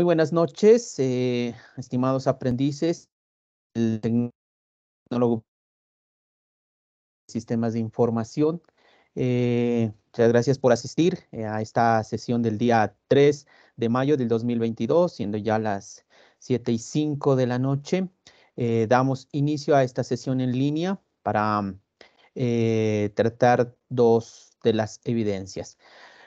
muy buenas noches, eh, estimados aprendices, del tecnólogo de sistemas de información. Eh, muchas gracias por asistir eh, a esta sesión del día 3 de mayo del 2022, siendo ya las 7 y 5 de la noche. damos inicio a esta sesión en línea para tratar dos de las evidencias.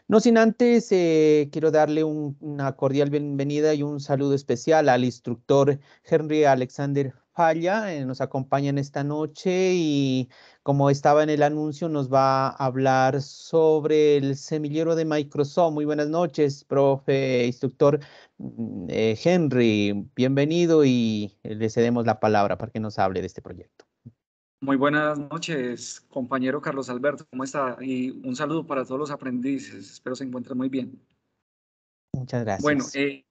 No sin antes, eh, quiero darle una cordial bienvenida y un saludo especial al instructor Henry Alexander Falla, eh, nos acompaña en esta noche y como estaba en el anuncio, nos va a hablar sobre el semillero de Microsoft. Muy buenas noches, profe, instructor mm, eh, Henry, bienvenido y le cedemos la palabra para que nos hable de este proyecto. Muy buenas noches, compañero Carlos Alberto, ¿cómo está? Y un saludo para todos los aprendices, espero se encuentren muy bien. Muchas gracias. Bueno, eh,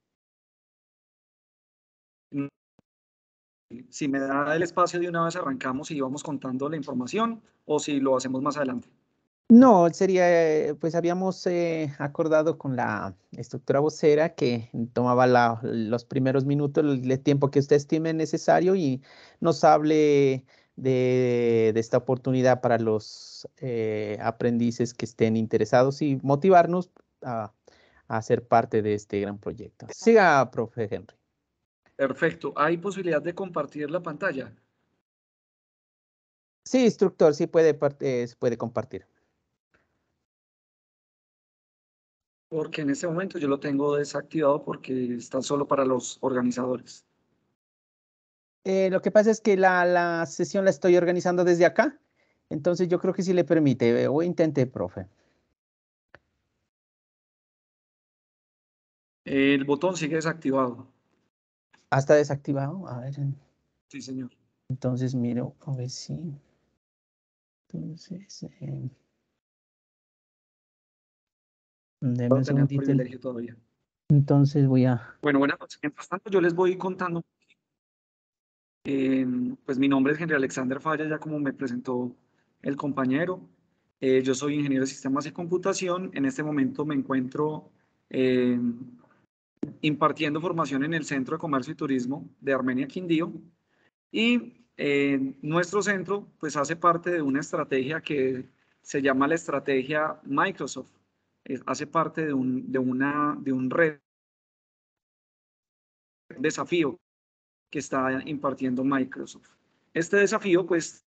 si me da el espacio de una vez arrancamos y vamos contando la información o si lo hacemos más adelante. No, sería, eh, pues habíamos eh, acordado con la estructura vocera que tomaba la, los primeros minutos, el tiempo que usted estime necesario y nos hable de, esta oportunidad para los eh, aprendices que estén interesados y motivarnos a, ser parte de este gran proyecto. Siga, profe Henry. Perfecto. ¿Hay posibilidad de compartir la pantalla? Sí, instructor, sí puede, eh, puede compartir. Porque en este momento yo lo tengo desactivado porque está solo para los organizadores. Eh, lo que pasa es que la, la, sesión la estoy organizando desde acá, entonces yo creo que si le permite, o intente, profe. El botón sigue desactivado. ¿Hasta ah, desactivado. A ver. Sí, señor. Entonces miro, a ver si. Entonces. Eh, entonces voy a. Bueno, bueno, Mientras tanto, yo les voy contando Em, pues mi nombre es Henry Alexander Falla, ya como me presentó el compañero. Eh, yo soy ingeniero de sistemas y computación. En este momento me encuentro em, impartiendo formación en el Centro de Comercio y Turismo de Armenia Quindío. Y eh, nuestro centro pues hace parte de una estrategia que se llama la estrategia Microsoft. Eh, hace parte de un, de una, de un desafío que está impartiendo Microsoft. Este desafío, pues,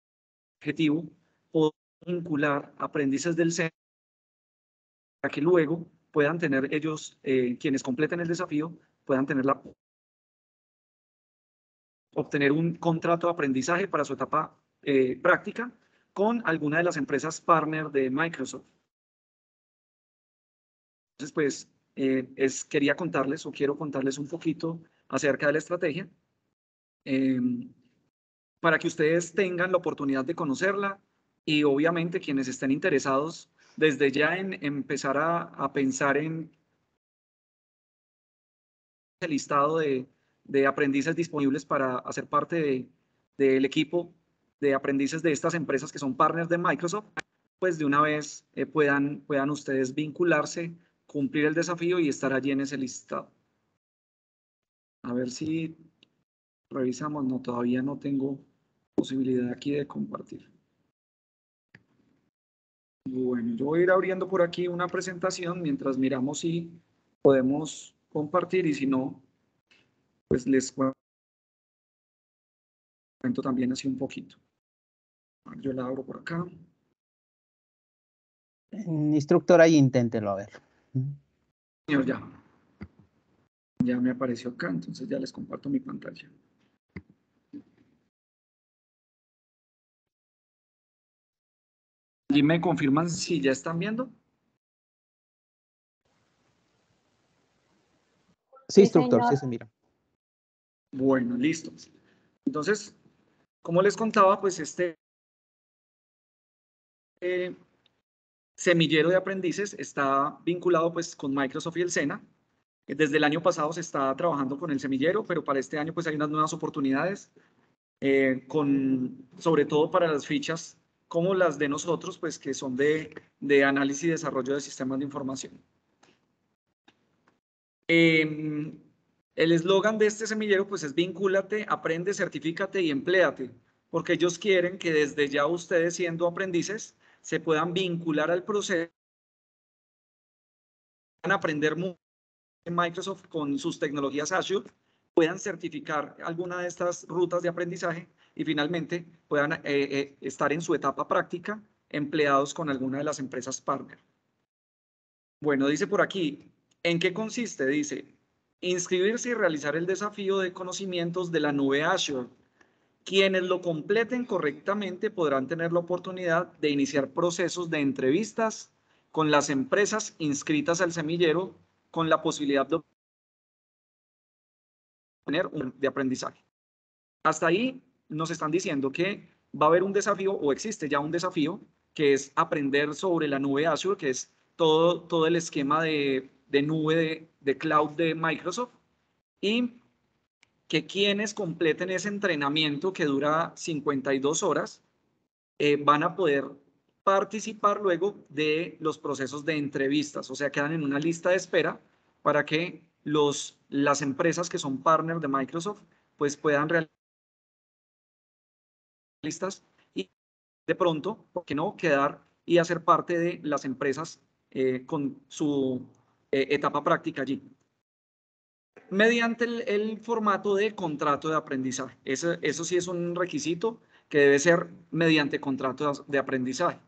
objetivo, vincular aprendices del centro para que luego puedan tener ellos, eh, quienes completen el desafío, puedan tener la obtener un contrato de aprendizaje para su etapa eh, práctica con alguna de las empresas partner de Microsoft. Entonces, pues, eh, es, quería contarles o quiero contarles un poquito acerca de la estrategia Em, para que ustedes tengan la oportunidad de conocerla y obviamente quienes estén interesados desde ya en empezar a, pensar en el listado de, aprendices disponibles para hacer parte del de, equipo de aprendices de estas empresas que son partners de Microsoft, pues de una vez eh, puedan ustedes vincularse, cumplir el desafío y estar allí en ese listado. A ver si Revisamos, no, todavía no tengo posibilidad aquí de compartir. Bueno, yo voy a ir abriendo por aquí una presentación mientras miramos si podemos compartir y si no, pues les cuento también así un poquito. Yo la abro por acá. Instructor, ahí inténtelo a ver. Señor, ya. Ya me apareció acá, entonces ya les comparto mi pantalla. me confirman si ya están viendo. Sí, instructor, sí, se mira. Bueno, listo. Entonces, como les contaba, pues este eh, semillero de aprendices está vinculado pues con Microsoft y el SENA. Desde el año pasado se está trabajando con el semillero, pero para este año pues hay unas nuevas oportunidades, eh, con, sobre todo para las fichas como las de nosotros, pues que son de, de análisis y desarrollo de sistemas de información. Em, el eslogan de este semillero pues es vincúlate, aprende, certifícate y empléate, porque ellos quieren que desde ya ustedes siendo aprendices se puedan vincular al proceso, puedan aprender mucho en Microsoft con sus tecnologías Azure, puedan certificar alguna de estas rutas de aprendizaje y finalmente puedan eh, eh, estar en su etapa práctica empleados con alguna de las empresas partner. Bueno, dice por aquí, ¿en qué consiste? Dice, inscribirse y realizar el desafío de conocimientos de la nube Azure. Quienes lo completen correctamente podrán tener la oportunidad de iniciar procesos de entrevistas con las empresas inscritas al semillero con la posibilidad de obtener un de aprendizaje. Hasta ahí nos están diciendo que va a haber un desafío o existe ya un desafío que es aprender sobre la nube Azure, que es todo, todo el esquema de, de nube de, cloud de Microsoft y que quienes completen ese entrenamiento que dura 52 horas eh, van a poder participar luego de los procesos de entrevistas, o sea, quedan en una lista de espera para que los, las empresas que son partners de Microsoft pues puedan realizar listas y de pronto, ¿por qué no?, quedar y hacer parte de las empresas eh, con su eh, etapa práctica allí. Mediante el, formato de contrato de aprendizaje. Eso, eso sí es un requisito que debe ser mediante contrato de aprendizaje.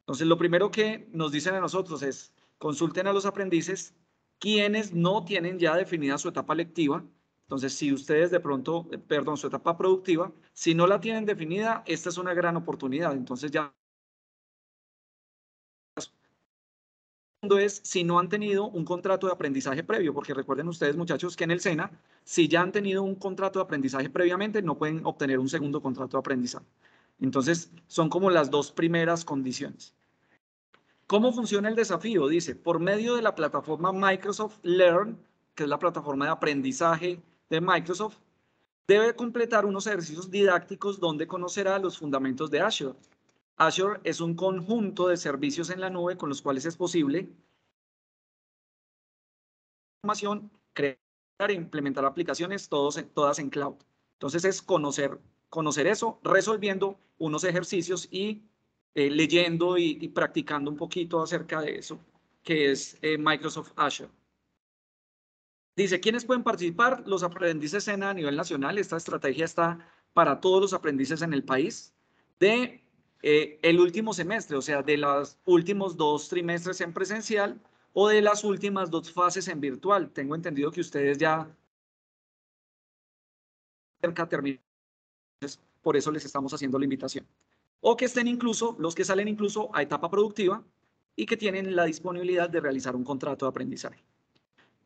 Entonces, lo primero que nos dicen a nosotros es, consulten a los aprendices quienes no tienen ya definida su etapa lectiva entonces, si ustedes de pronto, eh, perdón, su etapa productiva, si no la tienen definida, esta es una gran oportunidad. Entonces ya es si no han tenido un contrato de aprendizaje previo, porque recuerden ustedes muchachos que en el SENA, si ya han tenido un contrato de aprendizaje previamente, no pueden obtener un segundo contrato de aprendizaje. Entonces, son como las dos primeras condiciones. ¿Cómo funciona el desafío? Dice, por medio de la plataforma Microsoft Learn, que es la plataforma de aprendizaje de Microsoft, debe completar unos ejercicios didácticos donde conocerá los fundamentos de Azure. Azure es un conjunto de servicios en la nube con los cuales es posible crear e implementar aplicaciones todos, todas en cloud. Entonces es conocer, conocer eso, resolviendo unos ejercicios y eh, leyendo y, practicando un poquito acerca de eso, que es eh, Microsoft Azure. Dice, ¿quiénes pueden participar? Los aprendices en a nivel nacional. Esta estrategia está para todos los aprendices en el país de eh, el último semestre, o sea, de los últimos dos trimestres en presencial o de las últimas dos fases en virtual. Tengo entendido que ustedes ya cerca terminan, por eso les estamos haciendo la invitación. O que estén incluso, los que salen incluso a etapa productiva y que tienen la disponibilidad de realizar un contrato de aprendizaje.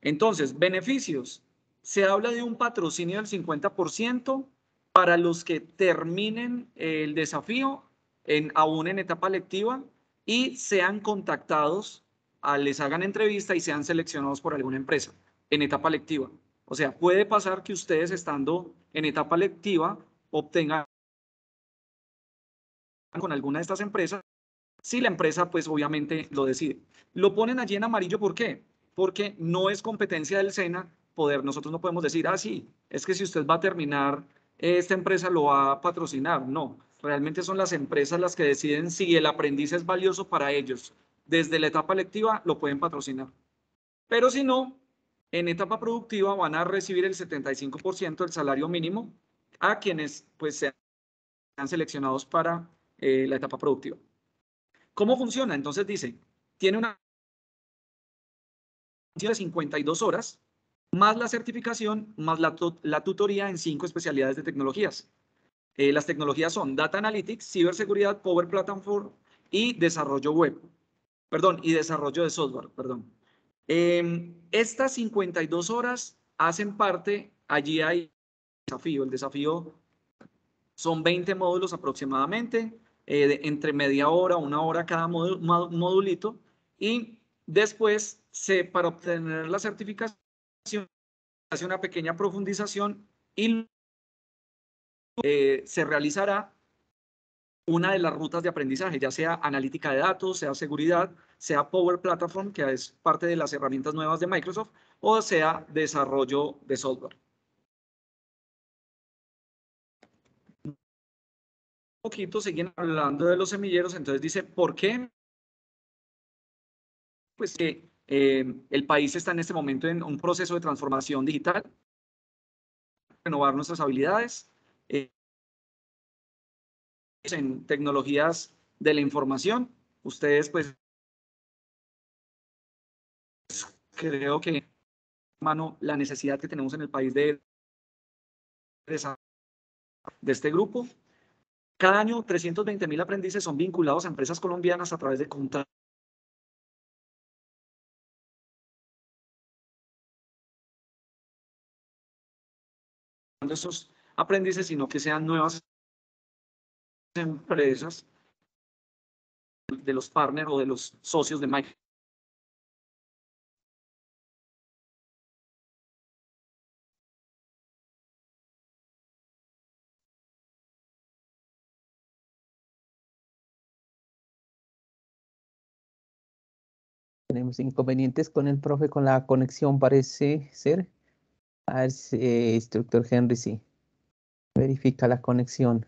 Entonces, beneficios. Se habla de un patrocinio del 50% para los que terminen el desafío en, aún en etapa lectiva y sean contactados, les hagan entrevista y sean seleccionados por alguna empresa en etapa lectiva. O sea, puede pasar que ustedes estando en etapa lectiva obtengan con alguna de estas empresas si la empresa pues obviamente lo decide. Lo ponen allí en amarillo, ¿por qué? porque no es competencia del SENA poder, nosotros no podemos decir, ah, sí, es que si usted va a terminar, esta empresa lo va a patrocinar. No, realmente son las empresas las que deciden si el aprendiz es valioso para ellos. Desde la etapa lectiva lo pueden patrocinar. Pero si no, en etapa productiva van a recibir el 75% del salario mínimo a quienes pues, sean seleccionados para eh, la etapa productiva. ¿Cómo funciona? Entonces dice, tiene una de 52 horas, más la certificación, más la, la tutoría en cinco especialidades de tecnologías. Eh, las tecnologías son Data Analytics, Ciberseguridad, Power Platform y Desarrollo Web. Perdón, y Desarrollo de Software, perdón. Em, estas 52 horas hacen parte, allí hay desafío. El desafío son 20 módulos aproximadamente, eh, entre media hora, una hora cada modulito Y después para obtener la certificación hace una pequeña profundización y eh, se realizará una de las rutas de aprendizaje, ya sea analítica de datos, sea seguridad, sea Power Platform, que es parte de las herramientas nuevas de Microsoft, o sea desarrollo de software. Un poquito siguen hablando de los semilleros, entonces dice, ¿por qué? Pues que eh, el país está en este momento en un proceso de transformación digital, renovar nuestras habilidades eh, en tecnologías de la información. Ustedes, pues, creo que, mano, la necesidad que tenemos en el país de, de este grupo. Cada año, 320 mil aprendices son vinculados a empresas colombianas a través de contratos esos aprendices, sino que sean nuevas empresas de los partners o de los socios de Mike. Tenemos inconvenientes con el profe, con la conexión parece ser. A eh, instructor Henry, sí. Verifica la conexión.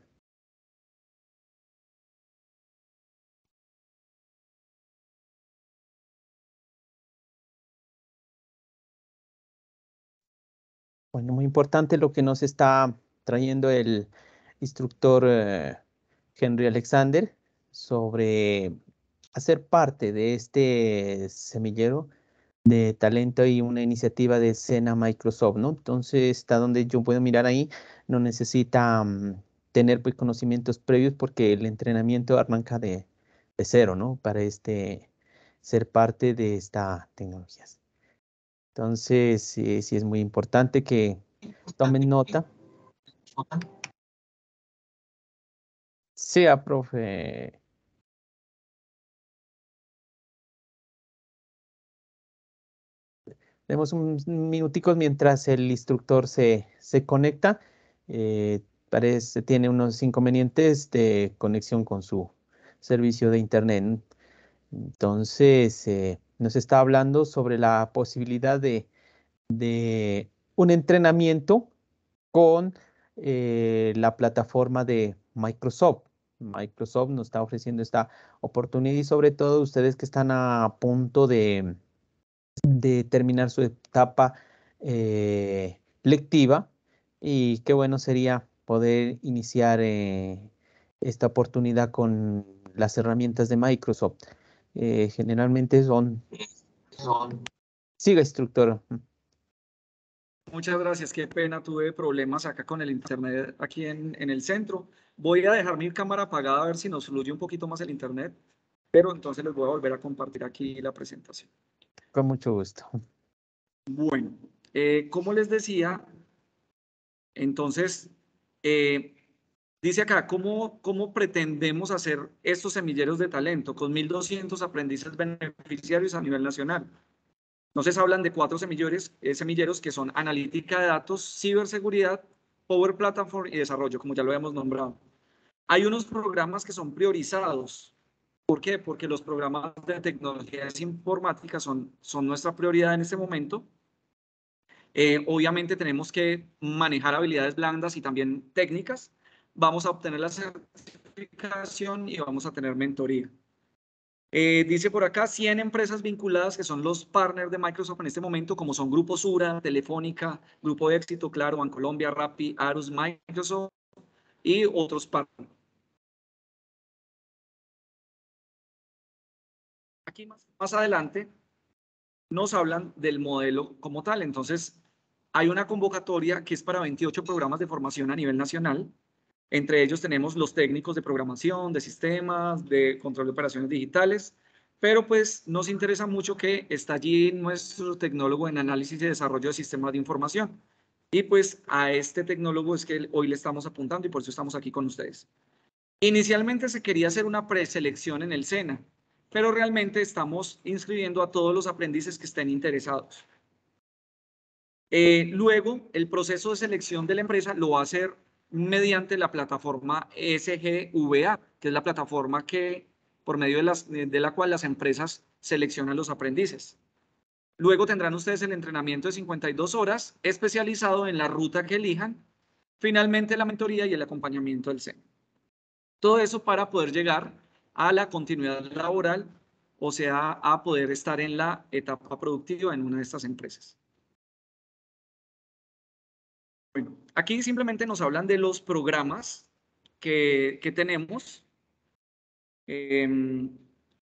Bueno, muy importante lo que nos está trayendo el instructor eh, Henry Alexander sobre hacer parte de este semillero de talento y una iniciativa de escena Microsoft, ¿no? Entonces, está donde yo puedo mirar ahí, no necesita mm, tener pues, conocimientos previos porque el entrenamiento arranca de, de cero, ¿no? Para este, ser parte de estas tecnologías. Entonces, sí, es muy importante que tomen nota. Sea, ah, profe. Tenemos un minuticos mientras el instructor se, conecta. Eh, parece tiene unos inconvenientes de conexión con su servicio de internet. Entonces, eh, nos está hablando sobre la posibilidad de, un entrenamiento con eh, la plataforma de Microsoft. Microsoft nos está ofreciendo esta oportunidad y sobre todo ustedes que están a punto de, de terminar su etapa eh, lectiva y qué bueno sería poder iniciar eh, esta oportunidad con las herramientas de Microsoft. Eh, generalmente son, Siga, instructor. Muchas gracias, qué pena, tuve problemas acá con el internet aquí en, en el centro. Voy a dejar mi cámara apagada a ver si nos fluye un poquito más el internet, pero entonces les voy a volver a compartir aquí la presentación. Con mucho gusto. Bueno, eh, como les decía, entonces, eh, dice acá, ¿cómo, ¿cómo pretendemos hacer estos semilleros de talento con 1.200 aprendices beneficiarios a nivel nacional? Entonces hablan de cuatro semilleros, eh, semilleros que son analítica de datos, ciberseguridad, Power Platform y desarrollo, como ya lo hemos nombrado. Hay unos programas que son priorizados, ¿Por qué? Porque los programas de tecnologías informáticas son, son nuestra prioridad en este momento. Eh, obviamente tenemos que manejar habilidades blandas y también técnicas. Vamos a obtener la certificación y vamos a tener mentoría. Eh, dice por acá 100 empresas vinculadas que son los partners de Microsoft en este momento, como son Grupo Sura, Telefónica, Grupo Éxito, Claro, Ancolombia, Rappi, Arus, Microsoft y otros partners. aquí más, más adelante, nos hablan del modelo como tal. Entonces, hay una convocatoria que es para 28 programas de formación a nivel nacional. Entre ellos tenemos los técnicos de programación, de sistemas, de control de operaciones digitales, pero pues nos interesa mucho que está allí nuestro tecnólogo en análisis y desarrollo de sistemas de información. Y pues a este tecnólogo es que hoy le estamos apuntando y por eso estamos aquí con ustedes. Inicialmente se quería hacer una preselección en el SENA, pero realmente estamos inscribiendo a todos los aprendices que estén interesados. Eh, luego, el proceso de selección de la empresa lo va a hacer mediante la plataforma SGVA, que es la plataforma que, por medio de, la cual las empresas seleccionan los aprendices. Luego tendrán ustedes el entrenamiento de 52 horas, especializado en la ruta que elijan. Finalmente, la mentoría y el acompañamiento del CEN. Todo eso para poder llegar a la continuidad laboral, o sea, a poder estar en la etapa productiva en una de estas empresas. Bueno, aquí simplemente nos hablan de los programas que, tenemos. Em,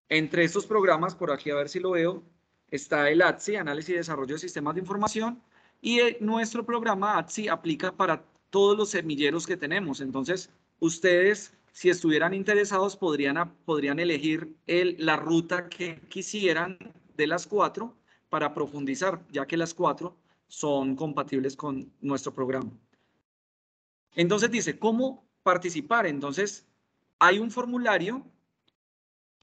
entre estos programas, por aquí a ver si lo veo, está el ATSI, Análisis y Desarrollo de Sistemas de Información, y eh, nuestro programa ATSI aplica para todos los semilleros que tenemos. Entonces, ustedes si estuvieran interesados, podrían, podrían elegir el, la ruta que quisieran de las cuatro para profundizar, ya que las cuatro son compatibles con nuestro programa. Entonces dice, ¿cómo participar? Entonces, hay un formulario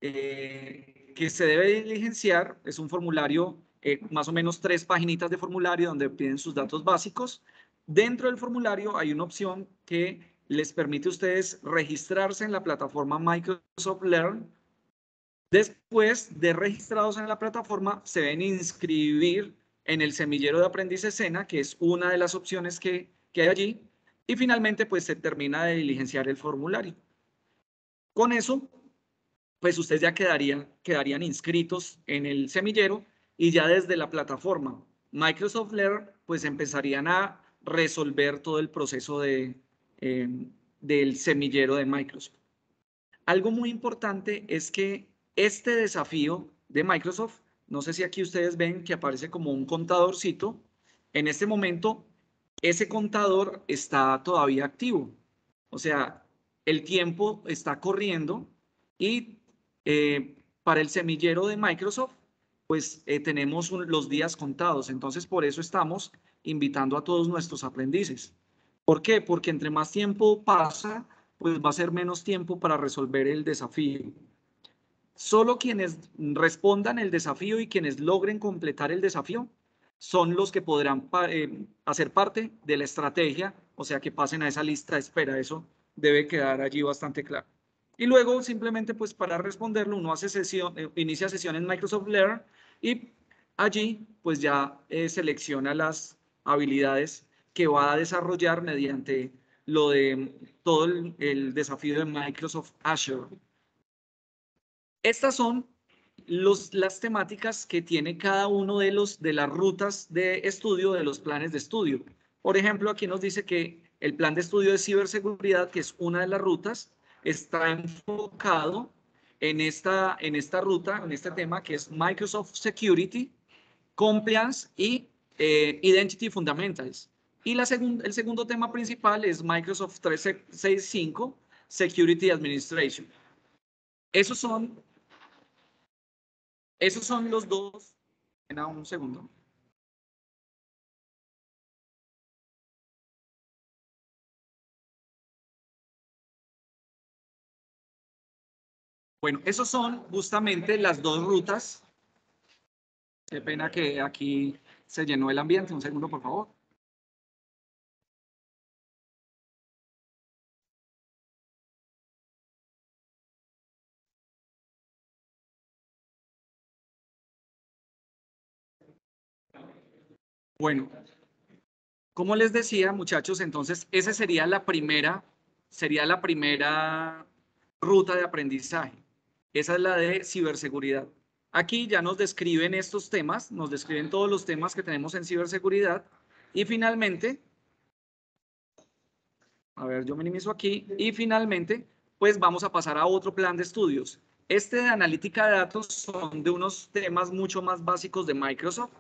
eh, que se debe diligenciar, es un formulario, eh, más o menos tres paginitas de formulario donde piden sus datos básicos. Dentro del formulario hay una opción que les permite a ustedes registrarse en la plataforma Microsoft Learn. Después de registrados en la plataforma, se ven inscribir en el semillero de aprendiz escena, que es una de las opciones que, hay allí. Y finalmente, pues se termina de diligenciar el formulario. Con eso, pues ustedes ya quedarían, quedarían inscritos en el semillero y ya desde la plataforma Microsoft Learn, pues empezarían a resolver todo el proceso de, eh, del semillero de Microsoft. Algo muy importante es que este desafío de Microsoft, no sé si aquí ustedes ven que aparece como un contadorcito, en este momento ese contador está todavía activo. O sea, el tiempo está corriendo y eh, para el semillero de Microsoft, pues eh, tenemos los días contados. Entonces, por eso estamos invitando a todos nuestros aprendices. ¿Por qué? Porque entre más tiempo pasa, pues va a ser menos tiempo para resolver el desafío. Solo quienes respondan el desafío y quienes logren completar el desafío son los que podrán eh, hacer parte de la estrategia, o sea que pasen a esa lista de espera. Eso debe quedar allí bastante claro. Y luego simplemente pues para responderlo uno hace sesión, eh, inicia sesión en Microsoft Learn y allí pues ya eh, selecciona las habilidades que va a desarrollar mediante lo de todo el, desafío de Microsoft Azure. Estas son las temáticas que tiene cada uno de, los, de las rutas de estudio, de los planes de estudio. Por ejemplo, aquí nos dice que el plan de estudio de ciberseguridad, que es una de las rutas, está enfocado en esta, en esta ruta, en este tema que es Microsoft Security, Compliance y eh, Identity Fundamentals. Y la el segundo tema principal es Microsoft 365 Security Administration. Esos son, esos son los dos. un segundo. Bueno, esos son justamente las dos rutas. Qué pena que aquí se llenó el ambiente. Un segundo, por favor. Bueno, como les decía, muchachos, entonces esa sería la primera, sería la primera ruta de aprendizaje. Esa es la de ciberseguridad. Aquí ya nos describen estos temas, nos describen todos los temas que tenemos en ciberseguridad. Y finalmente, a ver, yo minimizo aquí. Y finalmente, pues vamos a pasar a otro plan de estudios. Este de analítica de datos son de unos temas mucho más básicos de Microsoft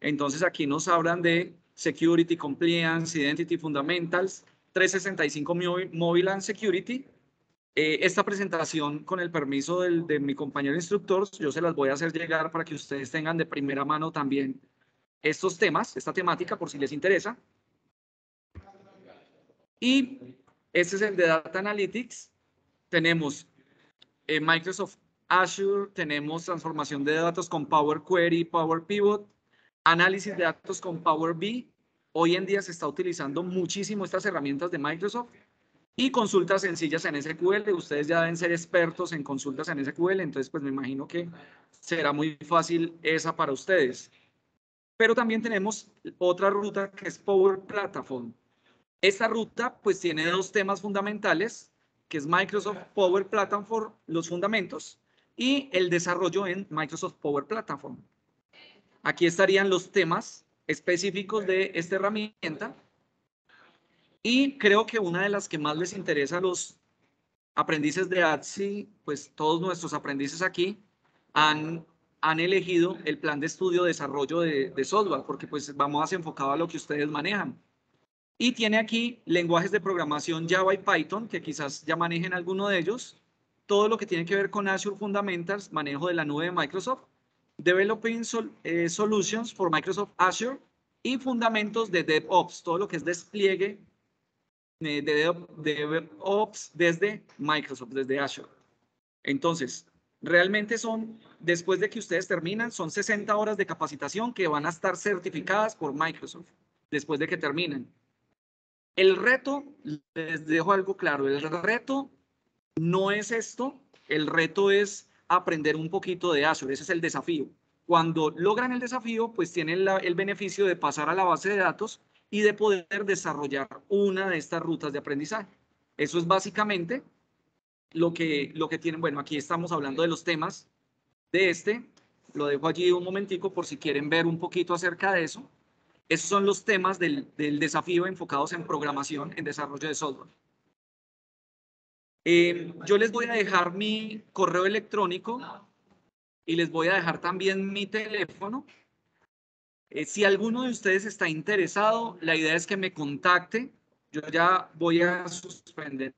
entonces aquí nos hablan de Security, Compliance, Identity Fundamentals, 365 Mobile and Security. Eh, esta presentación, con el permiso de mi compañero instructor, yo se las voy a hacer llegar para que ustedes tengan de primera mano también estos temas, esta temática, por si les interesa. Y este es el de Data Analytics. Tenemos eh, Microsoft Azure, tenemos transformación de datos con Power Query, Power Pivot, análisis de datos con Power BI. Hoy en día se está utilizando muchísimo estas herramientas de Microsoft y consultas sencillas en SQL. Ustedes ya deben ser expertos en consultas en SQL, entonces pues me imagino que será muy fácil esa para ustedes. Pero también tenemos otra ruta que es Power Platform. Esta ruta pues tiene dos temas fundamentales, que es Microsoft Power Platform, los fundamentos, y el desarrollo en Microsoft Power Platform. Aquí estarían los temas específicos de esta herramienta. Y creo que una de las que más les interesa a los aprendices de ATSI, pues todos nuestros aprendices aquí han, han elegido el plan de estudio desarrollo de, software, porque pues vamos más enfocado a lo que ustedes manejan. Y tiene aquí lenguajes de programación Java y Python, que quizás ya manejen alguno de ellos. Todo lo que tiene que ver con Azure Fundamentals, manejo de la nube de Microsoft. Developing eh, Solutions for Microsoft Azure y fundamentos de DevOps, todo lo que es despliegue eh, de, DevOps desde Microsoft, desde Azure. Entonces, realmente son, después de que ustedes terminan, son 60 horas de capacitación que van a estar certificadas por Microsoft después de que terminen. El reto, les dejo algo claro, el reto no es esto, el reto es aprender un poquito de Azure. Ese es el desafío. Cuando logran el desafío, pues tienen el beneficio de pasar a la base de datos y de poder desarrollar una de estas rutas de aprendizaje. Eso es básicamente lo que, lo que tienen. Bueno, aquí estamos hablando de los temas de este. Lo dejo allí un momentico por si quieren ver un poquito acerca de eso. Esos son los temas del desafío enfocados en programación, en desarrollo de software. Em, yo les voy a dejar mi correo electrónico y les voy a dejar también mi teléfono. Eh, si alguno de ustedes está interesado, la idea es que me contacte. Yo ya voy a suspender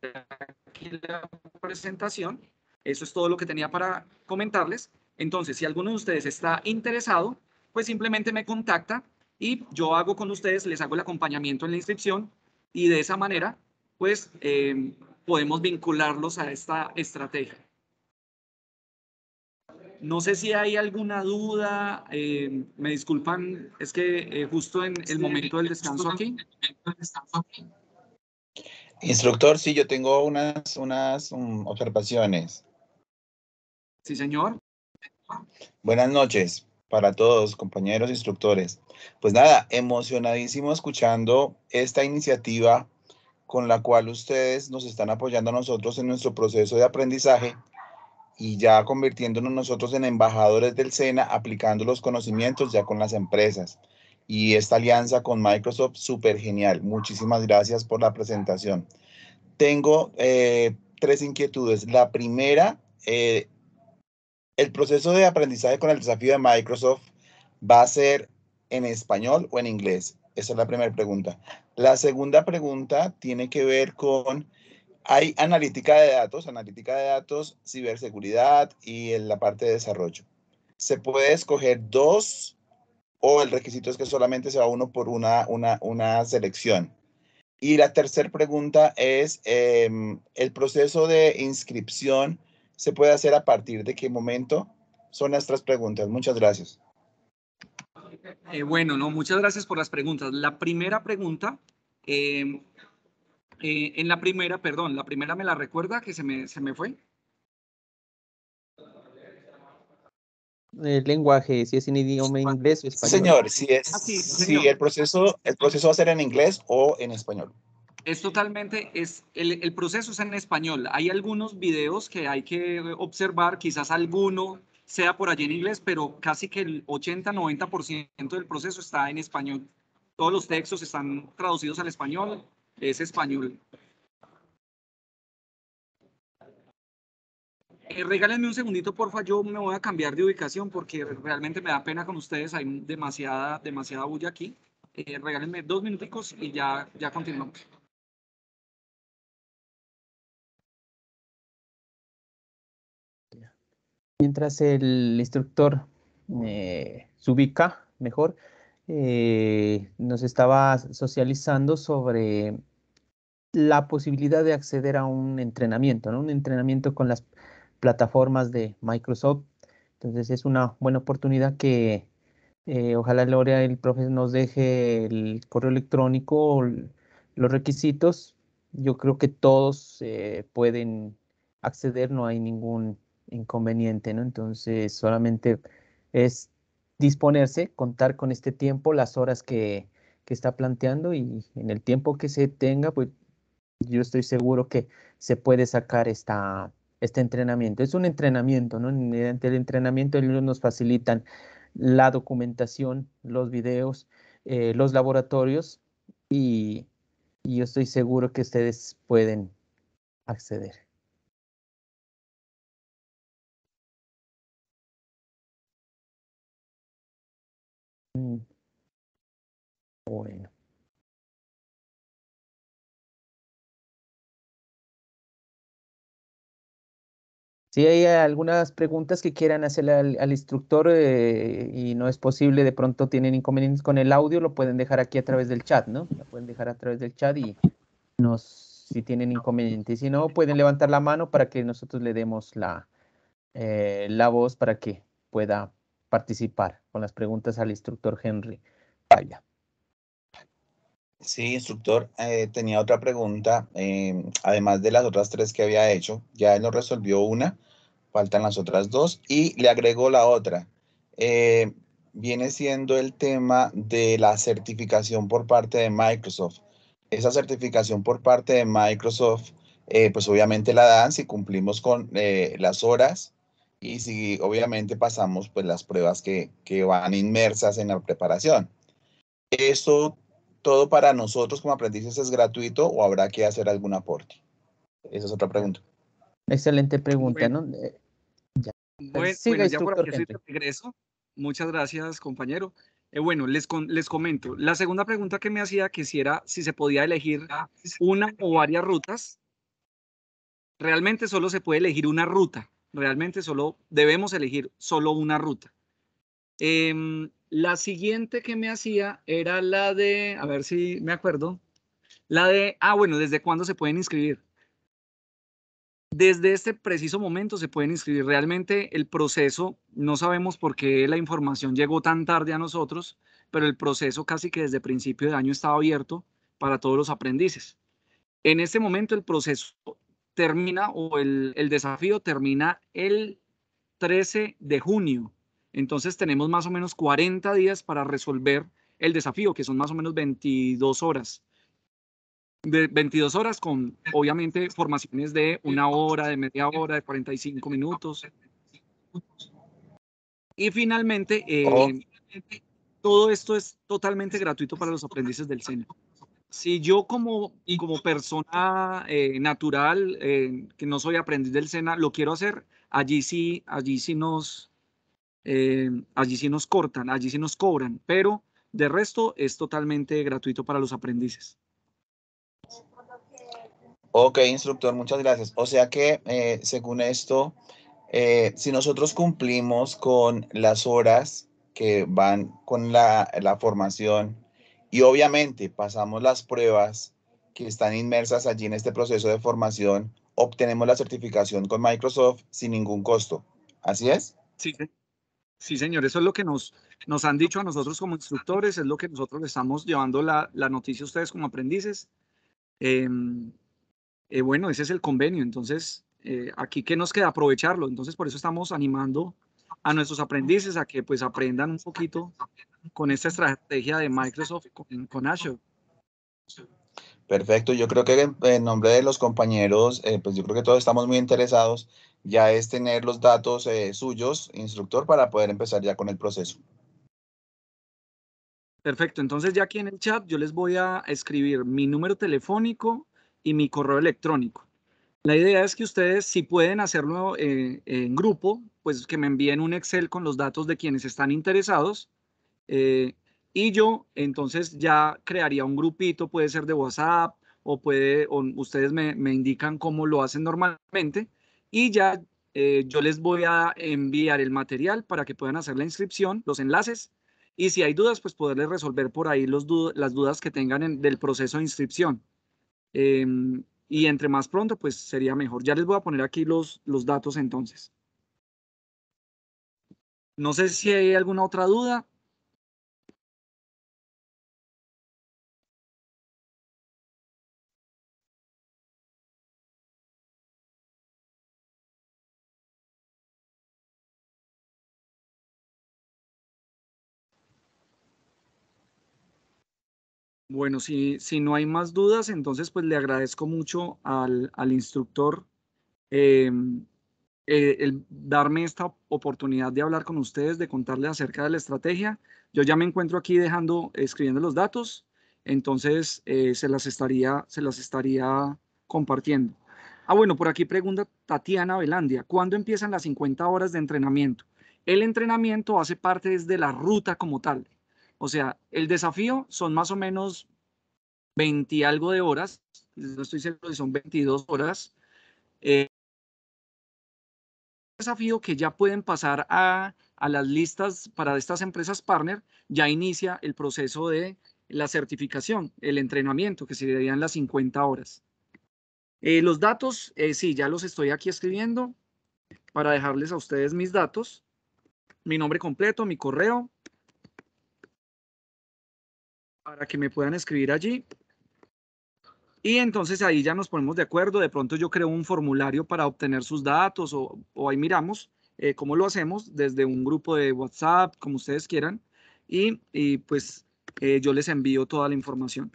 aquí la presentación. Eso es todo lo que tenía para comentarles. Entonces, si alguno de ustedes está interesado, pues simplemente me contacta y yo hago con ustedes, les hago el acompañamiento en la inscripción y de esa manera, pues em, podemos vincularlos a esta estrategia. No sé si hay alguna duda, eh, me disculpan, es que eh, justo en el momento del descanso aquí. Instructor, sí, yo tengo unas, unas um, observaciones. Sí, señor. Buenas noches para todos, compañeros instructores. Pues nada, emocionadísimo escuchando esta iniciativa con la cual ustedes nos están apoyando a nosotros en nuestro proceso de aprendizaje y ya convirtiéndonos nosotros en embajadores del SENA, aplicando los conocimientos ya con las empresas. Y esta alianza con Microsoft, súper genial. Muchísimas gracias por la presentación. Tengo eh, tres inquietudes. La primera, eh, el proceso de aprendizaje con el desafío de Microsoft va a ser en español o en inglés. Esa es la primera pregunta. La segunda pregunta tiene que ver con, hay analítica de datos, analítica de datos, ciberseguridad y en la parte de desarrollo. Se puede escoger dos o el requisito es que solamente se va uno por una, una, selección. Y la tercera pregunta es, em, ¿el proceso de inscripción se puede hacer a partir de qué momento? Son nuestras preguntas. Muchas gracias. Eh, bueno, no, muchas gracias por las preguntas. La primera pregunta, em, eh, en la primera, perdón, la primera me la recuerda que se me, se me fue. El lenguaje, si es en idioma inglés o español. Señor, si es, ah, sí, Si el proceso, el proceso va a ser en inglés o en español. Es totalmente, es, el, el proceso es en español. Hay algunos videos que hay que observar, quizás alguno sea por allí en inglés, pero casi que el 80-90% del proceso está en español. Todos los textos están traducidos al español, es español. Eh, regálenme un segundito, porfa, yo me voy a cambiar de ubicación porque realmente me da pena con ustedes, hay demasiada, demasiada bulla aquí. Eh, regálenme dos minuticos y ya, ya continuamos. mientras el instructor eh, se ubica mejor, eh, nos estaba socializando sobre la posibilidad de acceder a un entrenamiento, ¿no? un entrenamiento con las plataformas de Microsoft. Entonces es una buena oportunidad que eh, ojalá Lorea, el profe, nos deje el correo electrónico, los requisitos. Yo creo que todos eh, pueden acceder, no hay ningún inconveniente, ¿no? Entonces, solamente es disponerse, contar con este tiempo, las horas que, está planteando y en el tiempo que se tenga, pues yo estoy seguro que se puede sacar esta, este entrenamiento. Es un entrenamiento, ¿no? Mediante el entrenamiento ellos nos facilitan la documentación, los videos, eh, los laboratorios y yo estoy seguro que ustedes pueden acceder. Mm. Bueno. Si hay algunas preguntas que quieran hacer al, instructor eh, y no es posible, de pronto tienen inconvenientes con el audio, lo pueden dejar aquí a través del chat, ¿no? Lo pueden dejar a través del chat y nos, si tienen inconvenientes. Si no, pueden levantar la mano para que nosotros le demos la, eh, la voz para que pueda participar con las preguntas al instructor Henry Vaya. Sí, instructor, eh, tenía otra pregunta, em, además de las otras tres que había hecho, ya él nos resolvió una, faltan las otras dos y le agregó la otra. Eh, viene siendo el tema de la certificación por parte de Microsoft. Esa certificación por parte de Microsoft, eh, pues obviamente la dan si cumplimos con las horas y si obviamente pasamos pues las pruebas que, que van inmersas en la preparación. ¿Eso todo para nosotros como aprendices es gratuito o habrá que hacer algún aporte? Esa es otra pregunta. Excelente pregunta, eh, ya. Pues, por regreso. Muchas gracias, compañero. Eh, bueno, les, les comento. La segunda pregunta que me hacía que si era si se podía elegir una o varias rutas. Realmente solo se puede elegir una ruta. Realmente solo debemos elegir solo una ruta. Em, la siguiente que me hacía era la de, a ver si me acuerdo, la de, ah, bueno, ¿desde cuándo se pueden inscribir? Desde este preciso momento se pueden inscribir. Realmente el proceso, no sabemos por qué la información llegó tan tarde a nosotros, pero el proceso casi que desde principio de año estaba abierto para todos los aprendices. En este momento el proceso termina o el, el desafío termina el 13 de junio. Entonces tenemos más o menos 40 días para resolver el desafío, que son más o menos 22 horas. De 22 horas con, obviamente, formaciones de una hora, de media hora, de 45 minutos. Y eh, oh. finalmente, todo esto es totalmente gratuito para los aprendices del centro si yo como, y como persona eh, natural, eh, que no soy aprendiz del SENA, lo quiero hacer, allí sí, allí sí nos, eh, allí sí nos cortan, allí sí nos cobran, pero de resto es totalmente gratuito para los aprendices. Ok, instructor, muchas gracias. O sea que, según esto, si nosotros cumplimos con las horas que van con la, la formación y obviamente pasamos las pruebas que están inmersas allí en este proceso de formación, obtenemos la certificación con Microsoft sin ningún costo. ¿Así es? Sí, sí señor. Eso es lo que nos, nos han dicho a nosotros como instructores, es lo que nosotros estamos llevando la, noticia a ustedes como aprendices. Em, eh, bueno, ese es el convenio. Entonces, eh, aquí que nos queda aprovecharlo. Entonces, por eso estamos animando a nuestros aprendices a que pues aprendan un poquito con esta estrategia de Microsoft con, Azure. Perfecto, yo creo que en, nombre de los compañeros, eh, pues yo creo que todos estamos muy interesados, ya es tener los datos eh, suyos, instructor, para poder empezar ya con el proceso. Perfecto, entonces ya aquí en el chat yo les voy a escribir mi número telefónico y mi correo electrónico. La idea es que ustedes, si pueden hacerlo eh, en grupo, pues que me envíen un Excel con los datos de quienes están interesados. Eh, y yo entonces ya crearía un grupito, puede ser de WhatsApp o puede, ustedes me, indican cómo lo hacen normalmente. Y ya eh, yo les voy a enviar el material para que puedan hacer la inscripción, los enlaces. Y si hay dudas, pues poderles resolver por ahí las dudas que tengan del proceso de inscripción. Em, y entre más pronto, pues sería mejor. Ya les voy a poner aquí los, los datos entonces. No sé si hay alguna otra duda. Bueno, si, si, no hay más dudas, entonces pues le agradezco mucho al, instructor em, eh, el darme esta oportunidad de hablar con ustedes, de contarles acerca de la estrategia. Yo ya me encuentro aquí dejando, escribiendo los datos, entonces eh, se, las estaría, se las estaría compartiendo. Ah, bueno, por aquí pregunta Tatiana Velandia, ¿cuándo empiezan las 50 horas de entrenamiento? El entrenamiento hace parte de la ruta como tal. O sea, el desafío son más o menos 20 algo de horas, no estoy seguro si son 22 horas. Eh, desafío que ya pueden pasar a, las listas para estas empresas partner, ya inicia el proceso de la certificación, el entrenamiento, que serían las 50 horas. Eh, los datos, eh, sí, ya los estoy aquí escribiendo para dejarles a ustedes mis datos, mi nombre completo, mi correo, para que me puedan escribir allí. Y entonces ahí ya nos ponemos de acuerdo. De pronto yo creo un formulario para obtener sus datos o, o ahí miramos eh, cómo lo hacemos desde un grupo de WhatsApp, como ustedes quieran. Y, pues eh, yo les envío toda la información.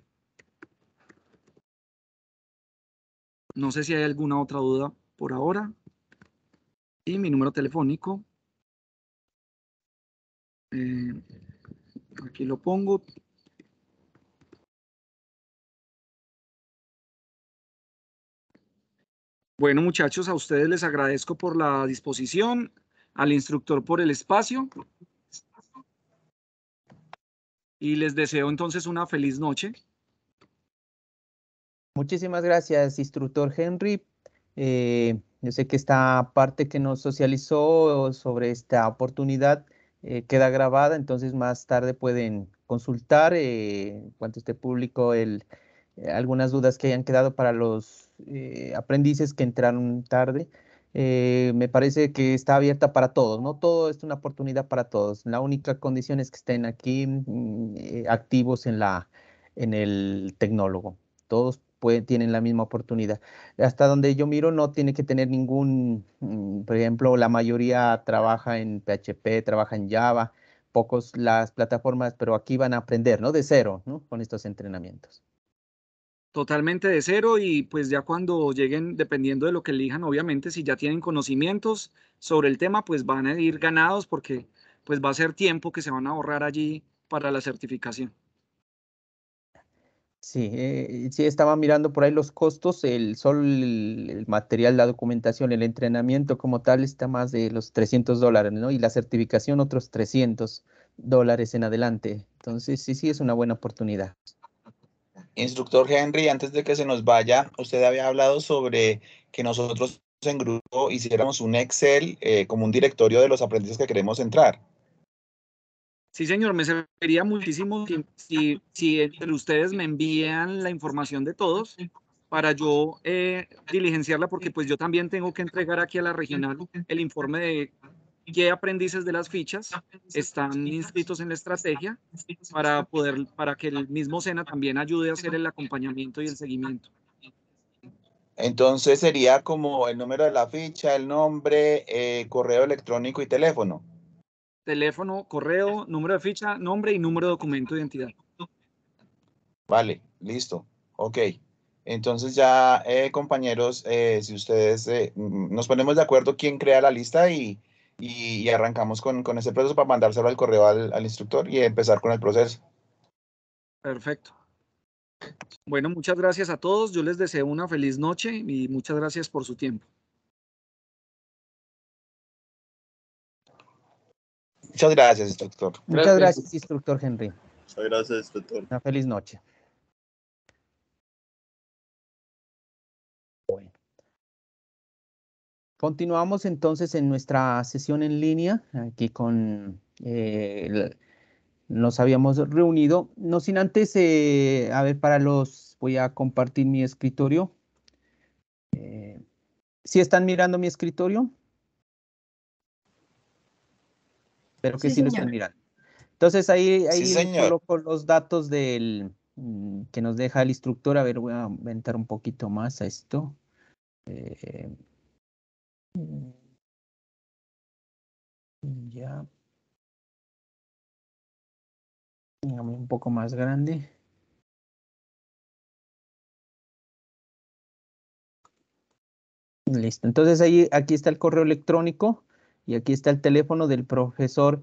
No sé si hay alguna otra duda por ahora. Y mi número telefónico. Eh, aquí lo pongo. Bueno, muchachos, a ustedes les agradezco por la disposición, al instructor por el espacio y les deseo entonces una feliz noche. Muchísimas gracias, instructor Henry. Eh, yo sé que esta parte que nos socializó sobre esta oportunidad eh, queda grabada, entonces más tarde pueden consultar, eh, en cuanto esté público el, eh, algunas dudas que hayan quedado para los eh, aprendices que entraron tarde. Eh, me parece que está abierta para todos, ¿no? Todo es una oportunidad para todos. La única condición es que estén aquí mm, activos en, la, en el tecnólogo. Todos pueden, tienen la misma oportunidad. Hasta donde yo miro no tiene que tener ningún, mm, por ejemplo, la mayoría trabaja en PHP, trabaja en Java, pocos las plataformas, pero aquí van a aprender, ¿no? De cero, ¿no? Con estos entrenamientos totalmente de cero y pues ya cuando lleguen, dependiendo de lo que elijan, obviamente si ya tienen conocimientos sobre el tema, pues van a ir ganados porque pues va a ser tiempo que se van a ahorrar allí para la certificación. Sí, eh, sí, estaba mirando por ahí los costos, el sol, el, material, la documentación, el entrenamiento como tal está más de los 300 dólares, ¿no? Y la certificación otros 300 dólares en adelante. Entonces, sí, sí, es una buena oportunidad. Instructor Henry, antes de que se nos vaya, usted había hablado sobre que nosotros en grupo hiciéramos un Excel eh, como un directorio de los aprendices que queremos entrar. Sí, señor, me serviría muchísimo si, si, ustedes me envían la información de todos para yo eh, diligenciarla, porque pues yo también tengo que entregar aquí a la regional el informe de qué aprendices de las fichas están inscritos en la estrategia para poder para que el mismo SENA también ayude a hacer el acompañamiento y el seguimiento. Entonces sería como el número de la ficha, el nombre, eh, correo electrónico y teléfono. Teléfono, correo, número de ficha, nombre y número de documento de identidad. Vale, listo. Ok. Entonces ya, eh, compañeros, eh, si ustedes mm, nos ponemos de acuerdo quién crea la lista y, y, arrancamos con, con ese proceso para mandárselo al correo al, instructor y empezar con el proceso. Perfecto. Bueno, muchas gracias a todos. Yo les deseo una feliz noche y muchas gracias por su tiempo. Muchas gracias, instructor. Muchas gracias instructor Henry. Muchas gracias, instructor. Una feliz noche. Continuamos entonces en nuestra sesión en línea, aquí con... Eh, nos habíamos reunido, no sin antes, eh, a ver, para los, voy a compartir mi escritorio. si eh, ¿Sí están mirando mi escritorio? pero que sí, lo están mirando. Entonces ahí, ahí sí, coloco los datos del, mm, que nos deja el instructor. A ver, voy a aumentar un poquito más a esto. Mm, ya. un poco más grande. Listo. Entonces ahí, aquí está el correo electrónico y aquí está el teléfono del profesor,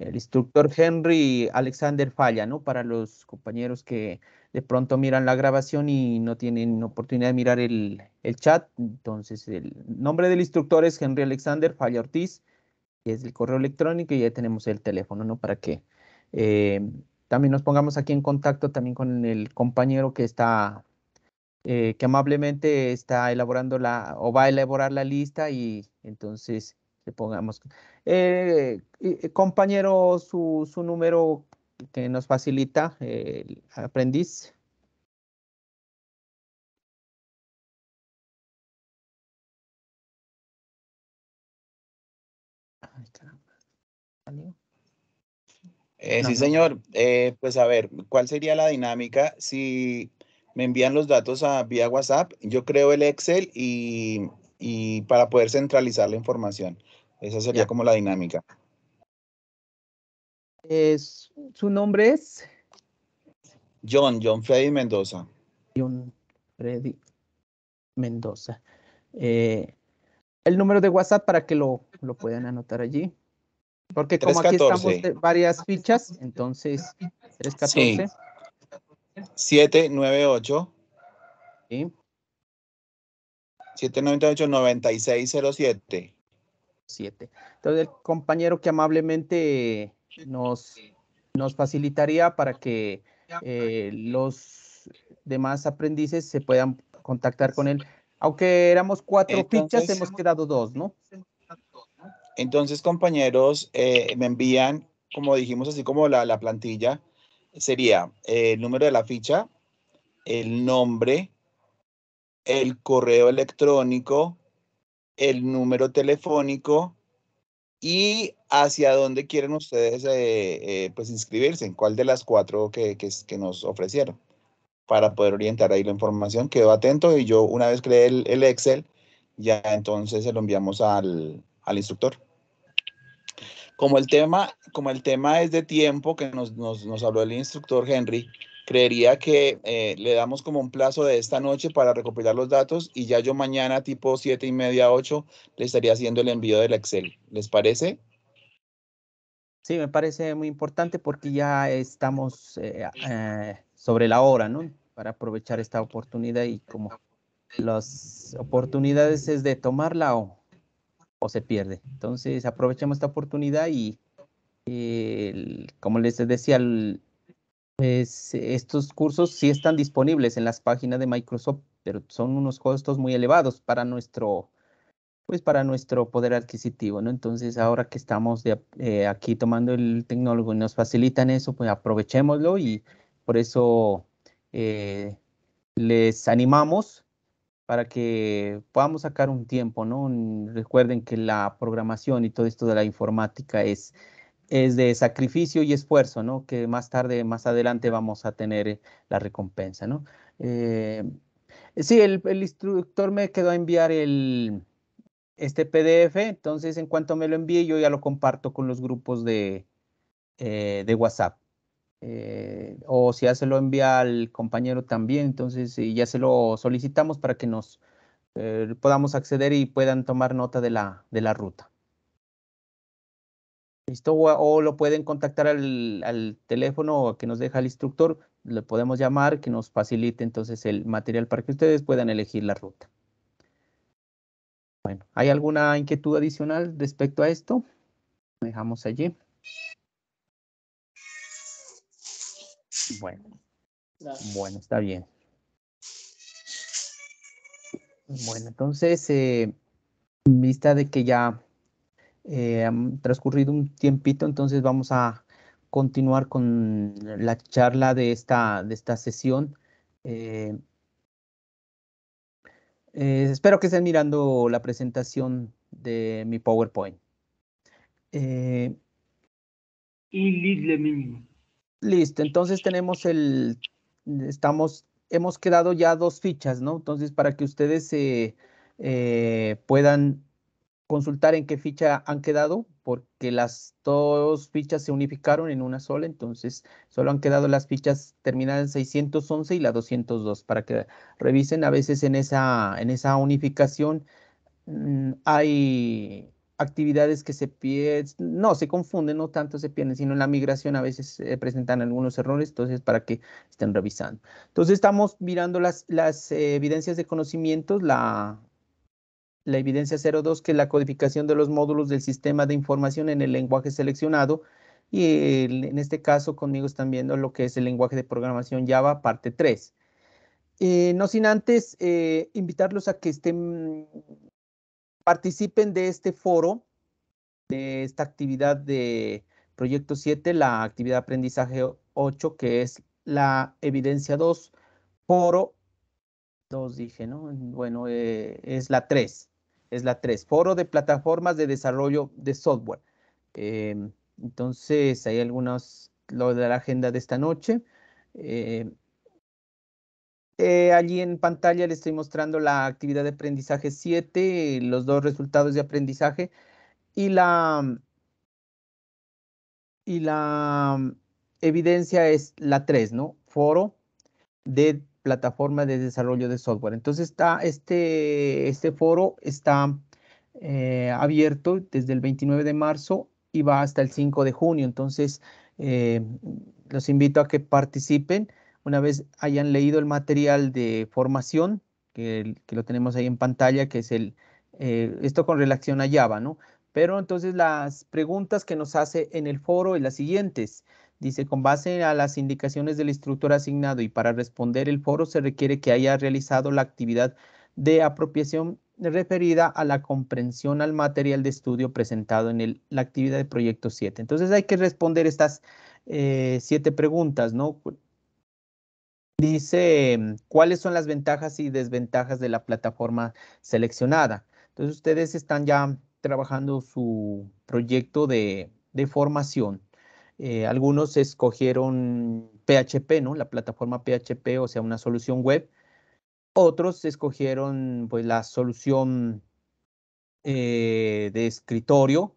el instructor Henry Alexander Falla, ¿no? Para los compañeros que de pronto miran la grabación y no tienen oportunidad de mirar el, chat. Entonces, el nombre del instructor es Henry Alexander Falla Ortiz, que es el correo electrónico y ya tenemos el teléfono, ¿no? Para que eh, también nos pongamos aquí en contacto también con el compañero que está, eh, que amablemente está elaborando la, o va a elaborar la lista y entonces le pongamos. Eh, compañero, su, su número que nos facilita el aprendiz. Eh, sí, señor. Eh, pues a ver, ¿cuál sería la dinámica si me envían los datos a vía WhatsApp? Yo creo el Excel y, para poder centralizar la información. Esa sería como la dinámica. Es, eh, su nombre es John, John Freddy Mendoza. John Freddy Mendoza. Eh, el número de WhatsApp para que lo, lo puedan anotar allí. Porque como aquí estamos de varias fichas, entonces 314. 798. Sí. 798-9607. 7. Entonces el compañero que amablemente nos, nos facilitaría para que eh, los demás aprendices se puedan contactar con él. Aunque éramos cuatro fichas, hemos quedado dos, ¿no? Entonces, compañeros, eh, me envían, como dijimos, así como la, plantilla, sería eh, el número de la ficha, el nombre, el correo electrónico, el número telefónico y hacia dónde quieren ustedes eh, eh, pues inscribirse, en cuál de las cuatro que, que, nos ofrecieron, para poder orientar ahí la información. Quedo atento y yo una vez creé el, el Excel, ya entonces se lo enviamos al, instructor. Como el, tema, como el tema es de tiempo que nos, habló el instructor Henry, creería que eh, le damos como un plazo de esta noche para recopilar los datos y ya yo mañana tipo 7 y media, 8, le estaría haciendo el envío del Excel. ¿Les parece? Sí, me parece muy importante porque ya estamos eh, eh, sobre la hora, ¿no? Para aprovechar esta oportunidad y como las oportunidades es de tomarla o, o se pierde. Entonces, aprovechemos esta oportunidad y, como les decía, estos cursos sí están disponibles en las páginas de Microsoft, pero son unos costos muy elevados para nuestro pues para nuestro poder adquisitivo, ¿no? Entonces, ahora que estamos eh, aquí tomando el tecnólogo y nos facilitan eso, pues aprovechémoslo y por eso eh, les animamos para que podamos sacar un tiempo, ¿no? Recuerden que la programación y todo esto de la informática es, es de sacrificio y esfuerzo, ¿no? Que más tarde, más adelante vamos a tener la recompensa, ¿no? Eh, sí, el instructor me quedó a enviar el, este PDF, entonces en cuanto me lo envíe yo ya lo comparto con los grupos de, eh, de WhatsApp. Eh, o si ya se lo envía al compañero también, entonces eh, ya se lo solicitamos para que nos podamos acceder y puedan tomar nota de la, de la ruta. ¿Listo? O, lo pueden contactar al, al, teléfono que nos deja el instructor, le podemos llamar que nos facilite entonces el material para que ustedes puedan elegir la ruta. Bueno, ¿hay alguna inquietud adicional respecto a esto? Dejamos allí. Bueno. Bueno, está bien. Bueno, entonces, eh, en vista de que ya eh, han transcurrido un tiempito, entonces vamos a continuar con la charla de esta, de esta sesión. Eh, eh, espero que estén mirando la presentación de mi PowerPoint. Eh, y Listo, entonces tenemos el, estamos, hemos quedado ya dos fichas, ¿no? Entonces, para que ustedes eh, puedan consultar en qué ficha han quedado, porque las dos fichas se unificaron en una sola, entonces solo han quedado las fichas terminadas en 611 y la 202, para que revisen, a veces en esa, en esa unificación mm, hay actividades que se pierden, no, se confunden, no tanto se pierden, sino en la migración a veces presentan algunos errores, entonces para que estén revisando. Entonces estamos mirando las, las eh, evidencias de conocimientos, la, la evidencia 02, que es la codificación de los módulos del sistema de información en el lenguaje seleccionado. Y en este caso conmigo están viendo lo que es el lenguaje de programación Java, parte 3. Eh, no sin antes eh, invitarlos a que estén, participen de este foro, de esta actividad de proyecto 7, la actividad de aprendizaje 8, que es la evidencia 2, foro 2 dije, ¿no? Bueno, eh, es la 3 es la 3, Foro de Plataformas de Desarrollo de Software. Em, entonces, hay algunos, lo de la agenda de esta noche. Em, eh, allí en pantalla le estoy mostrando la actividad de aprendizaje 7, los dos resultados de aprendizaje y la, y la em, evidencia es la 3, ¿no? Foro de plataforma de desarrollo de software. Entonces, está este, este foro está eh, abierto desde el 29 de marzo y va hasta el 5 de junio. Entonces, eh, los invito a que participen. Una vez hayan leído el material de formación, que, lo tenemos ahí en pantalla, que es el, eh, esto con relación a Java, ¿no? Pero entonces las preguntas que nos hace en el foro es las siguientes. Dice, con base a las indicaciones del instructor asignado y para responder el foro se requiere que haya realizado la actividad de apropiación referida a la comprensión al material de estudio presentado en la actividad de proyecto 7. Entonces hay que responder estas eh, siete preguntas, ¿no? Dice, mm, ¿cuáles son las ventajas y desventajas de la plataforma seleccionada? Entonces ustedes están ya trabajando su proyecto de formación. Eh, algunos escogieron PHP, ¿no? La plataforma PHP, o sea, una solución web. Otros escogieron pues la solución eh, de escritorio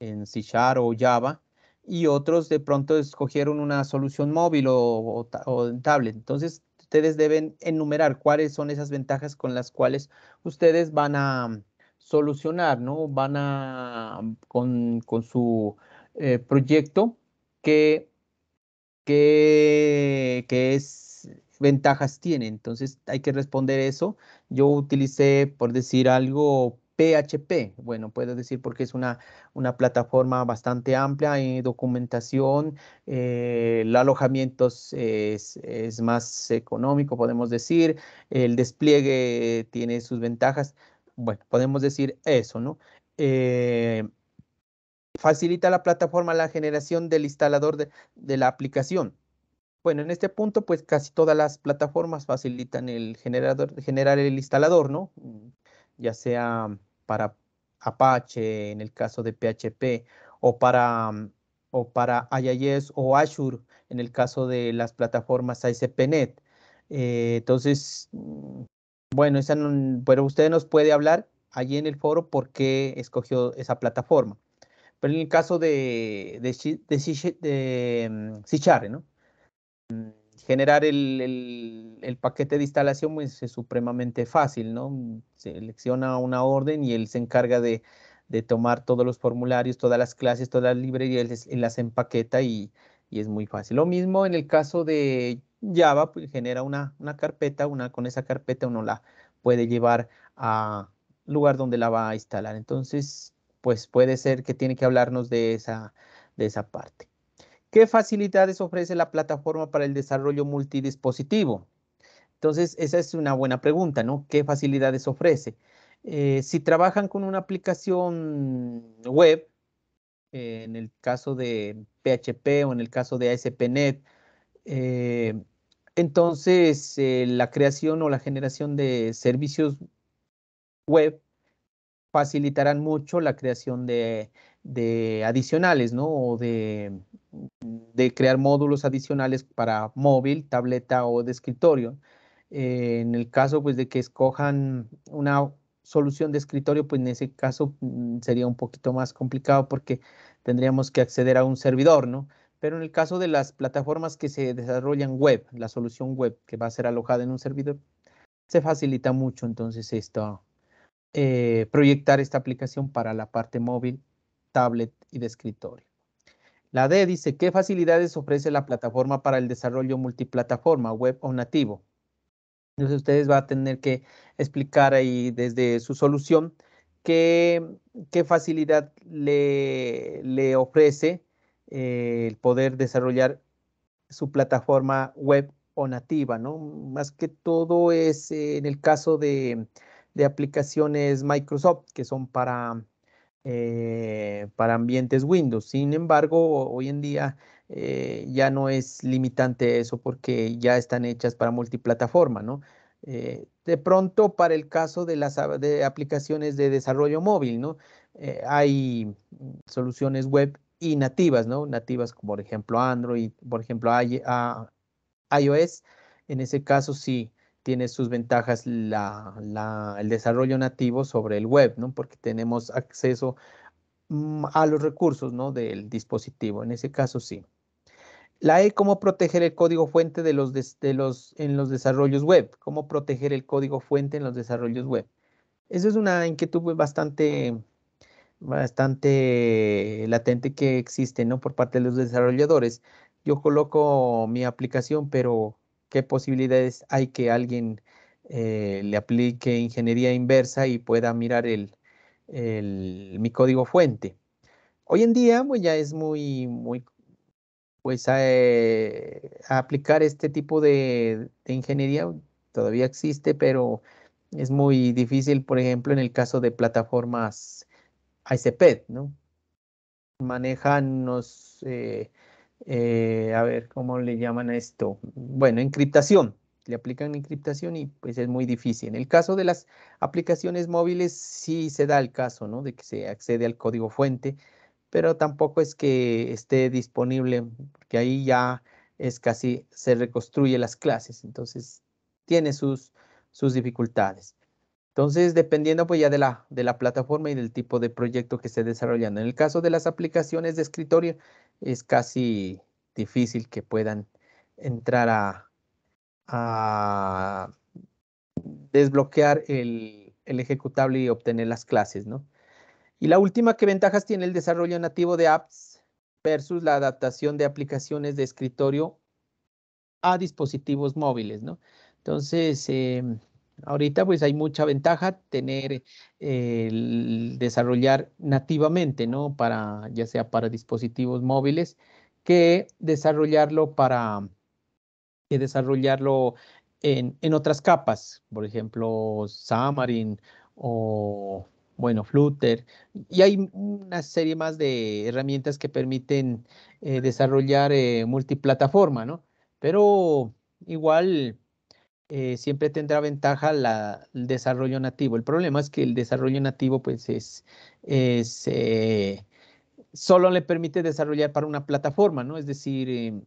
en C Sharp o Java y otros de pronto escogieron una solución móvil o, en tablet. Entonces, ustedes deben enumerar cuáles son esas ventajas con las cuales ustedes van a solucionar, ¿no? Van a, con, su eh, proyecto, qué, qué, ventajas tiene. Entonces hay que responder eso. Yo utilicé, por decir algo, PHP. Bueno, puedo decir porque es una, una plataforma bastante amplia, hay documentación, eh, el alojamiento es, es, más económico, podemos decir, el despliegue tiene sus ventajas. Bueno, podemos decir eso, ¿no? Eh, Facilita la plataforma la generación del instalador de, la aplicación. Bueno, en este punto, pues casi todas las plataformas facilitan el generador, generar el instalador, ¿no? Mm, ya sea para Apache, en el caso de PHP, o para, mm, o para IIS o Azure, en el caso de las plataformas ASP.NET. Eh, entonces, mm, bueno, pero usted nos puede hablar allí en el foro por qué escogió esa plataforma. Pero en el caso de, de, generar el, paquete de instalación pues, es supremamente fácil, ¿no? Mm, selecciona una orden y él se encarga de, tomar todos los formularios, todas las clases, todas las librerías, él las empaqueta y, es muy fácil. Lo mismo en el caso de Java, pues, genera una, carpeta, una, con esa carpeta uno la puede llevar a lugar donde la va a instalar. Entonces, pues puede ser que tiene que hablarnos de esa, de esa parte. ¿Qué facilidades ofrece la plataforma para el desarrollo multidispositivo? Entonces, esa es una buena pregunta, ¿no? ¿Qué facilidades ofrece? Eh, si trabajan con una aplicación web, eh, en el caso de PHP o en el caso de ASP.NET, eh, entonces la creación o la generación de servicios web facilitarán mucho la creación de, adicionales, ¿no? O de, crear módulos adicionales para móvil, tableta o de escritorio. Eh, en el caso, pues, de que escojan una solución de escritorio, pues, en ese caso mm, sería un poquito más complicado porque tendríamos que acceder a un servidor, ¿no? Pero en el caso de las plataformas que se desarrollan web, la solución web que va a ser alojada en un servidor, se facilita mucho entonces esto, eh, proyectar esta aplicación para la parte móvil, tablet y de escritorio. La D dice, ¿qué facilidades ofrece la plataforma para el desarrollo multiplataforma, web o nativo? Entonces ustedes van a tener que explicar ahí desde su solución qué, qué facilidad le, le ofrece eh, el poder desarrollar su plataforma web o nativa, ¿no? Más que todo es eh, en el caso de, de aplicaciones Microsoft que son para, eh, para ambientes Windows. Sin embargo, hoy en día eh, ya no es limitante eso porque ya están hechas para multiplataforma, ¿no? Eh, de pronto, para el caso de las de aplicaciones de desarrollo móvil, ¿no? hay soluciones web y nativas, ¿no? Nativas como por ejemplo Android, por ejemplo iOS. En ese caso sí, tiene sus ventajas el desarrollo nativo sobre el web, ¿no? Porque tenemos acceso mm, a los recursos, ¿no? Del dispositivo. En ese caso, sí. La E, cómo proteger el código fuente de los, de, los, en los desarrollos web. Cómo proteger el código fuente en los desarrollos web. Esa es una inquietud bastante, bastante latente que existe, ¿no? Por parte de los desarrolladores. Yo coloco mi aplicación, pero qué posibilidades hay que alguien eh, le aplique ingeniería inversa y pueda mirar el, mi código fuente. Hoy en día pues, ya es muy, muy pues a, eh, aplicar este tipo de, ingeniería todavía existe, pero es muy difícil, por ejemplo, en el caso de plataformas ICP, ¿no? Manejan los, eh, a ver cómo le llaman a esto. Bueno, encriptación. Le aplican encriptación y pues es muy difícil. En el caso de las aplicaciones móviles sí se da el caso, ¿no? De que se accede al código fuente, pero tampoco es que esté disponible, porque ahí ya es casi, se reconstruye las clases, entonces tiene sus, sus dificultades. Entonces, dependiendo pues ya de la, de la plataforma y del tipo de proyecto que esté desarrollando. En el caso de las aplicaciones de escritorio, es casi difícil que puedan entrar a, desbloquear el, el, ejecutable y obtener las clases, ¿no? Y la última, ¿qué ventajas tiene el desarrollo nativo de apps versus la adaptación de aplicaciones de escritorio a dispositivos móviles, ¿no? Entonces, em, Ahorita pues hay mucha ventaja tener eh, el desarrollar nativamente, ¿no? Para, ya sea para dispositivos móviles, que desarrollarlo para, que desarrollarlo en, otras capas, por ejemplo, Xamarin o, bueno, Flutter. Y hay una serie más de herramientas que permiten eh, desarrollar eh, multiplataforma, ¿no? Pero igual eh, siempre tendrá ventaja el desarrollo nativo. El problema es que el desarrollo nativo, pues, es, eh, solo le permite desarrollar para una plataforma, ¿no? Es decir, em,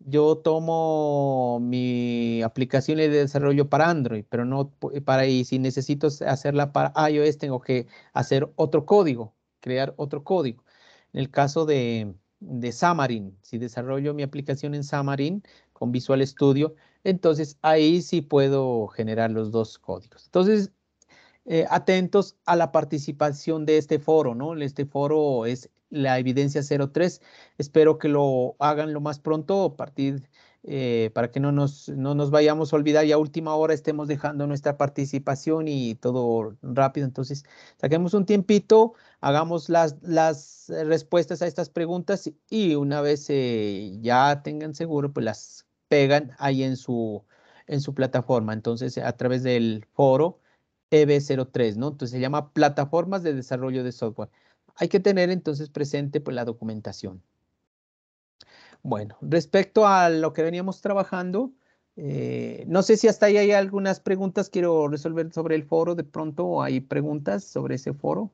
yo tomo mi aplicación de desarrollo para Android, pero no eh, para y si necesito hacerla para iOS tengo que hacer otro código, crear otro código. En el caso de, de Xamarin, si desarrollo mi aplicación en Xamarin con Visual Studio, entonces ahí sí puedo generar los dos códigos. Entonces, eh, atentos a la participación de este foro, ¿no? Este foro es la evidencia 03. Espero que lo hagan lo más pronto a partir eh, para que no nos, nos vayamos a olvidar y a última hora estemos dejando nuestra participación y todo rápido. Entonces, saquemos un tiempito, hagamos las, las respuestas a estas preguntas y una vez eh, ya tengan seguro, pues las pegan ahí en su, en su plataforma. Entonces, a través del foro EB03, ¿no? Entonces se llama Plataformas de Desarrollo de Software. Hay que tener entonces presente pues, la documentación. Bueno, respecto a lo que veníamos trabajando, eh, no sé si hasta ahí hay algunas preguntas. Quiero resolver sobre el foro de pronto. ¿Hay preguntas sobre ese foro?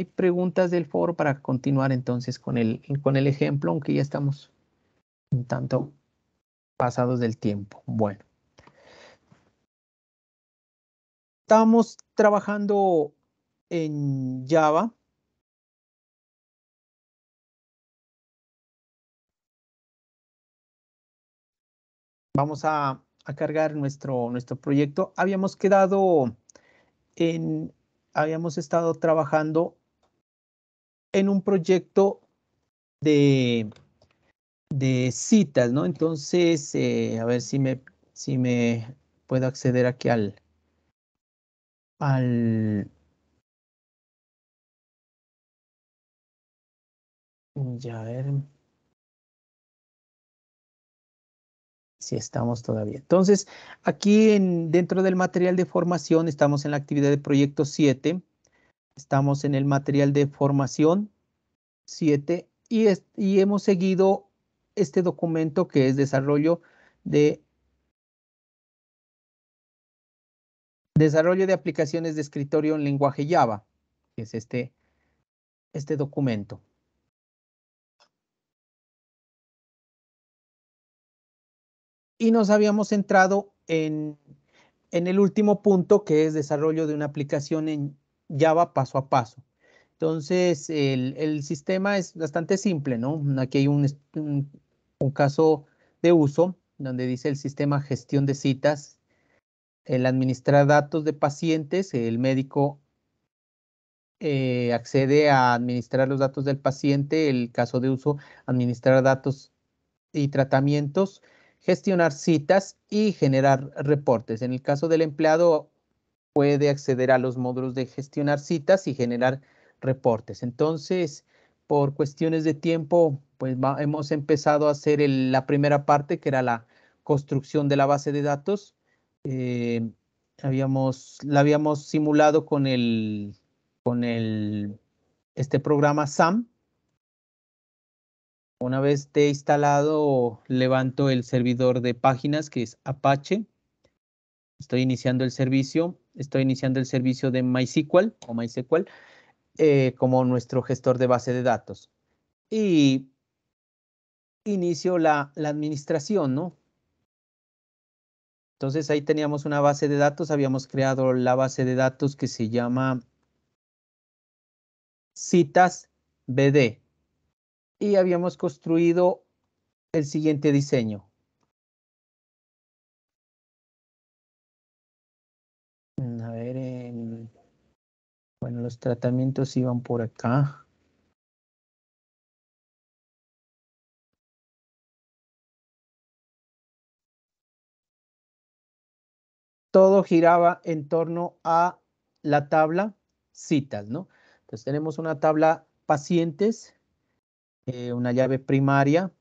Hay preguntas del foro para continuar entonces con el, con el ejemplo, aunque ya estamos un tanto pasados del tiempo. Bueno. estamos trabajando en Java. Vamos a, cargar nuestro, nuestro proyecto. Habíamos quedado en, habíamos estado trabajando en un proyecto de, de citas, ¿no? Entonces, eh, a ver si me, si me puedo acceder aquí al, al... Ya ver. Si estamos todavía. Entonces, aquí en, dentro del material de formación estamos en la actividad de proyecto 7 Estamos en el material de formación 7 y, y hemos seguido este documento que es desarrollo de desarrollo de aplicaciones de escritorio en lenguaje Java, que es este, este documento. Y nos habíamos centrado en, en el último punto, que es desarrollo de una aplicación en, ya va paso a paso. Entonces, el, sistema es bastante simple, ¿no? Aquí hay un, un, caso de uso donde dice el sistema gestión de citas, el administrar datos de pacientes, el médico eh, accede a administrar los datos del paciente, el caso de uso, administrar datos y tratamientos, gestionar citas y generar reportes. En el caso del empleado, puede acceder a los módulos de gestionar citas y generar reportes. Entonces, por cuestiones de tiempo, pues hemos empezado a hacer la primera parte, que era la construcción de la base de datos. Eh, habíamos, la habíamos simulado con el, con el, este programa SAM. Una vez esté instalado, levanto el servidor de páginas que es Apache. Estoy iniciando el servicio Estoy iniciando el servicio de MySQL o MySQL eh, como nuestro gestor de base de datos. Y inicio la, la administración, ¿no? Entonces ahí teníamos una base de datos, habíamos creado la base de datos que se llama citas BD y habíamos construido el siguiente diseño. los tratamientos iban por acá. Todo giraba en torno a la tabla citas, ¿no? Entonces tenemos una tabla pacientes, eh, una llave primaria,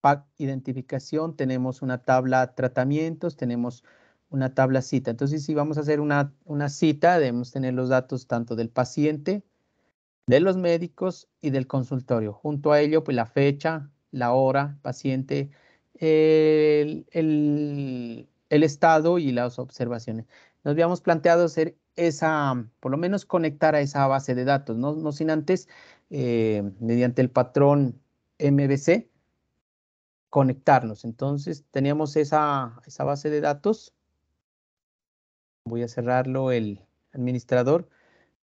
PAC identificación, tenemos una tabla tratamientos, tenemos una tabla cita. Entonces, si vamos a hacer una, cita, debemos tener los datos tanto del paciente, de los médicos y del consultorio. Junto a ello, pues la fecha, la hora, paciente, el, el, estado y las observaciones. Nos habíamos planteado hacer esa, por lo menos conectar a esa base de datos, no, sin antes, eh, mediante el patrón MBC, conectarnos. Entonces, teníamos esa base de datos voy a cerrarlo, el administrador.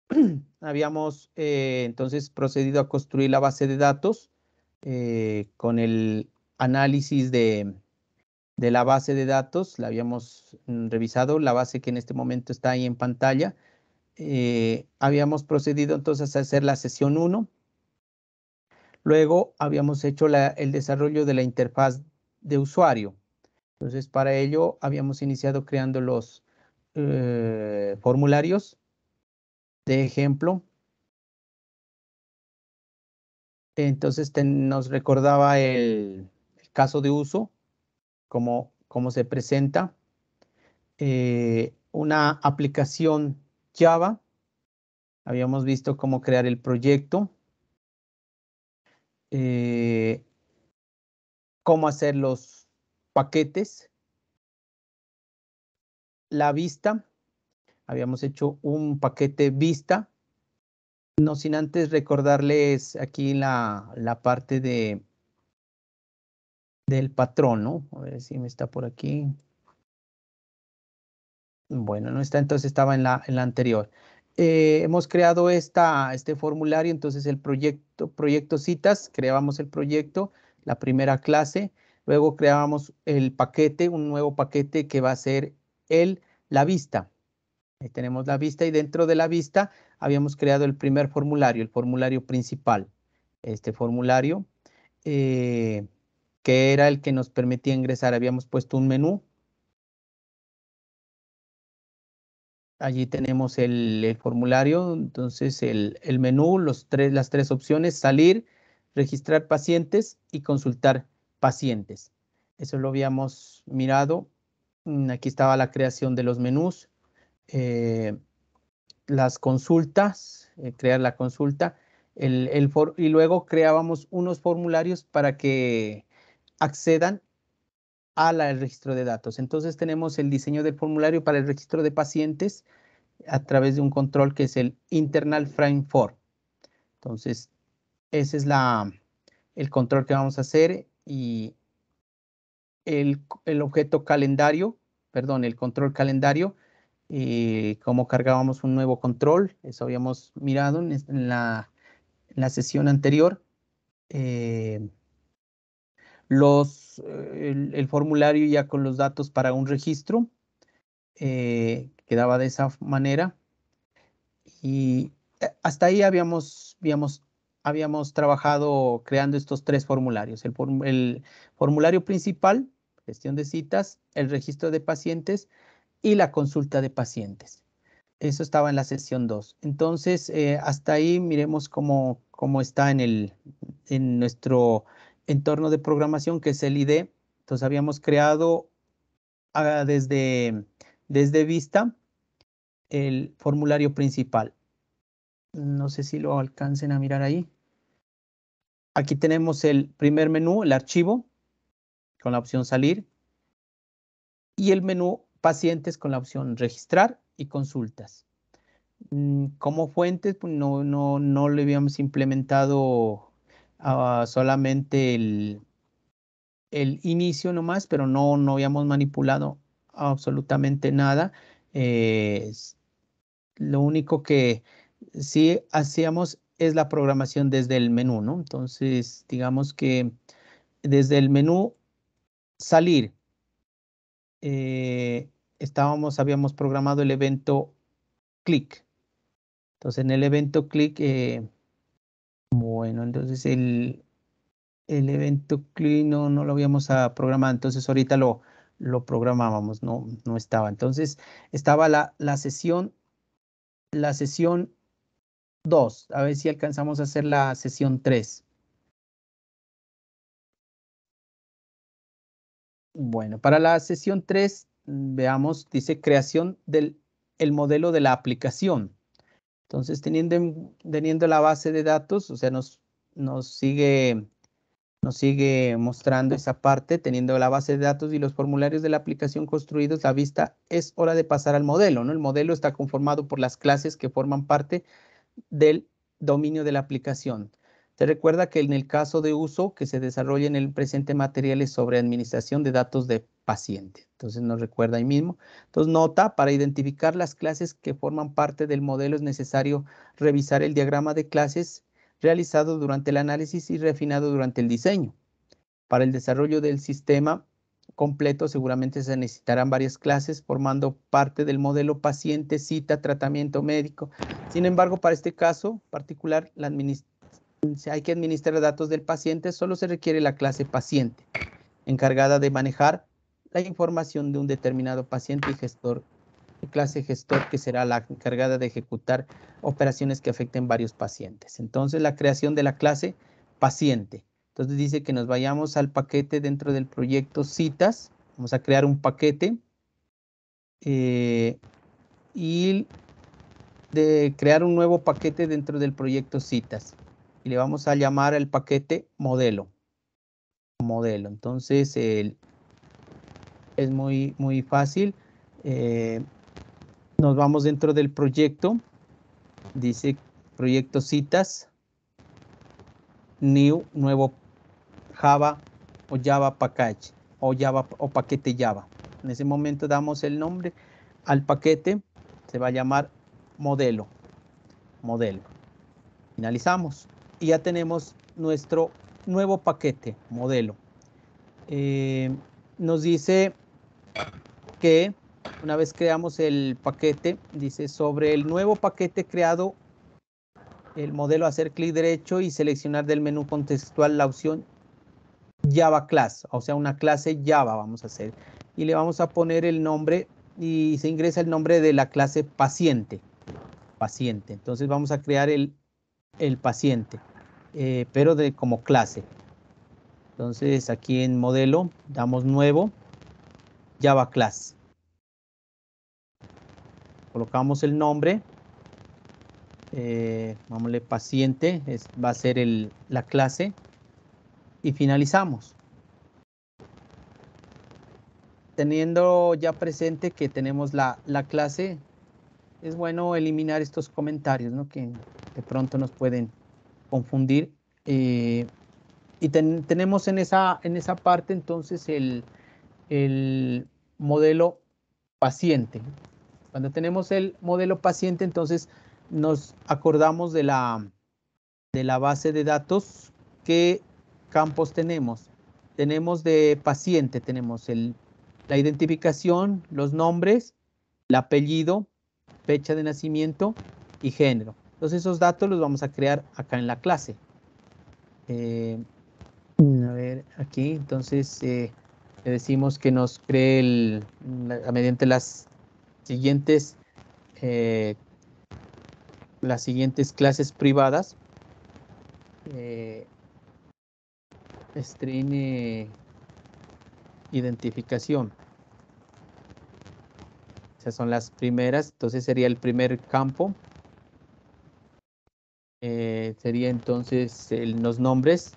Habíamos eh, entonces procedido a construir la base de datos eh, con el análisis de, la base de datos. La habíamos mm, revisado, la base que en este momento está ahí en pantalla. Eh, habíamos procedido entonces a hacer la sesión 1. Luego habíamos hecho el desarrollo de la interfaz de usuario. Entonces, para ello habíamos iniciado creando los, eh, formularios de ejemplo. Entonces nos recordaba el, caso de uso, cómo, cómo se presenta. Eh, una aplicación Java. Habíamos visto cómo crear el proyecto. Eh, cómo hacer los paquetes la vista. Habíamos hecho un paquete vista. No sin antes recordarles aquí la, la parte de del patrón, ¿no? A ver si me está por aquí. Bueno, no está, entonces estaba en la, en la anterior. Eh, hemos creado esta, este formulario, entonces el proyecto, proyecto citas, creábamos el proyecto, la primera clase, luego creábamos el paquete, un nuevo paquete que va a ser el, la vista. Ahí tenemos la vista y dentro de la vista habíamos creado el primer formulario, el formulario principal. Este formulario eh, que era el que nos permitía ingresar. Habíamos puesto un menú. Allí tenemos el, formulario, entonces el, el menú, los tres, las tres opciones, salir, registrar pacientes y consultar pacientes. Eso lo habíamos mirado Mm, aquí estaba la creación de los menús, eh, las consultas, eh, crear la consulta, el, y luego creábamos unos formularios para que accedan al registro de datos. Entonces tenemos el diseño del formulario para el registro de pacientes a través de un control que es el internal frame form. Entonces, ese es la, el control que vamos a hacer y el, objeto calendario, perdón, el control calendario, y eh, cómo cargábamos un nuevo control, eso habíamos mirado en, la, sesión anterior. Eh, los, eh, el, formulario ya con los datos para un registro, quedaba de esa manera. Y hasta ahí habíamos, habíamos, trabajado creando estos tres formularios. el formulario principal, gestión de citas, el registro de pacientes y la consulta de pacientes. Eso estaba en la sesión 2. Entonces, eh, hasta ahí miremos cómo, está en, el, en nuestro entorno de programación, que es el ID. Entonces, habíamos creado ah, desde, desde vista el formulario principal. No sé si lo alcancen a mirar ahí. Aquí tenemos el primer menú, el archivo, con la opción salir y el menú pacientes con la opción registrar y consultas. Mm, como fuentes, pues, no, no, no le habíamos implementado ah, solamente el, el, inicio nomás, pero no, no habíamos manipulado absolutamente nada. lo único que sí hacíamos es la programación desde el menú, ¿no? Entonces, digamos que desde el menú salir. Eh, estábamos, habíamos programado el evento click. Entonces en el evento click, eh, bueno, entonces el, el evento click no, no lo habíamos ah, programado, entonces ahorita lo, lo programábamos, no, no estaba. Entonces estaba la, la sesión, la sesión 2, a ver si alcanzamos a hacer la sesión 3. Bueno, para la sesión 3, mm, veamos, dice creación del el modelo de la aplicación. Entonces, teniendo, teniendo la base de datos, o sea, nos, nos, sigue, nos sigue mostrando esa parte, teniendo la base de datos y los formularios de la aplicación construidos, la vista es hora de pasar al modelo, ¿no? El modelo está conformado por las clases que forman parte del dominio de la aplicación. Se recuerda que en el caso de uso que se desarrolla en el presente material es sobre administración de datos de paciente. Entonces nos recuerda ahí mismo. Entonces nota, para identificar las clases que forman parte del modelo es necesario revisar el diagrama de clases realizado durante el análisis y refinado durante el diseño. Para el desarrollo del sistema completo seguramente se necesitarán varias clases formando parte del modelo paciente, cita, tratamiento médico. Sin embargo, para este caso particular, la administración si hay que administrar datos del paciente, solo se requiere la clase paciente, encargada de manejar la información de un determinado paciente y gestor, clase gestor que será la encargada de ejecutar operaciones que afecten varios pacientes. Entonces, la creación de la clase paciente. Entonces dice que nos vayamos al paquete dentro del proyecto citas. Vamos a crear un paquete. Eh, y de crear un nuevo paquete dentro del proyecto citas y le vamos a llamar el paquete modelo. Modelo. Entonces, el, es muy, muy fácil. Eh, nos vamos dentro del proyecto. Dice proyecto citas. New, nuevo Java o Java package o Java o paquete Java. En ese momento damos el nombre al paquete. Se va a llamar modelo. Modelo. Finalizamos y ya tenemos nuestro nuevo paquete, modelo. Eh, nos dice que una vez creamos el paquete, dice sobre el nuevo paquete creado, el modelo hacer clic derecho y seleccionar del menú contextual la opción Java Class, o sea, una clase Java vamos a hacer. Y le vamos a poner el nombre y se ingresa el nombre de la clase paciente. Paciente. Entonces vamos a crear el el paciente, eh, pero de, como clase. Entonces aquí en modelo damos nuevo, Java class. Colocamos el nombre, eh, paciente, es, va a ser la clase y finalizamos. Teniendo ya presente que tenemos la, la clase, es bueno eliminar estos comentarios, ¿no? Que de pronto nos pueden confundir. Eh, y tenemos en esa, en esa parte entonces el, modelo paciente. Cuando tenemos el modelo paciente, entonces nos acordamos de la, la base de datos. ¿Qué campos tenemos? Tenemos de paciente, tenemos la identificación, los nombres, el apellido, fecha de nacimiento y género. Entonces esos datos los vamos a crear acá en la clase. Eh, a ver, aquí, entonces eh, le decimos que nos cree mediante las siguientes, eh, las siguientes clases privadas. string identificación. Esas son las primeras, entonces sería el primer campo. Eh, sería entonces los nombres.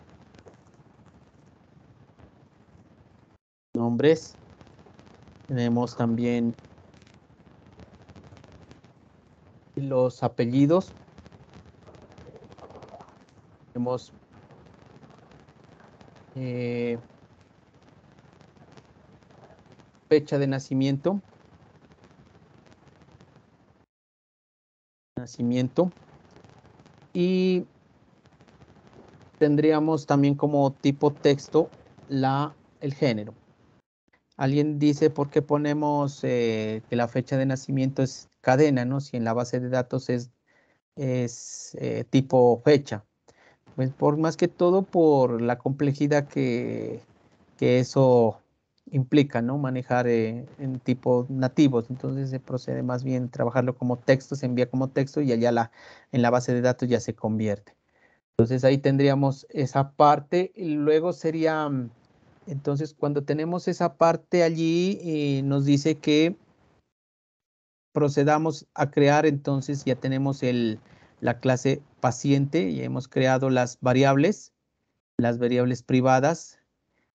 Nombres. Tenemos también los apellidos. Tenemos eh, fecha de nacimiento. Nacimiento. Y tendríamos también como tipo texto la, el género. Alguien dice, ¿por qué ponemos eh, que la fecha de nacimiento es cadena, ¿no? si en la base de datos es, es eh, tipo fecha? Pues por más que todo por la complejidad que eso implica, ¿no? Manejar eh, en tipo nativos. Entonces se procede más bien trabajarlo como texto, se envía como texto y allá la, en la base de datos ya se convierte. Entonces ahí tendríamos esa parte. Y luego sería, mm, entonces cuando tenemos esa parte allí, eh, nos dice que procedamos a crear, entonces ya tenemos el, la clase paciente y hemos creado las variables, las variables privadas,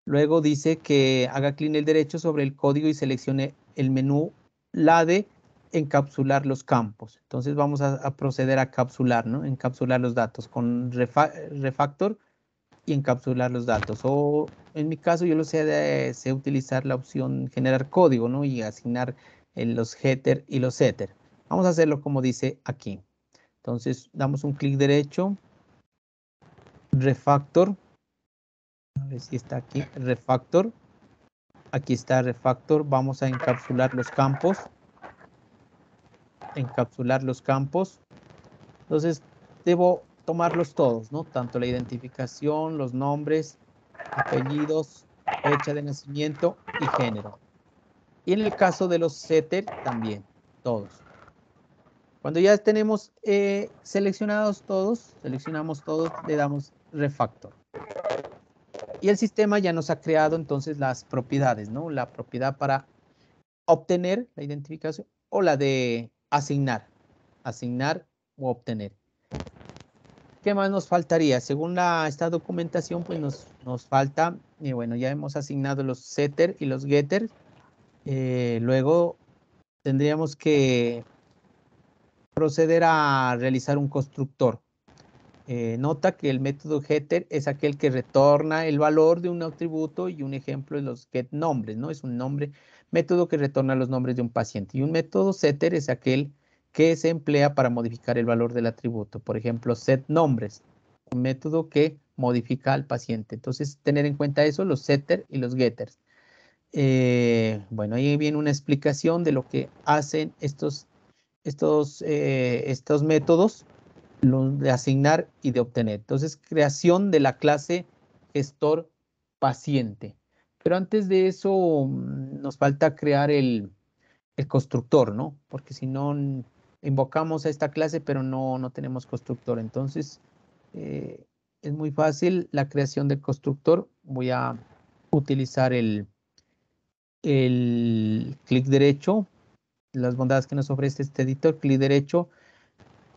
Luego dice que haga clic en el derecho sobre el código y seleccione el menú la de encapsular los campos. Entonces vamos a, proceder a encapsular, ¿no? Encapsular los datos con refactor y encapsular los datos. O en mi caso yo lo sé, utilizar la opción generar código, ¿no? Y asignar eh, los header y los setter. Vamos a hacerlo como dice aquí. Entonces damos un clic derecho, refactor, a ver si está aquí, refactor. Aquí está refactor, vamos a encapsular los campos. Encapsular los campos. Entonces, debo tomarlos todos, ¿no? Tanto la identificación, los nombres, apellidos, fecha de nacimiento y género. Y en el caso de los setter, también, todos. Cuando ya tenemos eh, seleccionados todos, seleccionamos todos, le damos refactor y el sistema ya nos ha creado entonces las propiedades, ¿no? La propiedad para obtener la identificación o la de asignar, asignar o obtener. ¿Qué más nos faltaría? Según esta documentación, pues nos, falta, y bueno, ya hemos asignado los setter y los getters. Eh, luego tendríamos que proceder a realizar un constructor. Eh, nota que el método getter es aquel que retorna el valor de un atributo y un ejemplo es los get nombres, ¿no? Es un nombre, método que retorna los nombres de un paciente. Y un método setter es aquel que se emplea para modificar el valor del atributo. Por ejemplo, set nombres, un método que modifica al paciente. Entonces, tener en cuenta eso, los setter y los getters. Eh, bueno, ahí viene una explicación de lo que hacen estos, estos, eh, estos métodos de asignar y de obtener. Entonces, creación de la clase gestor paciente. Pero antes de eso, mm, nos falta crear el, el constructor, ¿no? Porque si no, invocamos a esta clase, pero no, no tenemos constructor. Entonces, eh, es muy fácil la creación del constructor. Voy a utilizar el, el clic derecho, las bondades que nos ofrece este editor, clic derecho,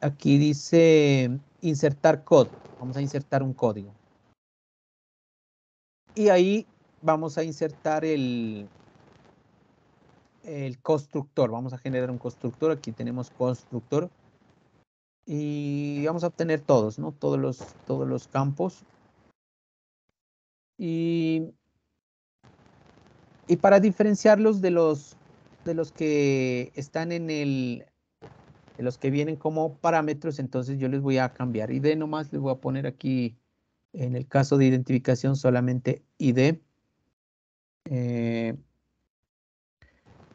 Aquí dice insertar code. Vamos a insertar un código. Y ahí vamos a insertar el, el constructor. Vamos a generar un constructor. Aquí tenemos constructor. Y vamos a obtener todos, ¿no? Todos los, todos los campos. Y, y para diferenciarlos de los, de los que están en el, los que vienen como parámetros, entonces yo les voy a cambiar ID nomás, les voy a poner aquí, en el caso de identificación, solamente ID. Eh,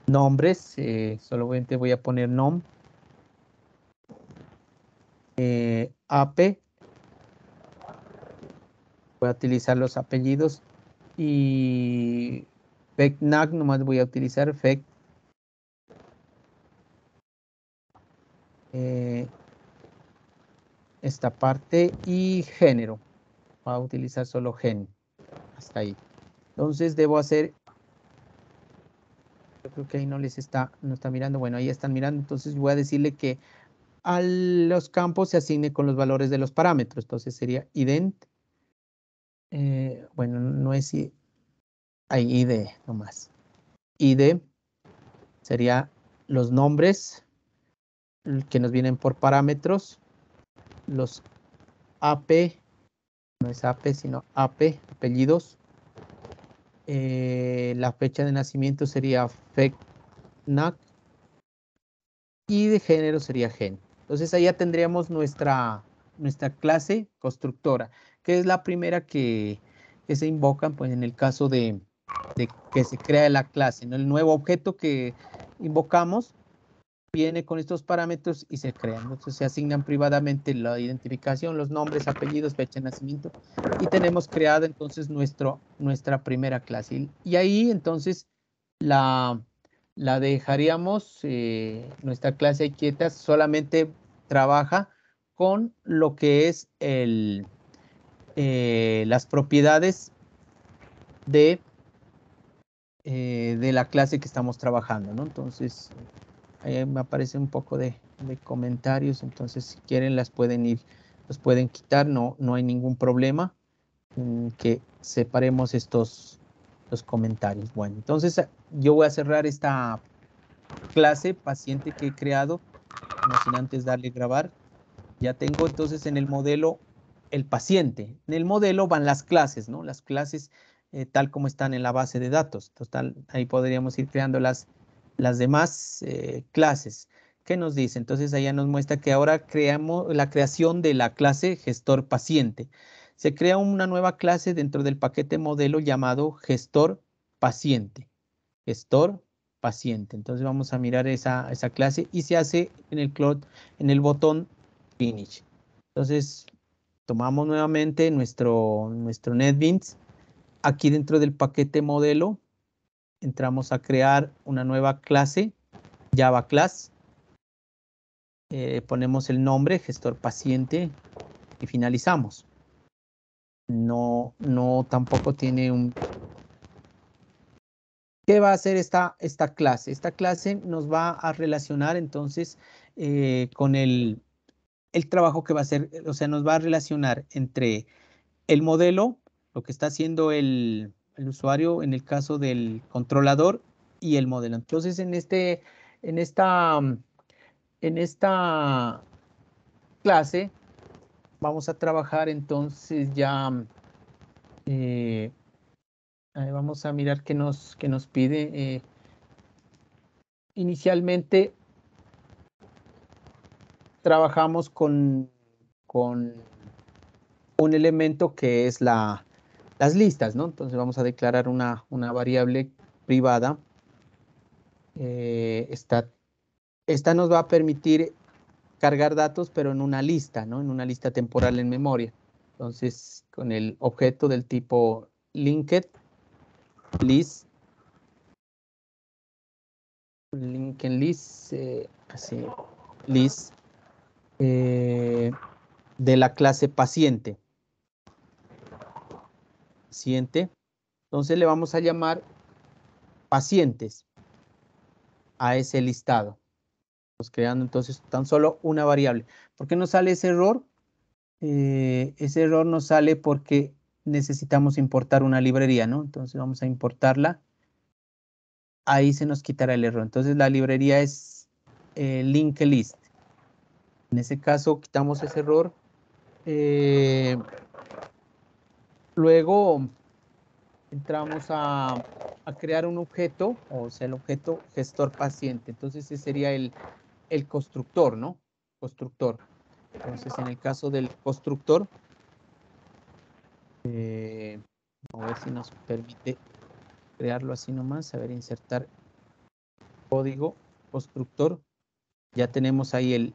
nombres, eh, solamente voy a poner nom. Eh, AP. Voy a utilizar los apellidos. Y FECNAC, nomás voy a utilizar FEC Eh, esta parte y género. Va a utilizar solo gen. Hasta ahí. Entonces debo hacer... Yo creo que ahí no les está, no está mirando. Bueno, ahí están mirando. Entonces voy a decirle que a los campos se asigne con los valores de los parámetros. Entonces sería ident. Eh, bueno, no es ahí ID nomás. ID sería los nombres que nos vienen por parámetros, los AP, no es AP, sino AP, apellidos. Eh, la fecha de nacimiento sería FECNAC y de género sería GEN. Entonces ahí tendríamos nuestra, nuestra clase constructora, que es la primera que, se invoca pues, en el caso de, de que se crea la clase, el nuevo objeto que invocamos viene con estos parámetros y se crean. Entonces se asignan privadamente la identificación, los nombres, apellidos, fecha de nacimiento y tenemos creada entonces nuestra primera clase. Y ahí entonces la, dejaríamos, eh, nuestra clase quieta solamente trabaja con lo que es el, eh, las propiedades de, eh, de la clase que estamos trabajando. Entonces ahí eh, me aparece un poco de, comentarios, entonces si quieren las pueden ir, los pueden quitar, no, no hay ningún problema que separemos estos los comentarios. Bueno, entonces eh, yo voy a cerrar esta clase paciente que he creado, no sin antes darle grabar. Ya tengo entonces en el modelo el paciente. En el modelo van las clases, ¿no? Las clases eh, tal como están en la base de datos. Total, ahí podríamos ir creándolas las las demás eh, clases. ¿Qué nos dice? Entonces, allá nos muestra que ahora creamos la creación de la clase gestor paciente. Se crea una nueva clase dentro del paquete modelo llamado gestor paciente. Gestor paciente. Entonces, vamos a mirar esa, clase y se hace en el, clot, en el botón Finish. Entonces, tomamos nuevamente nuestro, nuestro NetBeans. Aquí dentro del paquete modelo entramos a crear una nueva clase, Java Class. Eh, ponemos el nombre, gestor paciente, y finalizamos. No, no tampoco tiene un... ¿Qué va a hacer esta, esta clase? Esta clase nos va a relacionar entonces eh, con el, el trabajo que va a hacer, o sea, nos va a relacionar entre el modelo, lo que está haciendo el, el usuario en el caso del controlador y el modelo. Entonces, en, este, en, esta, en esta clase vamos a trabajar entonces ya, eh, vamos a mirar qué nos, nos pide. Eh, inicialmente trabajamos con, con un elemento que es la, las listas, ¿no? Entonces vamos a declarar una, variable privada. Eh, esta, nos va a permitir cargar datos, pero en una lista, ¿no? En una lista temporal en memoria. Entonces, con el objeto del tipo linked, list, list, eh, así, list eh, de la clase paciente paciente. Entonces le vamos a llamar pacientes a ese listado. Estamos creando entonces tan solo una variable. ¿Por qué no sale ese error? Eh, ese error no sale porque necesitamos importar una librería, ¿no? Entonces vamos a importarla. Ahí se nos quitará el error. Entonces la librería es eh, link list En ese caso quitamos ese error. Eh, Luego entramos a, crear un objeto, o sea, el objeto gestor paciente. Entonces ese sería el, constructor, ¿no? Constructor. Entonces en el caso del constructor, eh, a ver si nos permite crearlo así nomás, a ver, insertar código constructor. Ya tenemos ahí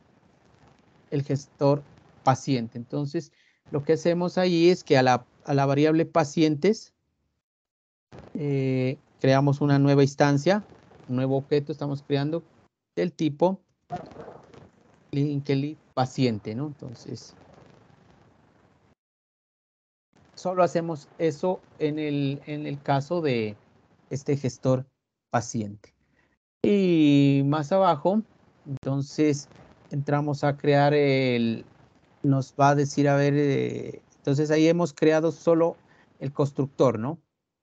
el gestor paciente. Entonces, lo que hacemos ahí es que a la a la variable pacientes, eh, creamos una nueva instancia, un nuevo objeto estamos creando del tipo Linkeli paciente, ¿no? Entonces, solo hacemos eso en el, en el caso de este gestor paciente. Y más abajo, entonces, entramos a crear el, nos va a decir, a ver, eh, entonces ahí hemos creado solo el constructor, ¿no?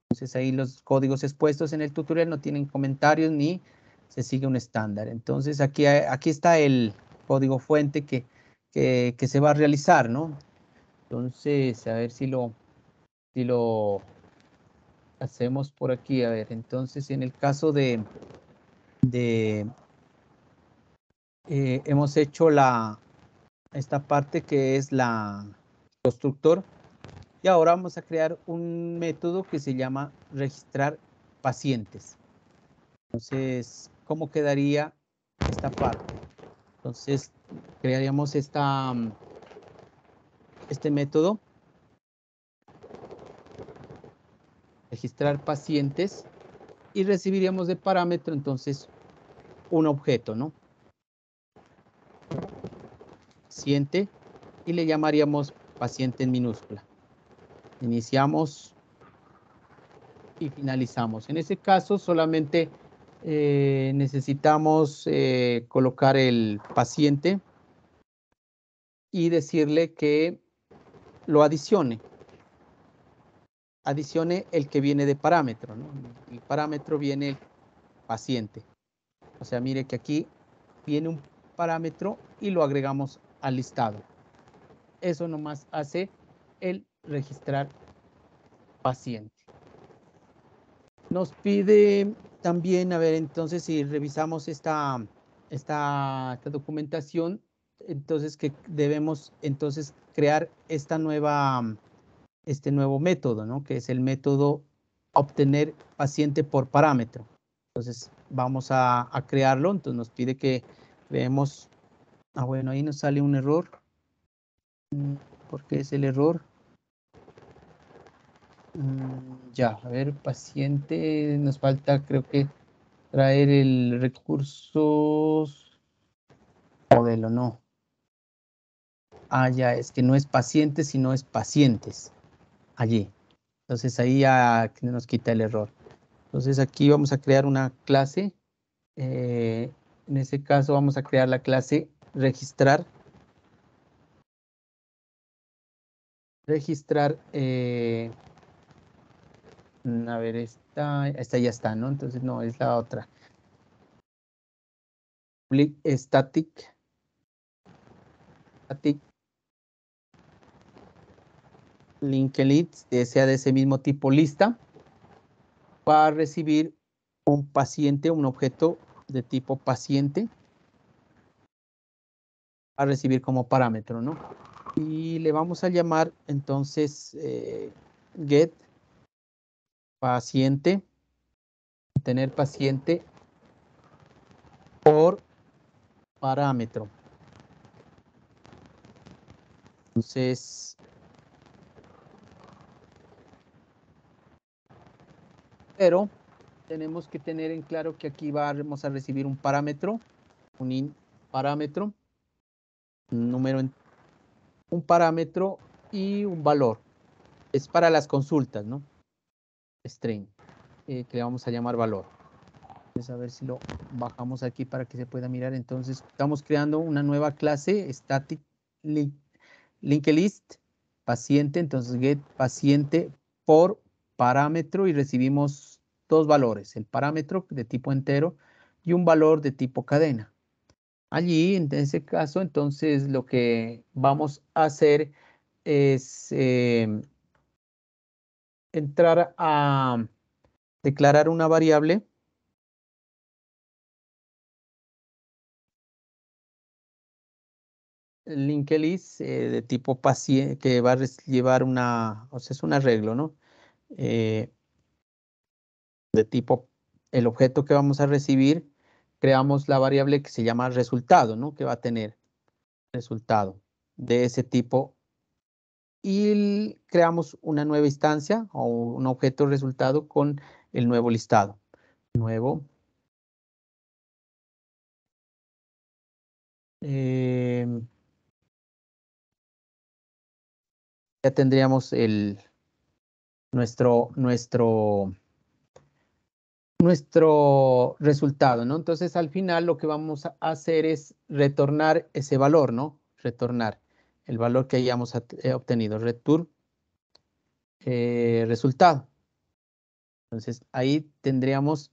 Entonces ahí los códigos expuestos en el tutorial no tienen comentarios ni se sigue un estándar. Entonces aquí, aquí está el código fuente que, se va a realizar, ¿no? Entonces, a ver si lo, si lo hacemos por aquí. A ver, entonces en el caso de, de eh, hemos hecho la, esta parte que es la, constructor. Y ahora vamos a crear un método que se llama registrar pacientes. Entonces, ¿cómo quedaría esta parte? Entonces, crearíamos esta, mm, este método. Registrar pacientes y recibiríamos de parámetro entonces un objeto, ¿no? Paciente y le llamaríamos paciente en minúscula. Iniciamos y finalizamos. En ese caso solamente eh, necesitamos eh, colocar el paciente y decirle que lo adicione. Adicione el que viene de parámetro. El parámetro viene el paciente. O sea, mire que aquí viene un parámetro y lo agregamos al listado. Eso nomás hace el registrar paciente. Nos pide también, a ver, entonces si revisamos esta, esta, documentación, entonces que debemos entonces crear esta nueva, este nuevo método, ¿no? Que es el método obtener paciente por parámetro. Entonces vamos a, crearlo, entonces nos pide que veamos... ah bueno, ahí nos sale un error porque es el error. Mm, ya, a ver, paciente, nos falta creo que traer el recursos modelo, no. Ah, ya, es que no es paciente, sino es pacientes. Allí. Entonces ahí ya nos quita el error. Entonces aquí vamos a crear una clase. Eh, en ese caso vamos a crear la clase registrar. registrar. Eh, mm, a ver, esta, esta ya está, ¿no? Entonces, no, es la otra. Public eh, static. Static. link que sea de ese mismo tipo lista, va a recibir un paciente, un objeto de tipo paciente, a recibir como parámetro, ¿no? y le vamos a llamar entonces eh, get paciente, tener paciente por parámetro. Entonces, pero tenemos que tener en claro que aquí vamos a recibir un parámetro, un in parámetro, un número en un parámetro y un valor. Es para las consultas, ¿no? String, eh, que le vamos a llamar valor. Vamos a ver si lo bajamos aquí para que se pueda mirar. Entonces, estamos creando una nueva clase, static link, link list, paciente. Entonces, get paciente por parámetro y recibimos dos valores. El parámetro de tipo entero y un valor de tipo cadena. Allí, en ese caso, entonces lo que vamos a hacer es em, entrar a declarar una variable. link list eh, de tipo paciente que va a llevar una, o sea, es un arreglo, ¿no? Eh, de tipo, el objeto que vamos a recibir creamos la variable que se llama resultado, ¿no? Que va a tener resultado de ese tipo. Y creamos una nueva instancia o un objeto resultado con el nuevo listado. Nuevo. Em, ya tendríamos el, nuestro, nuestro nuestro resultado, ¿no? Entonces, al final lo que vamos a hacer es retornar ese valor, ¿no? Retornar el valor que hayamos eh, obtenido, return eh, resultado. Entonces, ahí tendríamos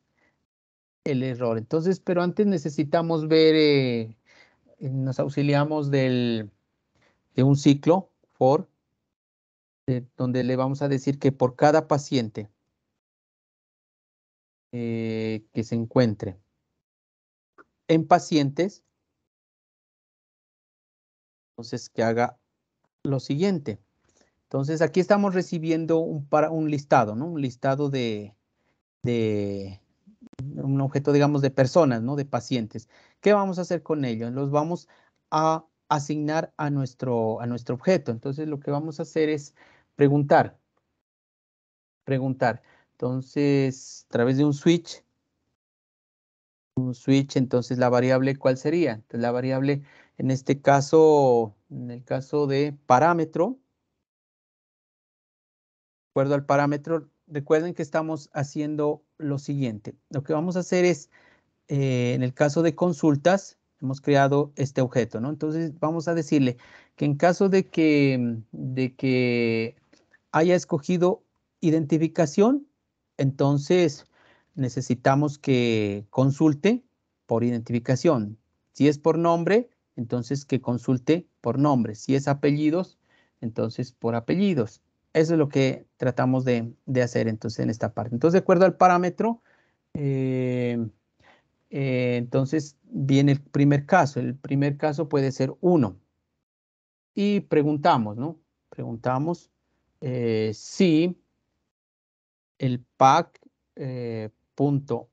el error. Entonces, pero antes necesitamos ver, eh, nos auxiliamos del, de un ciclo for, donde le vamos a decir que por cada paciente eh, que se encuentre en pacientes, entonces que haga lo siguiente. Entonces aquí estamos recibiendo un, un listado, ¿no? Un listado de, un objeto, digamos, de personas, ¿no? De pacientes. ¿Qué vamos a hacer con ellos? Los vamos a asignar a nuestro, a nuestro objeto. Entonces, lo que vamos a hacer es preguntar. Preguntar. Entonces, a través de un switch, un switch, entonces la variable, ¿cuál sería? Entonces, la variable, en este caso, en el caso de parámetro, de acuerdo al parámetro, recuerden que estamos haciendo lo siguiente. Lo que vamos a hacer es, eh, en el caso de consultas, hemos creado este objeto, ¿no? Entonces vamos a decirle que en caso de que, de que haya escogido identificación, entonces necesitamos que consulte por identificación. Si es por nombre, entonces que consulte por nombre. Si es apellidos, entonces por apellidos. Eso es lo que tratamos de, hacer entonces en esta parte. Entonces, de acuerdo al parámetro, eh, eh, entonces viene el primer caso. El primer caso puede ser 1. Y preguntamos, ¿no? Preguntamos eh, si el pack eh, punto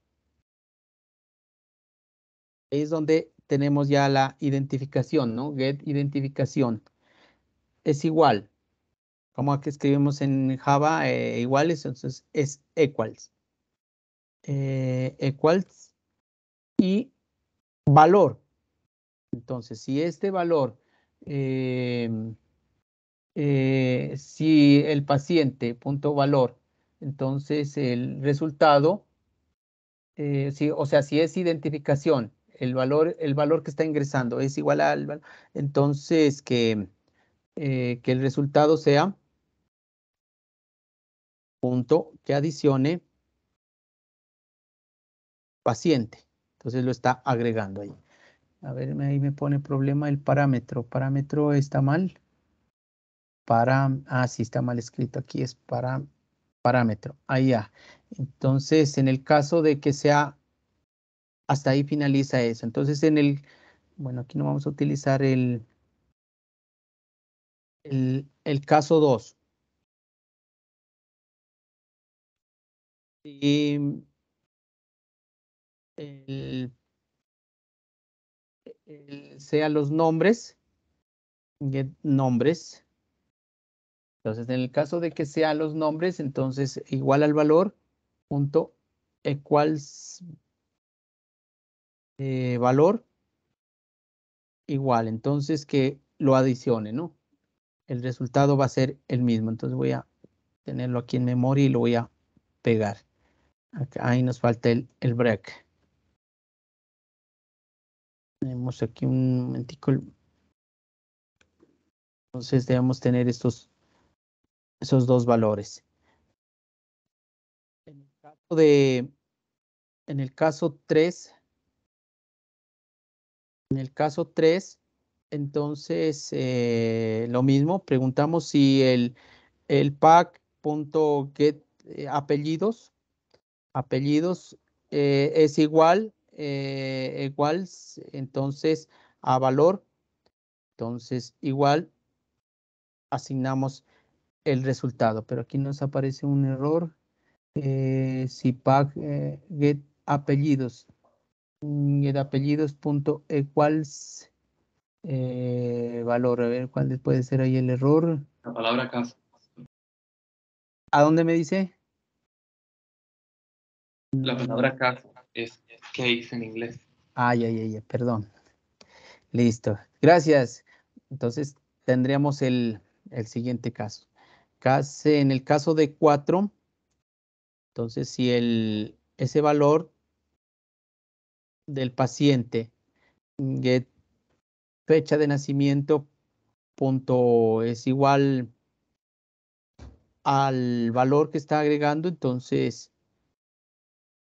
es donde tenemos ya la identificación, ¿no? Get identificación es igual. Como aquí escribimos en Java, eh, iguales, entonces es equals. Eh, equals y valor. Entonces, si este valor, si el paciente, punto valor, entonces, el resultado, eh, o sea, si es identificación, el valor, el valor que está ingresando es igual al entonces que, eh, que el resultado sea punto que adicione paciente. Entonces lo está agregando ahí. A ver, ahí me pone problema el parámetro. Parámetro está mal. Para, ah, sí está mal escrito aquí, es para parámetro, ya. Entonces, en el caso de que sea, hasta ahí finaliza eso. Entonces, en el, bueno, aquí no vamos a utilizar el, el, caso 2. Y el, sea los nombres, get nombres, entonces, en el caso de que sean los nombres, entonces igual al valor punto equals eh, eh, valor igual. Entonces, que lo adicione, ¿no? El resultado va a ser el mismo. Entonces, voy a tenerlo aquí en memoria y lo voy a pegar. ahí nos falta el, el break. Tenemos aquí un momentico. Entonces debemos tener estos esos dos valores. En el caso de, en el caso 3, en el caso 3, entonces eh, lo mismo, preguntamos si el, el pack.get eh, apellidos, apellidos eh, es igual, igual, entonces a valor, entonces igual asignamos el resultado, pero aquí nos aparece un error. Eh, si pack eh, get apellidos, mm, get apellidos punto equals eh, valor. A ver cuál puede ser ahí el error. La palabra casa. ¿A dónde me dice? La palabra casa es case en inglés. Ay, ay, ay, perdón. Listo. Gracias. Entonces tendríamos el siguiente caso. En el caso de 4, entonces si el, ese valor del paciente, get fecha de nacimiento, punto, es igual al valor que está agregando, entonces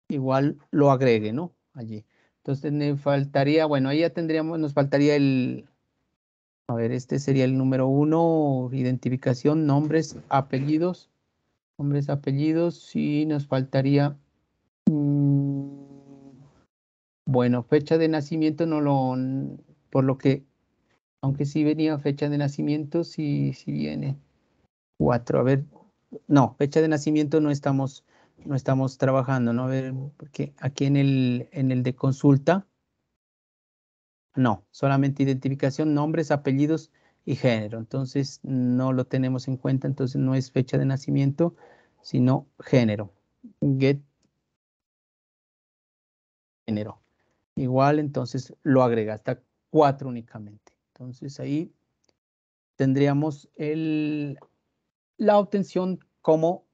igual lo agregue, ¿no? Allí. Entonces me faltaría, bueno, ahí ya tendríamos, nos faltaría el, a ver, este sería el número uno, identificación, nombres, apellidos. Nombres, apellidos, Si nos faltaría... Mm, bueno, fecha de nacimiento no lo... Por lo que, aunque sí venía fecha de nacimiento, sí, viene. Cuatro, a ver, no, fecha de nacimiento no estamos, no estamos trabajando, ¿no? A ver, porque aquí en el, en el de consulta no, solamente identificación, nombres, apellidos y género. Entonces no lo tenemos en cuenta, entonces no es fecha de nacimiento, sino género. Get género. Igual, entonces lo agrega hasta cuatro únicamente. Entonces ahí tendríamos el, la obtención como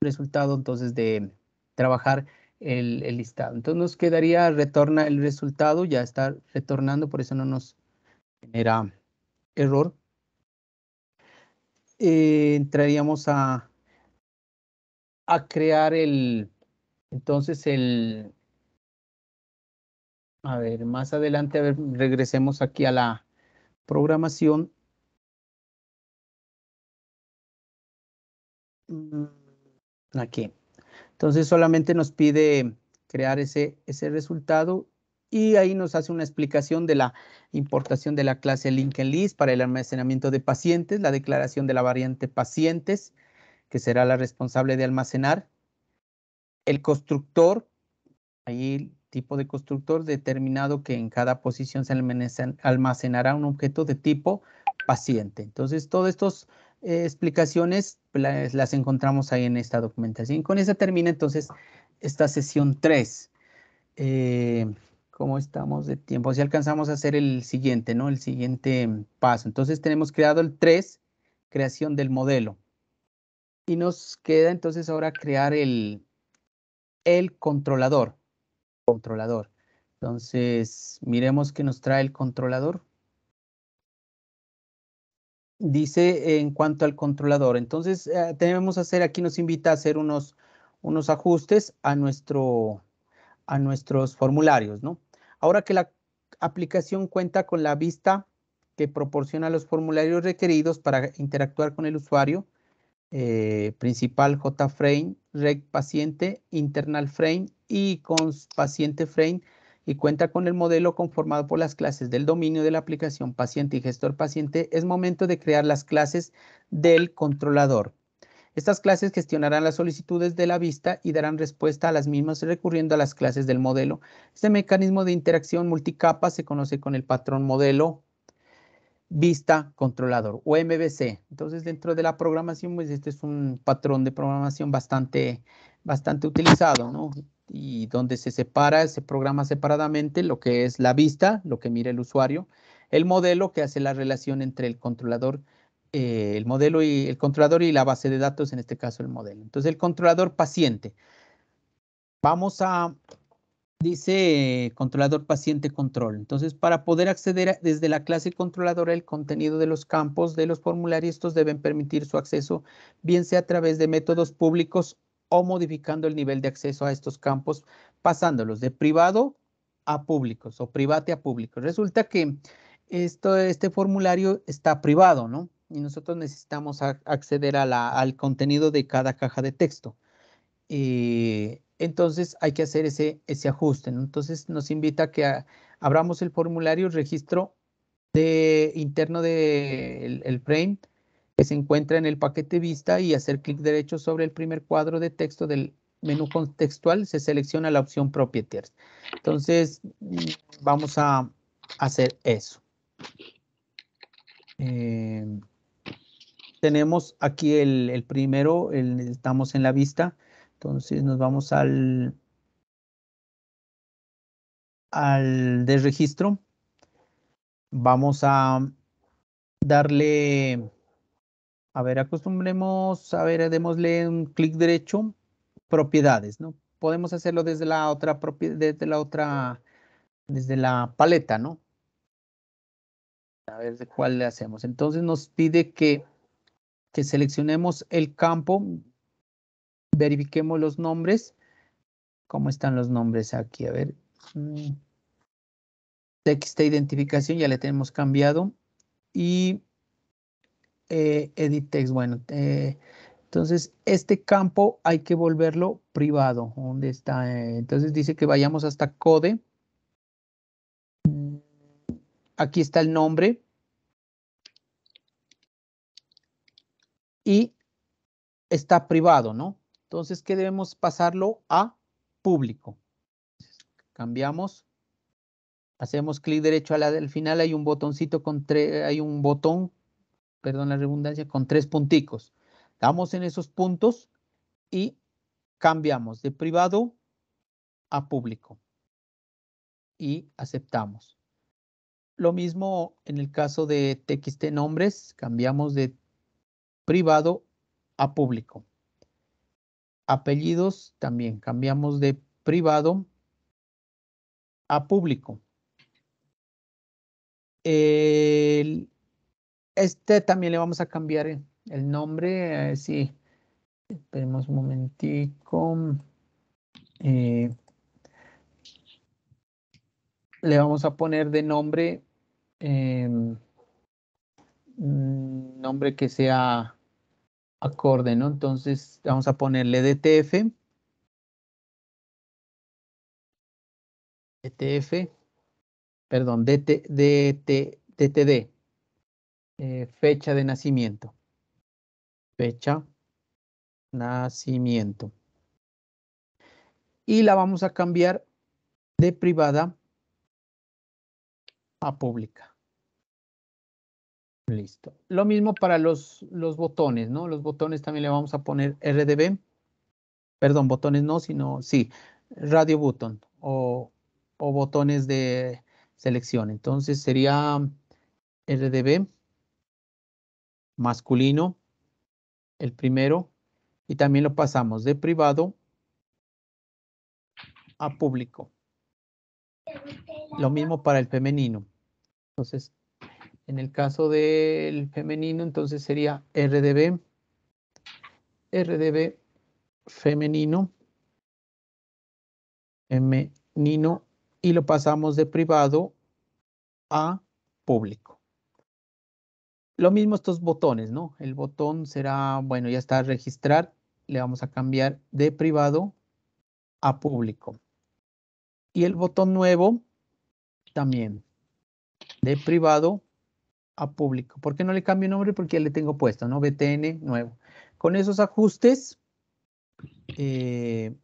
resultado entonces de trabajar el, listado. Entonces nos quedaría, retorna el resultado, ya está retornando, por eso no nos genera error. Eh, entraríamos a, a crear el, entonces el, a ver, más adelante, a ver, regresemos aquí a la programación. Mm, aquí. Entonces solamente nos pide crear ese, ese resultado y ahí nos hace una explicación de la importación de la clase LinkedIn para el almacenamiento de pacientes, la declaración de la variante pacientes, que será la responsable de almacenar, el constructor, ahí el tipo de constructor determinado que en cada posición se almacenará un objeto de tipo paciente. Entonces, todos estos eh, explicaciones las, encontramos ahí en esta documentación. Con esa termina entonces esta sesión 3. Eh, ¿Cómo estamos de tiempo? Si alcanzamos a hacer el siguiente, ¿no? El siguiente paso. Entonces tenemos creado el 3, creación del modelo. Y nos queda entonces ahora crear el, el controlador. Controlador. Entonces, miremos qué nos trae el controlador dice en cuanto al controlador. Entonces, eh, tenemos que hacer, aquí nos invita a hacer unos, unos ajustes a, nuestro, a nuestros formularios, ¿no? Ahora que la aplicación cuenta con la vista que proporciona los formularios requeridos para interactuar con el usuario, principal eh, principal JFrame, rec Paciente, Internal Frame y con Paciente Frame, y cuenta con el modelo conformado por las clases del dominio de la aplicación paciente y gestor paciente, es momento de crear las clases del controlador. Estas clases gestionarán las solicitudes de la vista y darán respuesta a las mismas recurriendo a las clases del modelo. Este mecanismo de interacción multicapa se conoce con el patrón modelo vista controlador o MVC. Entonces, dentro de la programación, pues este es un patrón de programación bastante, bastante utilizado, ¿no? y donde se separa, ese programa separadamente lo que es la vista, lo que mira el usuario, el modelo que hace la relación entre el controlador, eh, el modelo y el controlador y la base de datos, en este caso el modelo. Entonces el controlador paciente. Vamos a, dice controlador paciente control. Entonces para poder acceder desde la clase controladora el contenido de los campos de los formularios, estos deben permitir su acceso, bien sea a través de métodos públicos o modificando el nivel de acceso a estos campos, pasándolos de privado a públicos o private a público. Resulta que esto, este formulario está privado, ¿no? Y nosotros necesitamos acceder al contenido de cada caja de texto. Eh, entonces hay que hacer ese, ese ajuste. Entonces nos invita a que abramos el formulario registro de, interno del de el frame se encuentra en el paquete Vista y hacer clic derecho sobre el primer cuadro de texto del menú contextual, se selecciona la opción Properties. Entonces, mm, vamos a hacer eso. Eh, tenemos aquí el, el primero, estamos en la vista. Entonces, nos vamos al, al de registro. Vamos a darle a ver, acostumbremos, a ver, démosle un clic derecho, propiedades, ¿no? Podemos hacerlo desde la otra propiedad, desde la otra, desde la paleta, ¿no? A ver de cuál le hacemos. Entonces nos pide que, que seleccionemos el campo, verifiquemos los nombres. ¿Cómo están los nombres aquí? A ver. Text mm. de identificación ya le tenemos cambiado. Y Editex, eh, edit text. Bueno, eh, entonces este campo hay que volverlo privado. ¿Dónde está? Eh, entonces dice que vayamos hasta code. Mm, aquí está el nombre. Y está privado, ¿no? Entonces, ¿qué debemos pasarlo a público? Cambiamos. Hacemos clic derecho al final. Hay un botoncito con tres, hay un botón perdón la redundancia, con tres punticos. Damos en esos puntos y cambiamos de privado a público y aceptamos. Lo mismo en el caso de TXT nombres, cambiamos de privado a público. Apellidos también, cambiamos de privado a público. El este también le vamos a cambiar el nombre. Eh, sí, esperemos un momentico. Eh, le vamos a poner de nombre, eh, mm, nombre que sea acorde, ¿no? Entonces vamos a ponerle DTF. DTF, perdón, DTD. Eh, fecha de nacimiento. Fecha, nacimiento. Y la vamos a cambiar de privada a pública. Listo. Lo mismo para los, los botones, ¿no? Los botones también le vamos a poner RDB. Perdón, botones no, sino, sí, radio button o botones de selección. Entonces sería RDB masculino, el primero, y también lo pasamos de privado a público. Lo mismo para el femenino. Entonces, en el caso del femenino, entonces sería RDB, RDB femenino, femenino, y lo pasamos de privado a público. Lo mismo estos botones, ¿no? El botón será, bueno, ya está registrar. Le vamos a cambiar de privado a público. Y el botón nuevo también. De privado a público. ¿Por qué no le cambio nombre? Porque ya le tengo puesto, ¿no? BTN nuevo. Con esos ajustes, eh,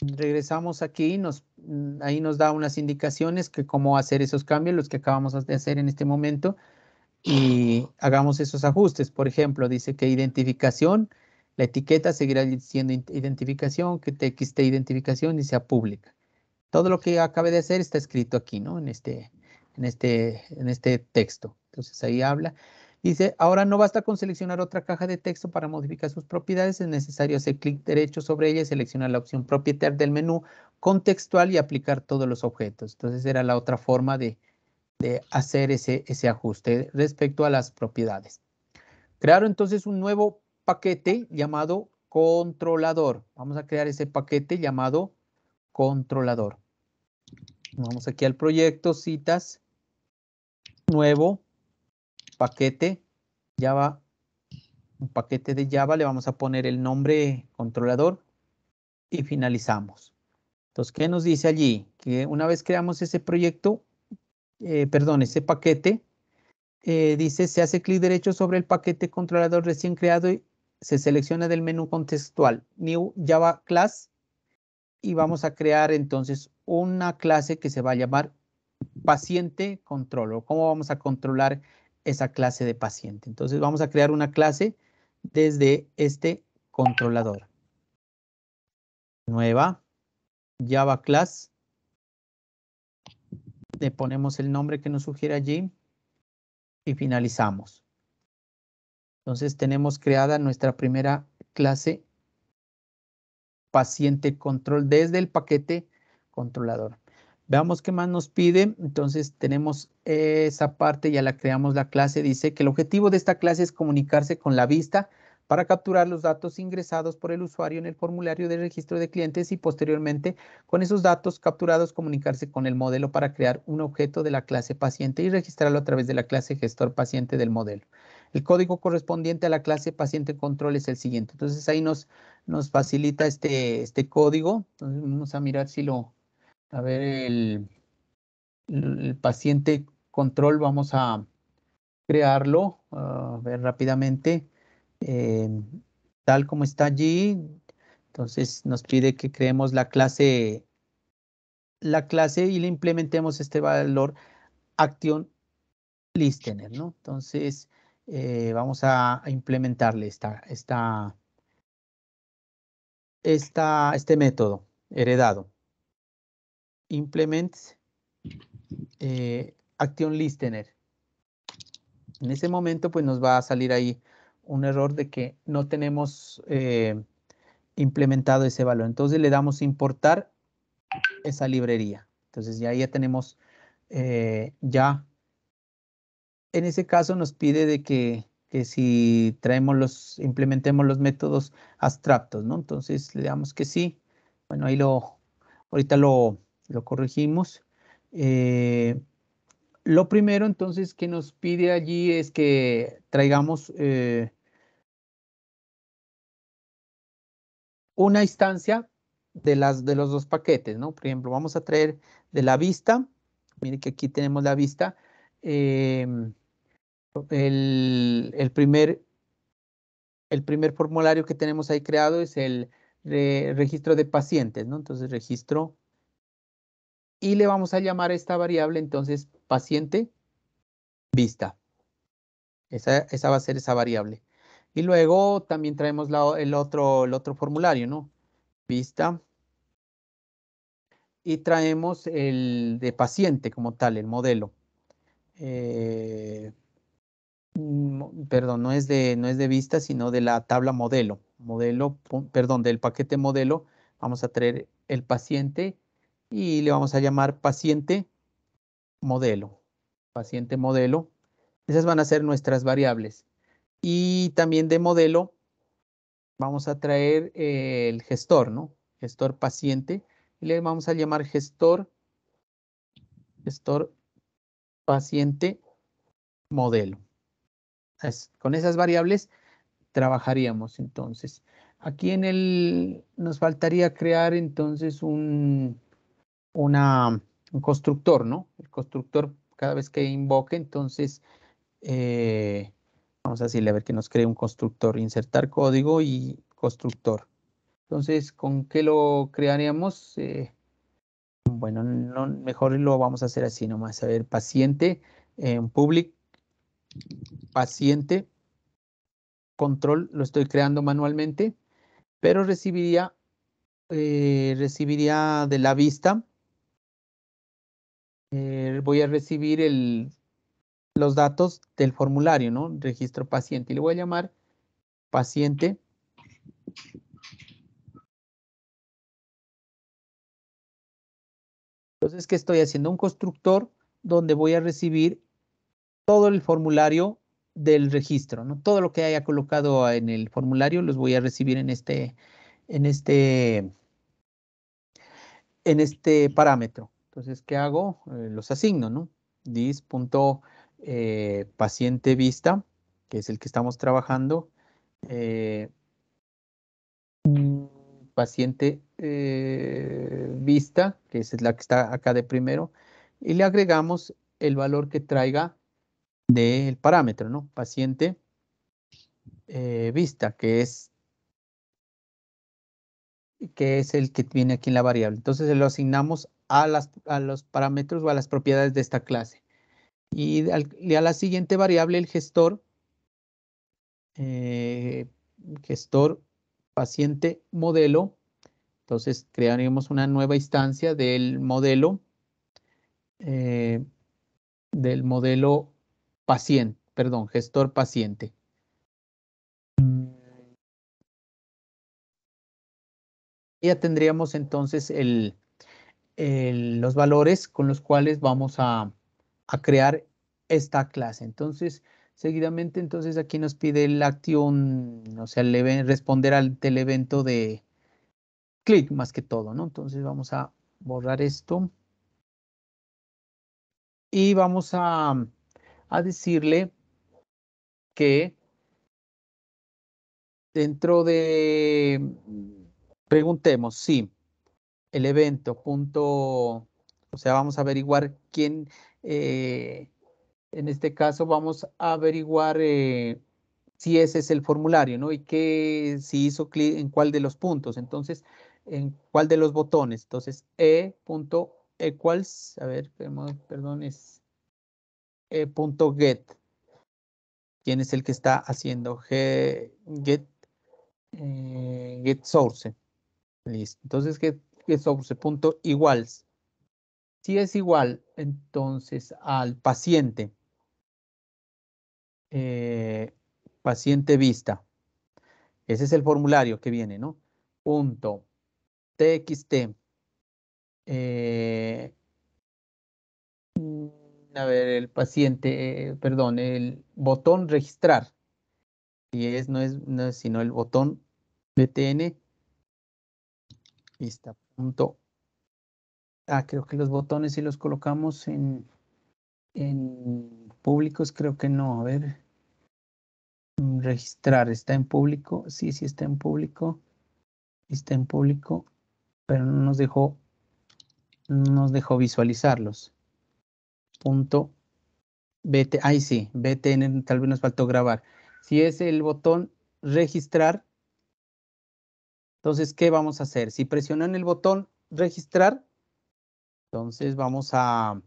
regresamos aquí, nos Mm, ahí nos da unas indicaciones que cómo hacer esos cambios, los que acabamos de hacer en este momento, y hagamos esos ajustes. Por ejemplo, dice que identificación, la etiqueta seguirá diciendo identificación, que TXT identificación y sea pública. Todo lo que acabe de hacer está escrito aquí, ¿no? En este, en este, en este texto. Entonces ahí habla. Dice, ahora no basta con seleccionar otra caja de texto para modificar sus propiedades, es necesario hacer clic derecho sobre ella, seleccionar la opción Propietario del menú contextual y aplicar todos los objetos. Entonces era la otra forma de, hacer ese, ese ajuste respecto a las propiedades. Crearon entonces un nuevo paquete llamado controlador. Vamos a crear ese paquete llamado controlador. Vamos aquí al proyecto, citas, nuevo, paquete Java, un paquete de Java, le vamos a poner el nombre controlador y finalizamos. Entonces, ¿qué nos dice allí? Que una vez creamos ese proyecto, eh, perdón, ese paquete, eh, dice, se hace clic derecho sobre el paquete controlador recién creado y se selecciona del menú contextual New Java Class y vamos a crear entonces una clase que se va a llamar paciente control o cómo vamos a controlar esa clase de paciente. Entonces vamos a crear una clase desde este controlador. Nueva, Java class. Le ponemos el nombre que nos sugiere allí y finalizamos. Entonces tenemos creada nuestra primera clase paciente control desde el paquete controlador. Veamos qué más nos pide. Entonces tenemos esa parte, ya la creamos la clase. Dice que el objetivo de esta clase es comunicarse con la vista para capturar los datos ingresados por el usuario en el formulario de registro de clientes y posteriormente con esos datos capturados comunicarse con el modelo para crear un objeto de la clase paciente y registrarlo a través de la clase gestor paciente del modelo. El código correspondiente a la clase paciente control es el siguiente. Entonces ahí nos, nos facilita este, este código. vamos a mirar si lo, a ver, el, paciente control vamos a crearlo, a ver rápidamente, eh, tal como está allí. Entonces nos pide que creemos la clase, la clase y le implementemos este valor action listener, ¿no? Entonces eh, vamos a, a implementarle esta, esta, esta, este método heredado implement eh, action listener. En ese momento pues nos va a salir ahí un error de que no tenemos eh, implementado ese valor. Entonces le damos importar esa librería. Entonces ya, ya tenemos eh, ya. En ese caso nos pide de que, que, si traemos los, implementemos los métodos abstractos, ¿no? Entonces le damos que sí. Bueno, ahí lo, ahorita lo, lo corregimos. Eh, lo primero entonces que nos pide allí es que traigamos eh, una instancia de, las, de los dos paquetes, ¿no? Por ejemplo, vamos a traer de la vista, miren que aquí tenemos la vista, em, el, primer, el primer formulario que tenemos ahí creado es el registro de pacientes, ¿no? Entonces, registro y le vamos a llamar a esta variable entonces paciente vista. Esa, esa va a ser esa variable. Y luego también traemos la, el, otro, el otro formulario, ¿no? Vista. Y traemos el de paciente como tal, el modelo. Eh, perdón, no es, de, no es de vista, sino de la tabla modelo. Modelo, perdón, del paquete modelo, vamos a traer el paciente y le vamos a llamar paciente modelo. Paciente modelo. Esas van a ser nuestras variables. Y también de modelo vamos a traer eh, el gestor, ¿no? Gestor paciente. Y le vamos a llamar gestor, gestor paciente modelo. con esas variables trabajaríamos entonces. Aquí en el, nos faltaría crear entonces un, una, un constructor, ¿no? El constructor cada vez que invoque, entonces eh, vamos a decirle a ver que nos cree un constructor, insertar código y constructor. Entonces, ¿con qué lo crearíamos? Eh, bueno, no, mejor lo vamos a hacer así nomás. A ver, paciente, eh, en public, paciente, control, lo estoy creando manualmente, pero recibiría, recibiría de la vista eh, voy a recibir los datos del formulario, ¿no? Registro paciente. Y le voy a llamar paciente. Entonces, ¿qué estoy haciendo? Un constructor donde voy a recibir todo el formulario del registro, ¿no? Todo lo que haya colocado en el formulario los voy a recibir en este, en este, en este parámetro. Entonces, ¿qué hago? Eh, los asigno, ¿no? Dis eh, paciente vista, que es el que estamos trabajando. Eh, paciente vista, que es la que está acá de primero. Y le agregamos el valor que traiga del parámetro, ¿no? Paciente vista, que es que es el que viene aquí en la variable. Entonces, lo asignamos a, los parámetros o a las propiedades de esta clase. Y, a la siguiente variable, el gestor, eh, gestor paciente modelo. Entonces crearíamos una nueva instancia del modelo, eh, del modelo paciente, perdón, gestor paciente. Ya tendríamos entonces el, los valores con los cuales vamos a, crear esta clase. Entonces, seguidamente, entonces aquí nos pide la acción, o sea, responder al evento de clic más que todo, ¿no? Entonces vamos a borrar esto. Y vamos a, a decirle que dentro de, preguntemos, sí, el evento. Punto, o sea, vamos a averiguar quién, eh, en este caso vamos a averiguar eh, si ese es el formulario, ¿no? Y qué, si hizo clic en cuál de los puntos, entonces, en cuál de los botones. Entonces, e.equals, a ver, perdón, es e get. ¿Quién es el que está haciendo? get, eh, get source. Listo. Entonces, get que sobre punto iguals. Si es igual, entonces, al paciente, eh, paciente vista. Ese es el formulario que viene, ¿no? Punto txt. Eh, a ver, el paciente, eh, perdón, el botón registrar. Si es, no es, no es, sino el botón btn. Vista Ah, creo que los botones si los colocamos en, en públicos, creo que no. A ver. Mm, registrar, ¿está en público? Sí, sí está en público. Está en público, pero no nos dejó, no nos dejó visualizarlos. Punto. BT, ahí sí, BTN, tal vez nos faltó grabar. Si es el botón registrar, entonces, ¿qué vamos a hacer? Si presionan el botón registrar, entonces vamos a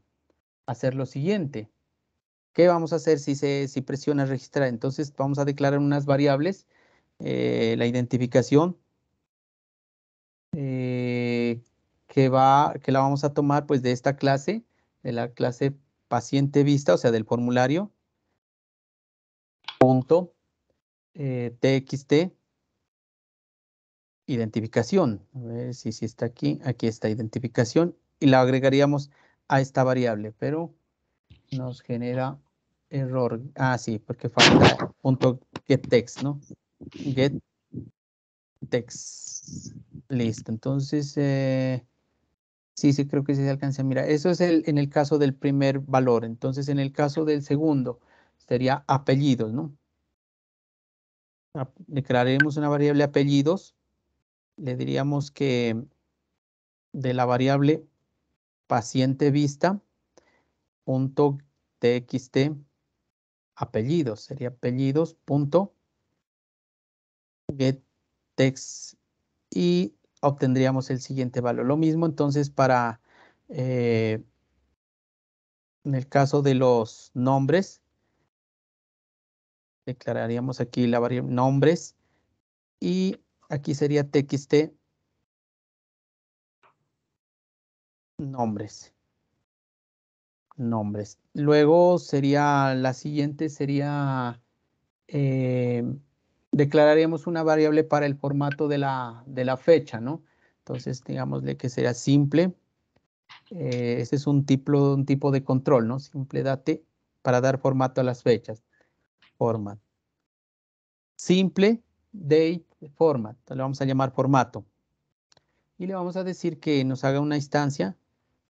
hacer lo siguiente. ¿Qué vamos a hacer si, se, si presiona registrar? Entonces vamos a declarar unas variables, eh, la identificación, eh, que, va, que la vamos a tomar pues de esta clase, de la clase paciente vista, o sea, del formulario, punto, eh, txt, identificación. A ver si, si está aquí. Aquí está identificación y la agregaríamos a esta variable, pero nos genera error. Ah, sí, porque falta punto ¿no? Get text. Listo. Entonces, eh, sí, sí, creo que sí se alcanza. Mira, eso es el, en el caso del primer valor. Entonces, en el caso del segundo, sería apellidos, ¿no? Declararemos una variable apellidos le diríamos que de la variable paciente vista punto txt apellidos sería apellidos punto get text y obtendríamos el siguiente valor lo mismo entonces para eh, en el caso de los nombres declararíamos aquí la variable nombres y Aquí sería txt nombres. Nombres. Luego sería, la siguiente sería, eh, declararíamos una variable para el formato de la, fecha, ¿no? Entonces, digámosle que será simple. Eh, ese es un tipo, un tipo de control, ¿no? Simple date para dar formato a las fechas. Format. Simple, date, format, le vamos a llamar formato. Y le vamos a decir que nos haga una instancia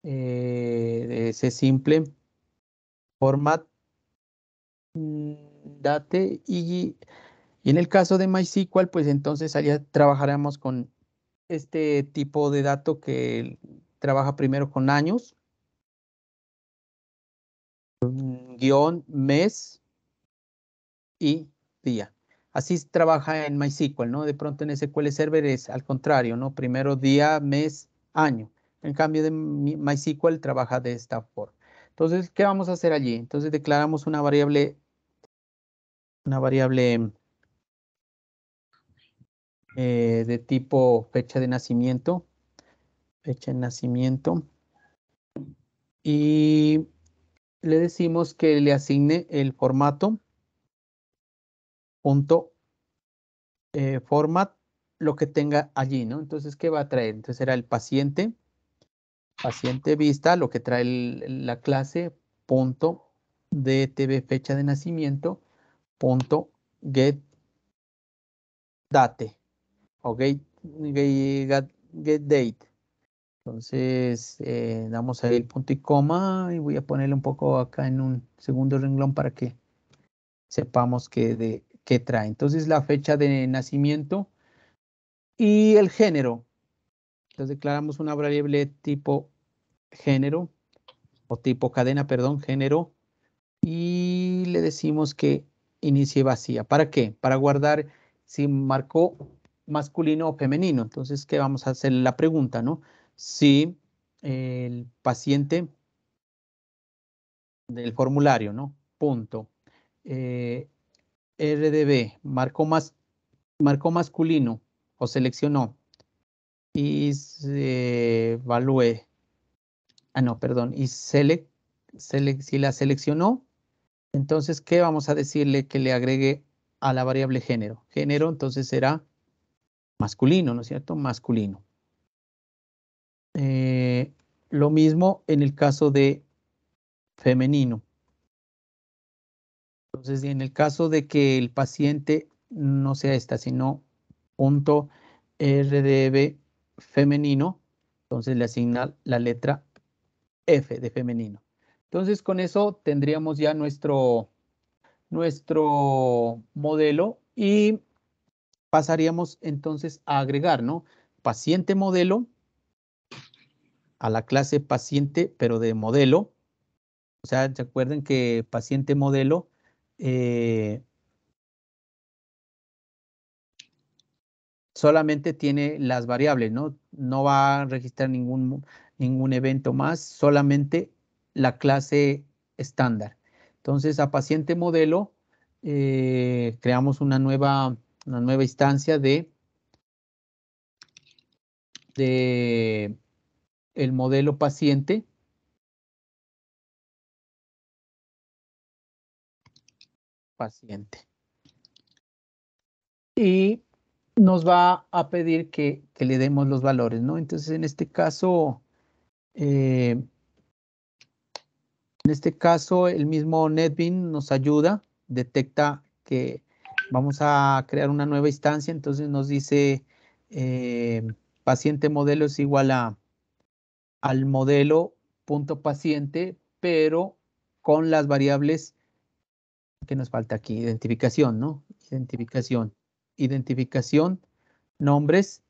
eh, de ese simple format mm, date y, y en el caso de MySQL, pues entonces trabajaremos con este tipo de dato que trabaja primero con años, mm, guión, mes y día así trabaja en MySQL, ¿no? De pronto en SQL Server es al contrario, ¿no? Primero día, mes, año. En cambio de MySQL trabaja de esta forma. Entonces, ¿qué vamos a hacer allí? Entonces declaramos una variable, una variable mm, eh, de tipo fecha de nacimiento, fecha de nacimiento, y le decimos que le asigne el formato punto eh, format lo que tenga allí, ¿no? Entonces, ¿qué va a traer? Entonces era el paciente, paciente vista, lo que trae la clase, punto dtv fecha de nacimiento, punto get date o get, date. Entonces, eh, damos ahí el punto y coma y voy a ponerle un poco acá en un segundo renglón para que sepamos que de que trae. Entonces la fecha de nacimiento y el género. Entonces declaramos una variable tipo género o tipo cadena, perdón, género y le decimos que inicie vacía. ¿Para qué? Para guardar si marcó masculino o femenino. Entonces, ¿qué vamos a hacer? La pregunta, ¿no? Si el paciente del formulario, ¿no? Punto. Eh, RDB, marcó, masculino o seleccionó y se evalué. Ah, no, perdón, y si la seleccionó, entonces, ¿qué vamos a decirle que le agregue a la variable género? Género, entonces, será masculino, ¿no es cierto? Masculino. Eh, lo mismo en el caso de femenino. Entonces, en el caso de que el paciente no sea esta, sino punto RDB femenino, entonces le asigna la letra F de femenino. Entonces, con eso tendríamos ya nuestro, nuestro modelo y pasaríamos entonces a agregar, ¿no? Paciente modelo a la clase paciente, pero de modelo. O sea, se acuerden que paciente modelo eh, solamente tiene las variables, ¿no? No va a registrar ningún, ningún evento más, solamente la clase estándar. Entonces, a paciente modelo, eh, creamos una nueva, una nueva instancia de, de el modelo paciente paciente. Y nos va a pedir que, le demos los valores, ¿no? Entonces, en este caso, eh, en este caso, el mismo NetBean nos ayuda, detecta que vamos a crear una nueva instancia, entonces nos dice eh, paciente modelo es igual a al modelo punto paciente, pero con las variables ¿Qué nos falta aquí? Identificación, ¿no? Identificación. Identificación, nombres.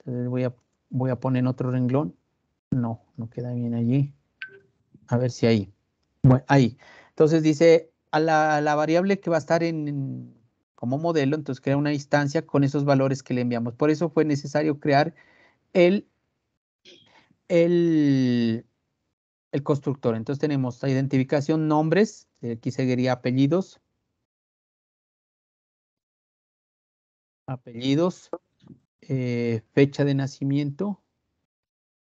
Entonces voy a, voy a poner otro renglón. No, no queda bien allí. A ver si ahí. Bueno, ahí. Entonces dice a la, variable que va a estar como modelo, entonces crea una instancia con esos valores que le enviamos. Por eso fue necesario crear el, el, el constructor. Entonces tenemos la identificación, nombres, eh, aquí seguiría apellidos. Apellidos, eh, fecha de nacimiento,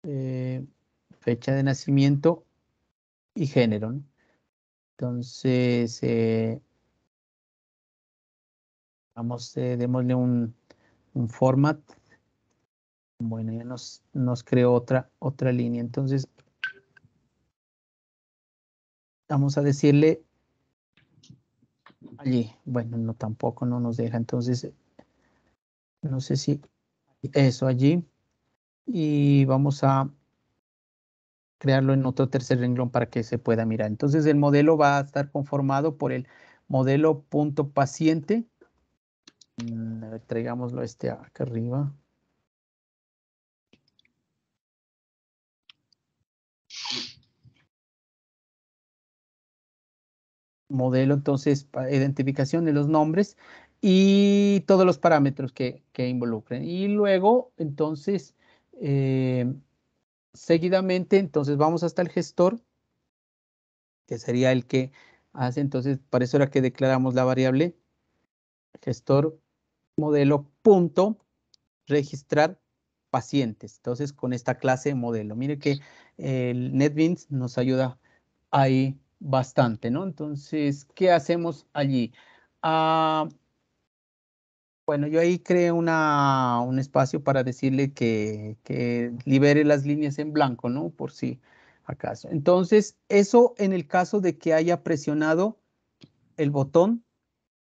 eh, fecha de nacimiento y género. Entonces, vamos, démosle un, un format. Bueno, ya nos, nos creó otra, otra línea. Entonces, vamos a decirle allí. Bueno, no tampoco no nos deja. Entonces, no sé si eso allí. Y vamos a crearlo en otro tercer renglón para que se pueda mirar. Entonces, el modelo va a estar conformado por el modelo punto paciente. Mm, a traigámoslo este acá arriba. modelo, entonces identificación de los nombres y todos los parámetros que, involucren. Y luego, entonces, eh, seguidamente, entonces vamos hasta el gestor, que sería el que hace, entonces, para eso era que declaramos la variable gestor modelo punto registrar pacientes. Entonces, con esta clase modelo. Mire que el NetBeans nos ayuda ahí bastante, ¿no? Entonces, ¿qué hacemos allí? Ah, bueno, yo ahí creé una, un espacio para decirle que, que, libere las líneas en blanco, ¿no? Por si acaso. Entonces, eso en el caso de que haya presionado el botón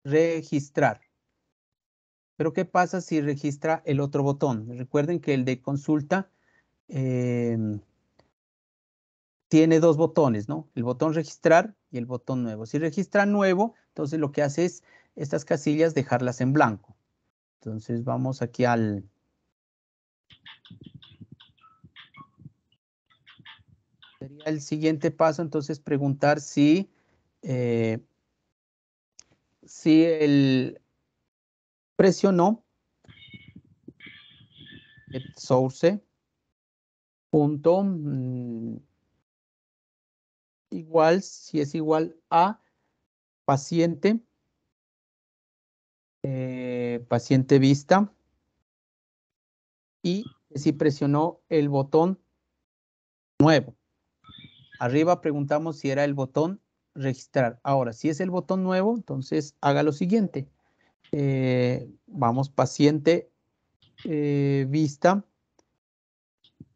registrar. Pero, ¿qué pasa si registra el otro botón? Recuerden que el de consulta eh, tiene dos botones, ¿no? El botón registrar y el botón nuevo. Si registra nuevo, entonces lo que hace es estas casillas dejarlas en blanco. Entonces vamos aquí al... Sería el siguiente paso, entonces preguntar si, eh, si el presionó source punto mm, igual, si es igual a paciente, eh, paciente vista, y si presionó el botón nuevo. Arriba preguntamos si era el botón registrar. Ahora, si es el botón nuevo, entonces haga lo siguiente. Eh, vamos, paciente eh, vista,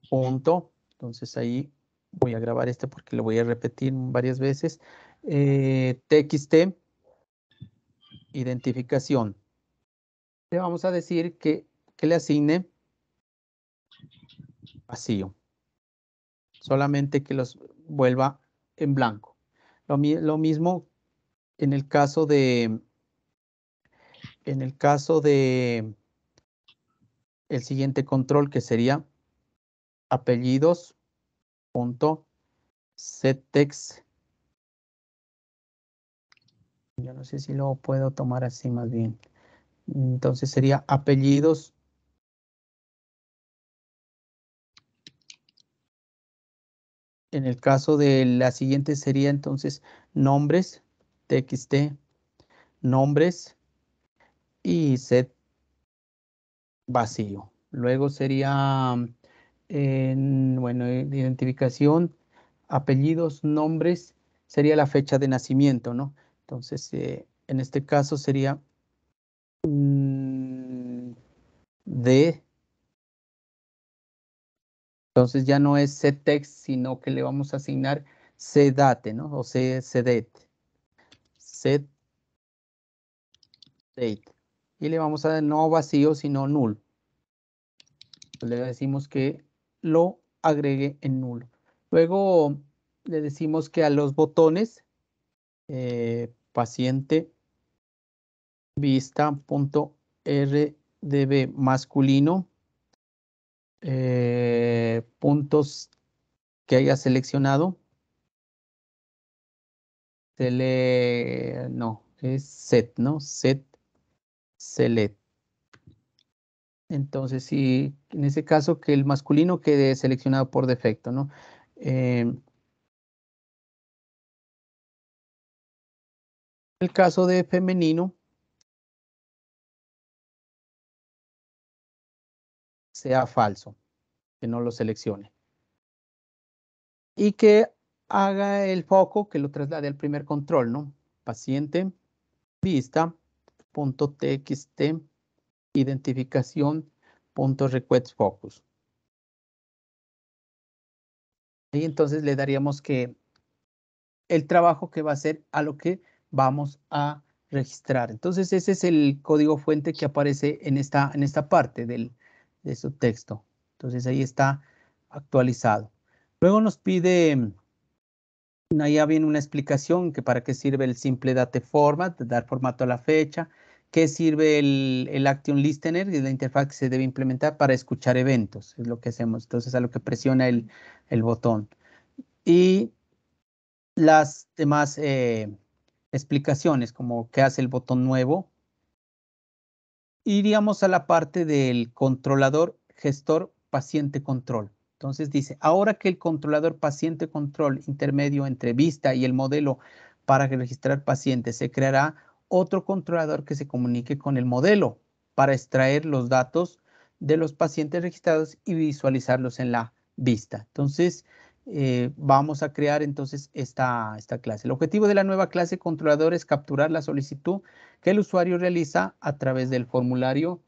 punto. Entonces ahí voy a grabar este porque lo voy a repetir varias veces, TXT, eh, identificación. Le vamos a decir que, que le asigne vacío. Solamente que los vuelva en blanco. lo mismo en el caso de en el caso de el siguiente control que sería apellidos punto text e Yo no sé si lo puedo tomar así más bien. Entonces sería apellidos. En el caso de la siguiente sería entonces nombres, txt, nombres y set vacío. Luego sería en, bueno, eh, identificación, apellidos, nombres, sería la fecha de nacimiento, ¿no? Entonces, eh, en este caso sería D. Mm, de... Entonces ya no es text e sino que le vamos a asignar CDATE, ¿no? O Set date Y le vamos a dar no vacío, sino null. Le decimos que lo agregue en nulo. Luego le decimos que a los botones eh, paciente vista.rdb masculino eh, puntos que haya seleccionado se le no es set no set select entonces, si en ese caso que el masculino quede seleccionado por defecto, ¿no? Em, el caso de femenino, sea falso, que no lo seleccione. Y que haga el foco, que lo traslade al primer control, ¿no? Paciente, vista, punto txt, identificación focus. Y entonces le daríamos que el trabajo que va a ser a lo que vamos a registrar. Entonces ese es el código fuente que aparece en esta, en esta parte del, de su texto. Entonces ahí está actualizado. Luego nos pide, ahí viene una explicación que para qué sirve el simple date format, dar formato a la fecha, qué sirve el, el Action Listener, es la interfaz que se debe implementar para escuchar eventos, es lo que hacemos. Entonces, a lo que presiona el, el botón. Y las demás eh, explicaciones, como qué hace el botón nuevo. Iríamos a la parte del controlador gestor paciente control. Entonces dice, ahora que el controlador paciente control intermedio entre vista y el modelo para registrar pacientes se creará otro controlador que se comunique con el modelo para extraer los datos de los pacientes registrados y visualizarlos en la vista. Entonces, eh, vamos a crear entonces esta, esta clase. El objetivo de la nueva clase controlador es capturar la solicitud que el usuario realiza a través del formulario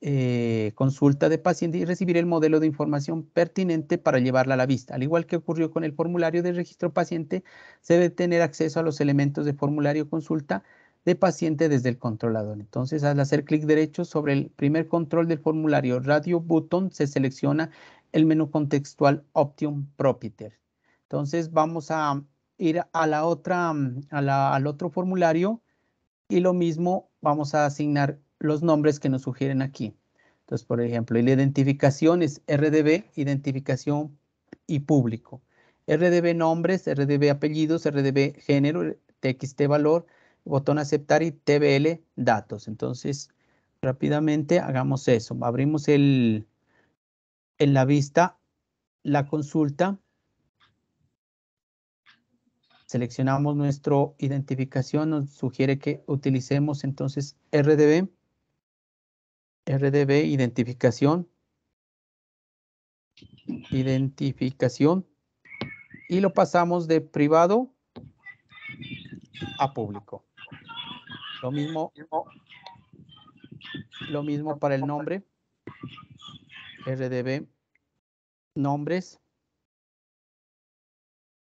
eh, consulta de paciente y recibir el modelo de información pertinente para llevarla a la vista. Al igual que ocurrió con el formulario de registro paciente, se debe tener acceso a los elementos de formulario consulta de paciente desde el controlador. Entonces, al hacer clic derecho sobre el primer control del formulario Radio Button, se selecciona el menú contextual Option Properties. Entonces, vamos a ir a la otra, al otro formulario y lo mismo vamos a asignar los nombres que nos sugieren aquí. Entonces, por ejemplo, la identificación es RDB, identificación y público. RDB nombres, RDB apellidos, RDB género, TXT valor, botón aceptar y TBL datos. Entonces, rápidamente hagamos eso. Abrimos el, en la vista la consulta. Seleccionamos nuestra identificación, nos sugiere que utilicemos entonces RDB, RDB, identificación, identificación, y lo pasamos de privado a público. Lo mismo, lo mismo para el nombre. RDB, nombres.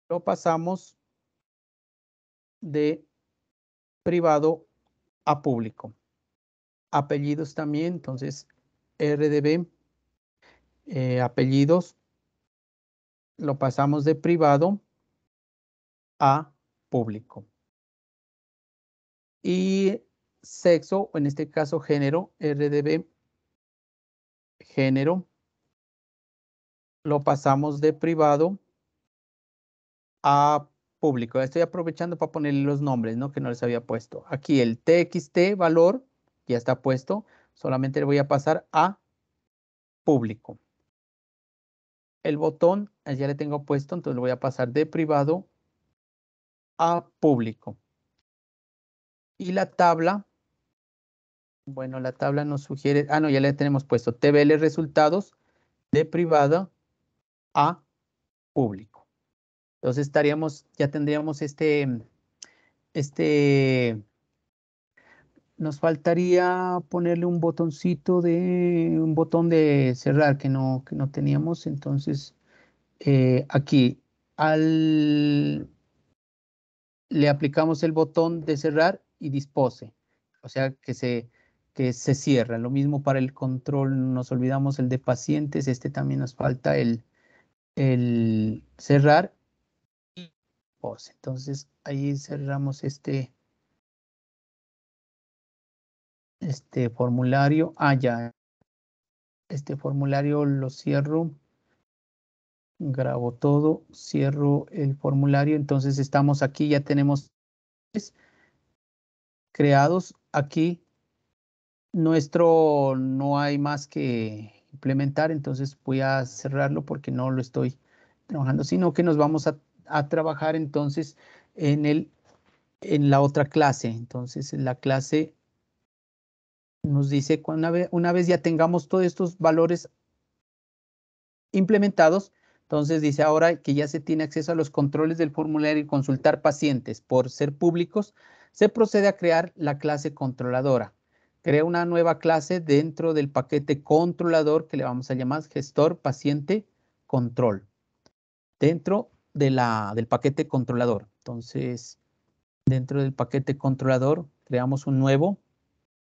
Lo pasamos de privado a público. Apellidos también, entonces RDB, eh, apellidos, lo pasamos de privado a público y sexo, o en este caso género, RDB, género, lo pasamos de privado a público. Estoy aprovechando para ponerle los nombres, ¿no? Que no les había puesto. Aquí el TXT valor ya está puesto. Solamente le voy a pasar a público. El botón ya le tengo puesto, entonces lo voy a pasar de privado a público. Y la tabla, bueno, la tabla nos sugiere, ah, no, ya le tenemos puesto TBL resultados de privada a público. Entonces estaríamos, ya tendríamos este, este, nos faltaría ponerle un botoncito de, un botón de cerrar que no, que no teníamos. Entonces, eh, aquí, al, le aplicamos el botón de cerrar y dispose, o sea, que se, que se cierra. Lo mismo para el control, nos olvidamos el de pacientes, este también nos falta el, el cerrar y Entonces, ahí cerramos este, este formulario. Ah, ya. Este formulario lo cierro. Grabo todo, cierro el formulario. Entonces, estamos aquí, ya tenemos creados aquí, nuestro no hay más que implementar, entonces voy a cerrarlo porque no lo estoy trabajando, sino que nos vamos a, trabajar entonces en, el, en la otra clase. Entonces, la clase nos dice, una vez ya tengamos todos estos valores implementados, entonces dice ahora que ya se tiene acceso a los controles del formulario y consultar pacientes por ser públicos, se procede a crear la clase controladora. Crea una nueva clase dentro del paquete controlador que le vamos a llamar gestor paciente control. Dentro de la, del paquete controlador. Entonces, dentro del paquete controlador creamos un nuevo,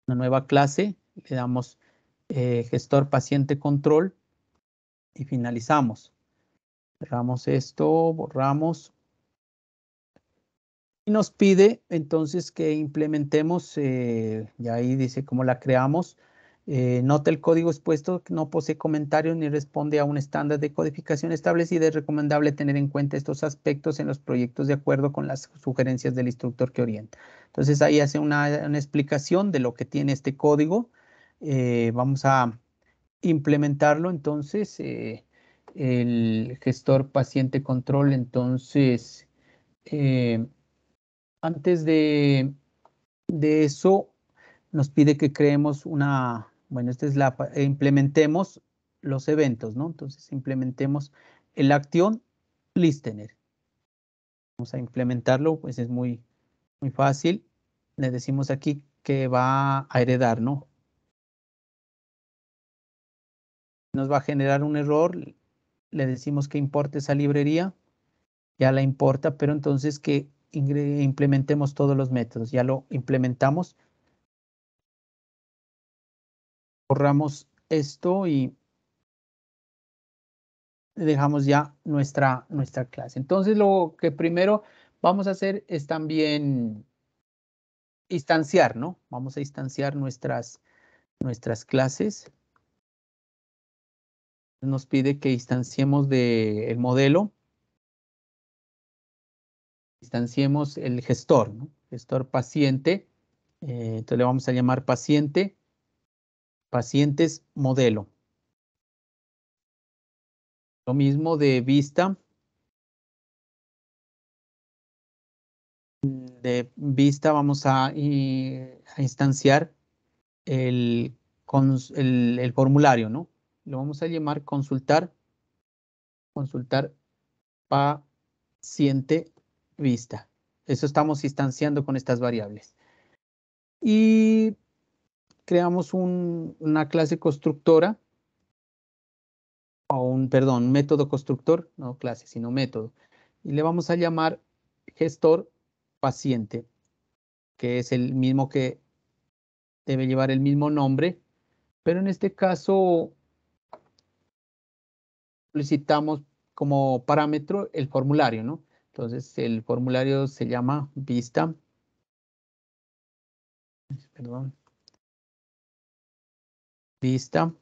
una nueva clase, le damos eh, gestor paciente control y finalizamos. Cerramos esto, borramos y nos pide entonces que implementemos, eh, y ahí dice cómo la creamos, eh, nota el código expuesto no posee comentarios ni responde a un estándar de codificación establecido Es recomendable tener en cuenta estos aspectos en los proyectos de acuerdo con las sugerencias del instructor que orienta. Entonces ahí hace una, explicación de lo que tiene este código. Eh, vamos a implementarlo entonces. el gestor paciente control entonces... Antes de, eso, nos pide que creemos una, bueno, esta es la, eh, implementemos los eventos, ¿no? Entonces implementemos el acción listener. Vamos a implementarlo, pues es muy, muy fácil. Le decimos aquí que va a heredar, ¿no? Nos va a generar un error, le decimos que importe esa librería, ya la importa, pero entonces que implementemos todos los métodos. Ya lo implementamos. Borramos esto y dejamos ya nuestra, nuestra clase. Entonces lo que primero vamos a hacer es también instanciar, ¿no? Vamos a instanciar nuestras, nuestras clases. Nos pide que instanciemos del el modelo. Instanciemos el gestor, ¿no? gestor paciente, eh, entonces le vamos a llamar paciente, pacientes modelo. Lo mismo de vista, mm, de vista vamos a, instanciar el, el formulario, ¿no? Lo vamos a llamar consultar, consultar paciente vista. Eso estamos instanciando con estas variables. Y creamos una clase constructora, o un, perdón, método constructor, no clase, sino método. Y le vamos a llamar gestor paciente, que es el mismo que debe llevar el mismo nombre, pero en este caso solicitamos como parámetro el formulario, ¿no? Entonces el formulario se llama vista. Perdón. Vista.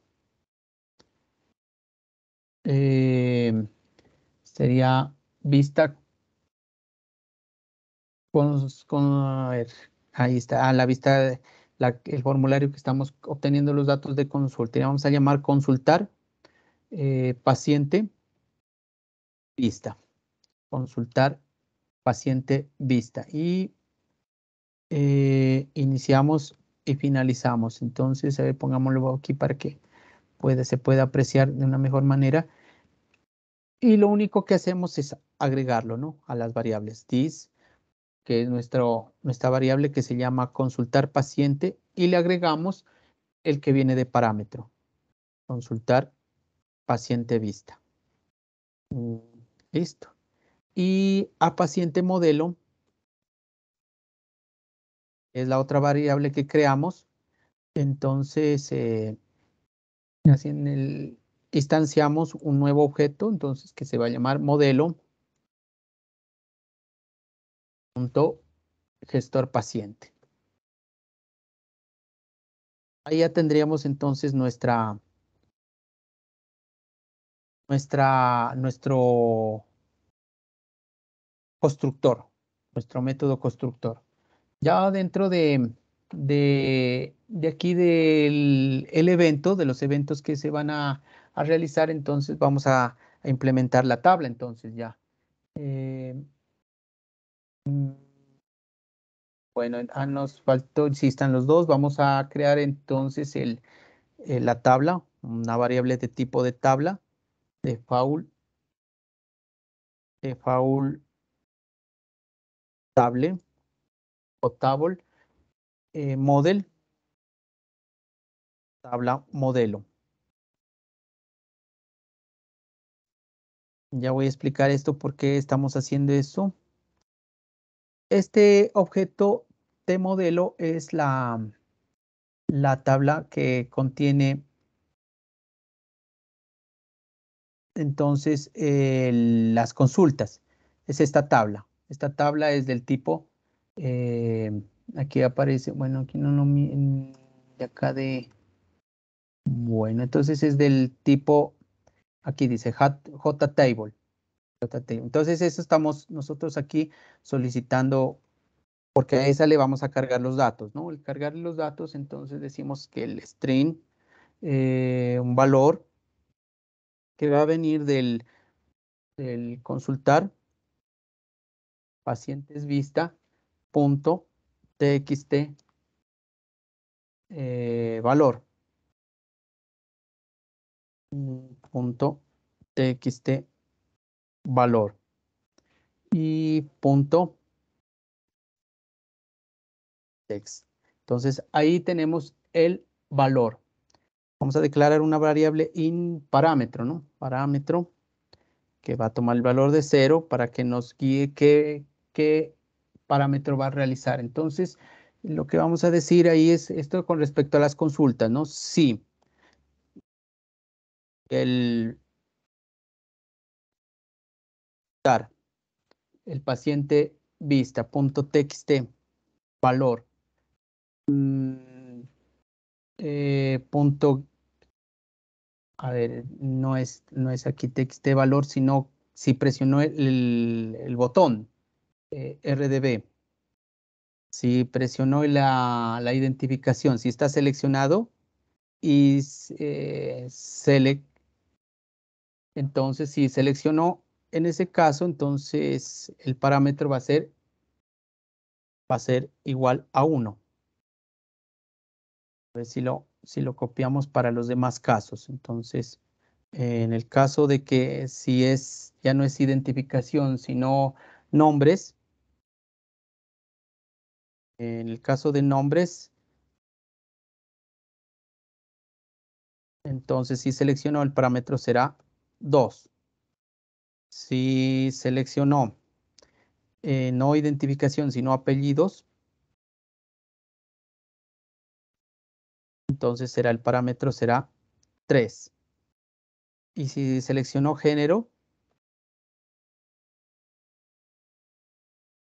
Eh, sería vista a ver, ahí está, a ah, la vista, el formulario que estamos obteniendo los datos de consulta. Vamos a llamar consultar eh, paciente vista consultar paciente vista. Y eh, iniciamos y finalizamos. Entonces, pongámoslo aquí para que se pueda apreciar de una mejor manera. Y lo único que hacemos es agregarlo ¿no? a las variables this, que es nuestro, nuestra variable que se llama consultar paciente, y le agregamos el que viene de parámetro, consultar paciente vista. Mm, listo. Y a paciente modelo es la otra variable que creamos. Entonces, eh, en el, instanciamos un nuevo objeto, entonces que se va a llamar modelo gestor paciente. Ahí ya tendríamos entonces nuestra, nuestra, nuestro constructor, nuestro método constructor. Ya dentro de, de, aquí del el evento, de los eventos que se van a, realizar, entonces vamos a, implementar la tabla, entonces ya. Eh, mm, bueno, ah, nos faltó, si están los dos, vamos a crear entonces la tabla, una variable de tipo de tabla, de faul, de faul table o table eh, model, tabla modelo. Ya voy a explicar esto por qué estamos haciendo esto. Este objeto de modelo es la, la tabla que contiene entonces las consultas. Es esta tabla. Esta tabla es del tipo, eh, aquí aparece, bueno, aquí no lo no, de acá de, bueno, entonces es del tipo, aquí dice JTable. Entonces eso estamos nosotros aquí solicitando, porque a esa le vamos a cargar los datos, ¿no? Al cargar los datos, entonces decimos que el string, eh, un valor que va a venir del, del consultar punto txt eh, valor punto txt valor y punto text. Entonces ahí tenemos el valor. Vamos a declarar una variable in parámetro, ¿no? Parámetro que va a tomar el valor de cero para que nos guíe qué, qué parámetro va a realizar. Entonces, lo que vamos a decir ahí es esto con respecto a las consultas, ¿no? Sí. El, el paciente vista, punto txt, valor, mm, eh, punto, a ver, no es, no es aquí txt valor, sino si presionó el botón, eh, RDB. Si presionó la, identificación, si está seleccionado y eh, select, entonces si seleccionó en ese caso, entonces el parámetro va a ser, va a ser igual a 1. A ver si lo, si lo copiamos para los demás casos. Entonces, eh, en el caso de que si es, ya no es identificación, sino nombres, en el caso de nombres, entonces si seleccionó el parámetro será 2. Si seleccionó eh, no identificación, sino apellidos, entonces será el parámetro será 3. Y si seleccionó género,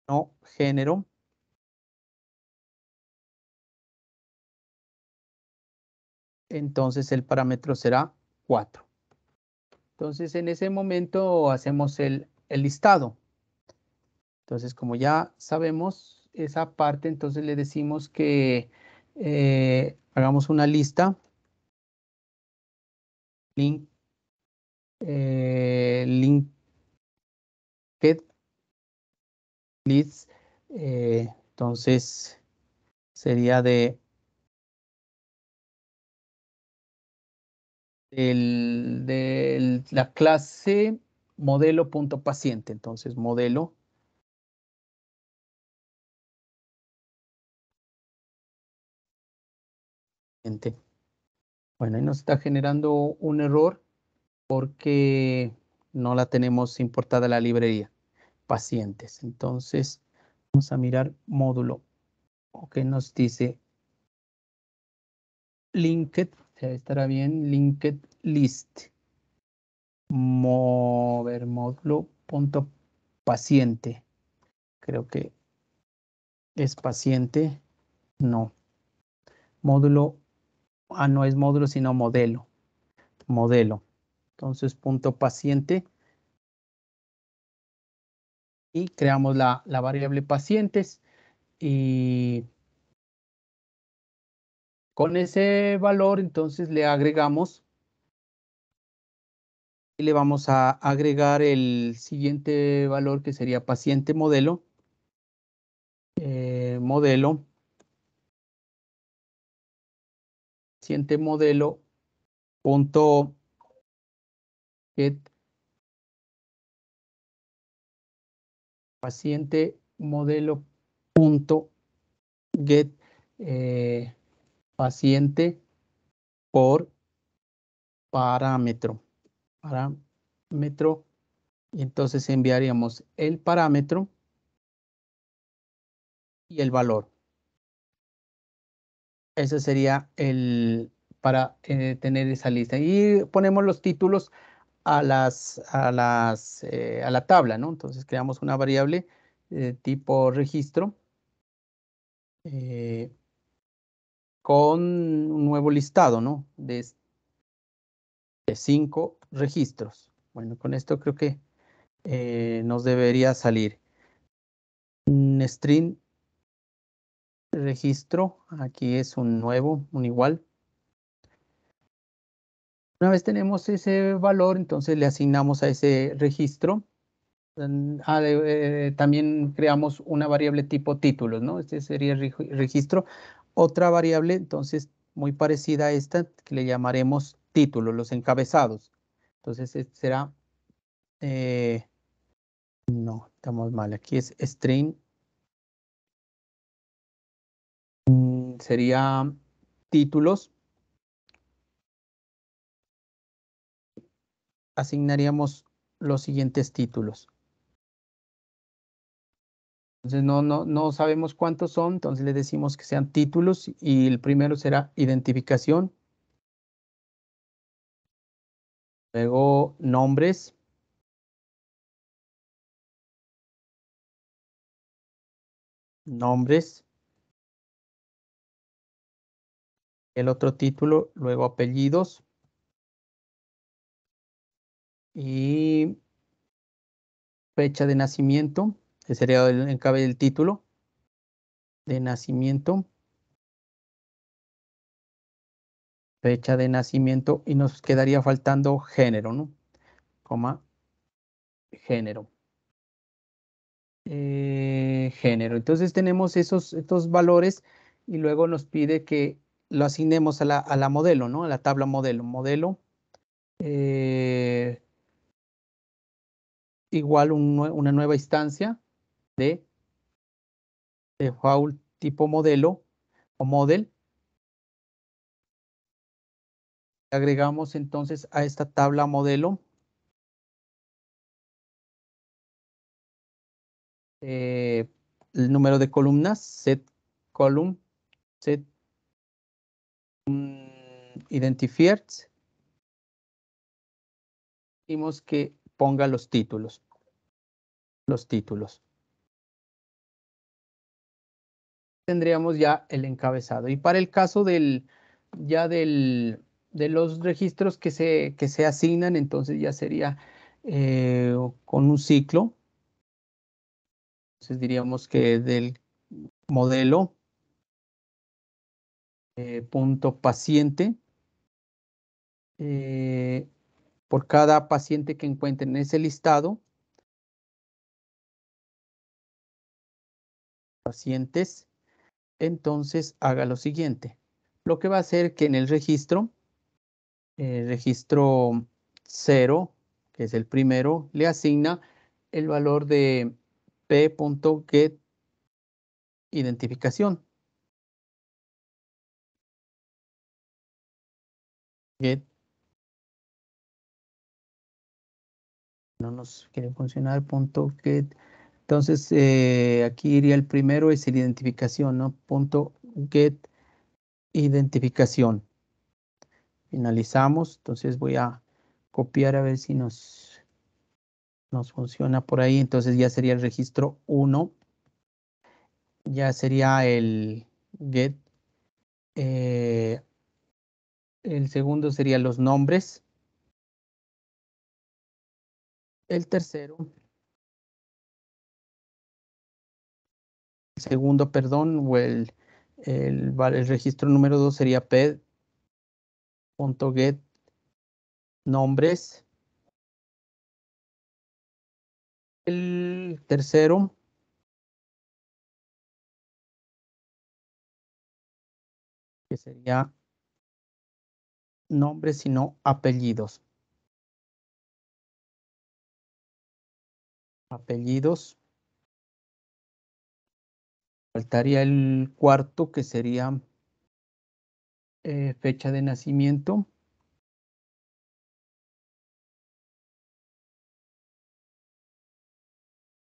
no género, entonces el parámetro será 4. Entonces en ese momento hacemos el, el listado. Entonces como ya sabemos esa parte, entonces le decimos que eh, hagamos una lista. Link, eh, link eh, entonces sería de de la clase modelo.paciente. Entonces, modelo. Bueno, y nos está generando un error porque no la tenemos importada la librería. Pacientes. Entonces, vamos a mirar módulo. Ok, nos dice linked estará bien, linked list, mover módulo punto paciente. Creo que es paciente, no. Módulo, ah, no es módulo, sino modelo. Modelo. Entonces, punto paciente. Y creamos la, la variable pacientes y con ese valor entonces le agregamos y le vamos a agregar el siguiente valor que sería paciente modelo. Eh, modelo. Paciente modelo punto get paciente modelo punto get eh, paciente por parámetro. Parámetro. Y entonces enviaríamos el parámetro y el valor. Ese sería el para eh, tener esa lista. Y ponemos los títulos a, las, a, las, eh, a la tabla, ¿no? Entonces creamos una variable de eh, tipo registro con un nuevo listado, ¿no? De, cinco registros. Bueno, con esto creo que eh, nos debería salir un string registro. Aquí es un nuevo, un igual. Una vez tenemos ese valor, entonces le asignamos a ese registro. Ah, eh, eh, también creamos una variable tipo títulos, ¿no? Este sería el registro. Otra variable, entonces, muy parecida a esta, que le llamaremos título, los encabezados. Entonces, será... Eh, no, estamos mal. Aquí es string. Mm, sería títulos. Asignaríamos los siguientes títulos. Entonces no, no, no sabemos cuántos son, entonces le decimos que sean títulos y el primero será identificación. Luego nombres. Nombres. El otro título, luego apellidos. Y fecha de nacimiento que sería el encabe del título de nacimiento, fecha de nacimiento y nos quedaría faltando género, ¿no? Coma, género. Eh, género. Entonces tenemos esos estos valores y luego nos pide que lo asignemos a la, a la modelo, ¿no? A la tabla modelo. Modelo eh, igual una nueva instancia de, de eh, tipo modelo o model. Agregamos entonces a esta tabla modelo eh, el número de columnas, set column, set um, mm, identifiers. Dimos que ponga los títulos. Los títulos. tendríamos ya el encabezado. Y para el caso del, ya del, de los registros que se, que se asignan, entonces ya sería eh, con un ciclo. Entonces diríamos que del modelo eh, punto paciente eh, por cada paciente que encuentren en ese listado pacientes entonces haga lo siguiente. Lo que va a hacer que en el registro, el eh, registro 0, que es el primero, le asigna el valor de p.get identificación. Get. No nos quiere funcionar punto entonces, eh, aquí iría el primero, es la identificación, ¿no? Punto get identificación. Finalizamos, entonces voy a copiar a ver si nos, nos funciona por ahí. Entonces ya sería el registro 1. Ya sería el get. Eh, el segundo sería los nombres. El tercero segundo, perdón, o el, el, registro número dos sería ped.get nombres. El tercero que sería nombres, sino apellidos. Apellidos. Faltaría el cuarto, que sería eh, fecha de nacimiento.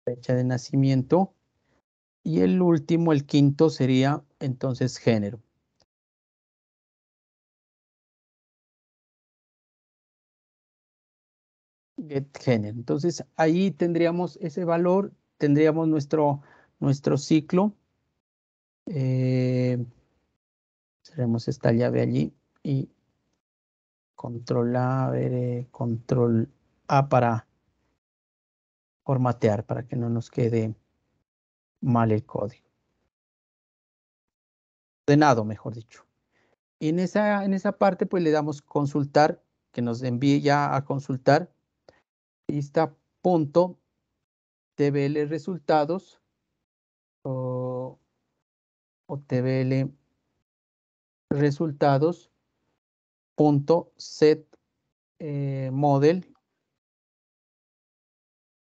Fecha de nacimiento. Y el último, el quinto, sería entonces género. Get género. Entonces ahí tendríamos ese valor, tendríamos nuestro, nuestro ciclo. Eh, tenemos esta llave allí y control A, eh, control A para formatear para que no nos quede mal el código. Ordenado, mejor dicho. Y en esa, en esa parte pues le damos consultar, que nos envíe ya a consultar. está punto resultados o tbl resultados punto set eh, model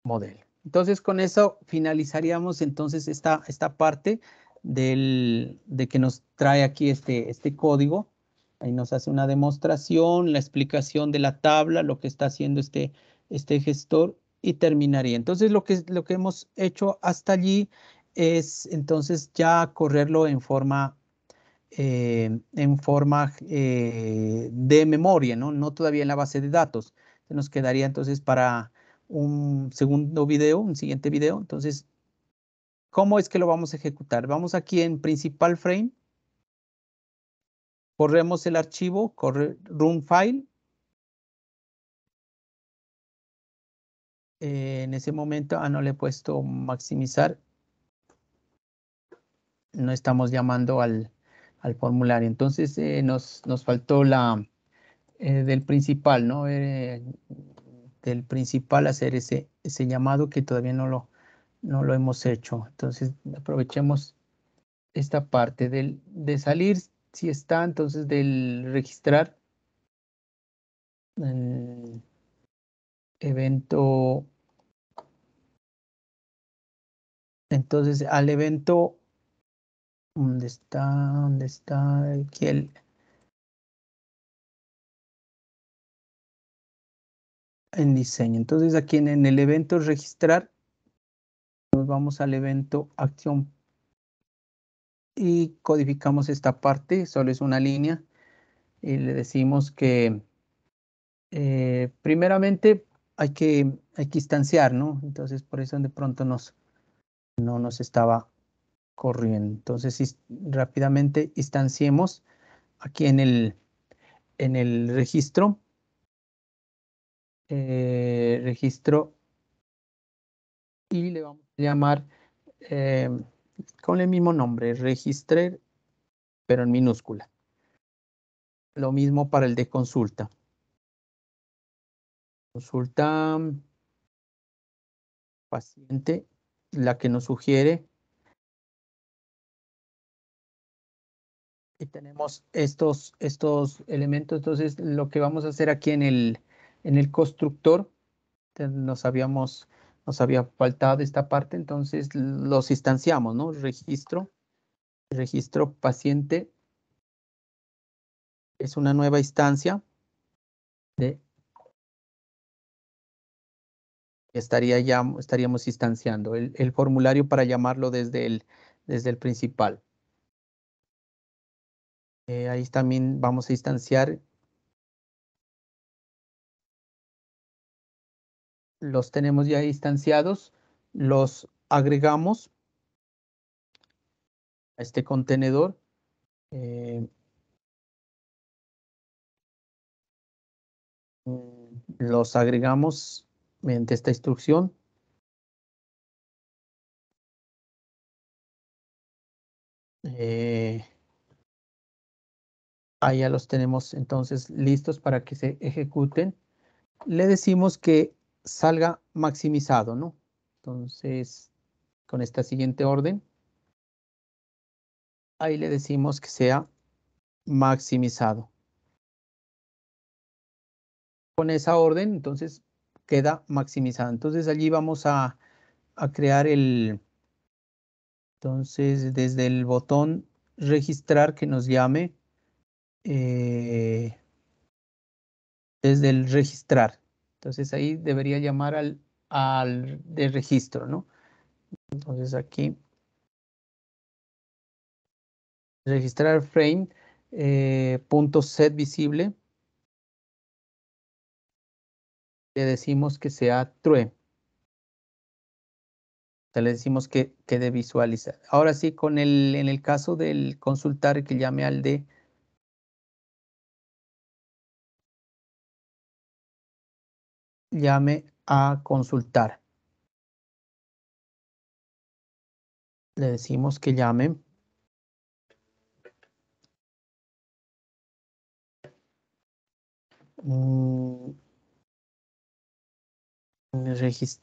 model entonces con eso finalizaríamos entonces esta, esta parte del, de que nos trae aquí este, este código ahí nos hace una demostración la explicación de la tabla lo que está haciendo este este gestor y terminaría entonces lo que lo que hemos hecho hasta allí es entonces ya correrlo en forma, eh, en forma eh, de memoria, ¿no? no todavía en la base de datos. Nos quedaría entonces para un segundo video, un siguiente video. Entonces, ¿cómo es que lo vamos a ejecutar? Vamos aquí en principal frame. Corremos el archivo, run file. en ese momento, ah, no le he puesto maximizar no estamos llamando al, al formulario. Entonces eh, nos, nos, faltó la eh, del principal, ¿no? Eh, del principal hacer ese, ese llamado que todavía no lo, no lo hemos hecho. Entonces aprovechemos esta parte del, de salir, si está, entonces del registrar el evento. Entonces al evento ¿Dónde está? ¿Dónde está? Aquí el... En diseño. Entonces aquí en, el evento registrar, nos vamos al evento acción y codificamos esta parte, solo es una línea y le decimos que eh, primeramente hay que, hay instanciar, ¿no? Entonces por eso de pronto nos, no nos estaba corriendo. Entonces, rápidamente instanciemos aquí en el, en el registro. Eh, registro y le vamos a llamar eh, con el mismo nombre, registrar pero en minúscula. Lo mismo para el de consulta. Consulta mm, paciente, la que nos sugiere y tenemos estos, estos elementos. Entonces, lo que vamos a hacer aquí en el, en el constructor, nos habíamos, nos había faltado esta parte, entonces los instanciamos, ¿no? Registro, registro paciente. Es una nueva instancia de estaría ya estaríamos instanciando el, el formulario para llamarlo desde el desde el principal. Eh, ahí también vamos a instanciar los tenemos ya instanciados, los agregamos a este contenedor. Eh, los agregamos mediante esta instrucción. Eh, Ahí ya los tenemos entonces listos para que se ejecuten. Le decimos que salga maximizado, ¿no? Entonces, con esta siguiente orden, ahí le decimos que sea maximizado. Con esa orden, entonces, queda maximizado. Entonces, allí vamos a, a crear el... Entonces, desde el botón registrar que nos llame, desde eh, el registrar. Entonces ahí debería llamar al, al de registro, ¿no? Entonces aquí registrar frame eh, punto set visible le decimos que sea true. O le decimos que, quede visualizado. visualizar. Ahora sí, con el, en el caso del consultar que llame al de llame a consultar. Le decimos que llame. Puntos mm.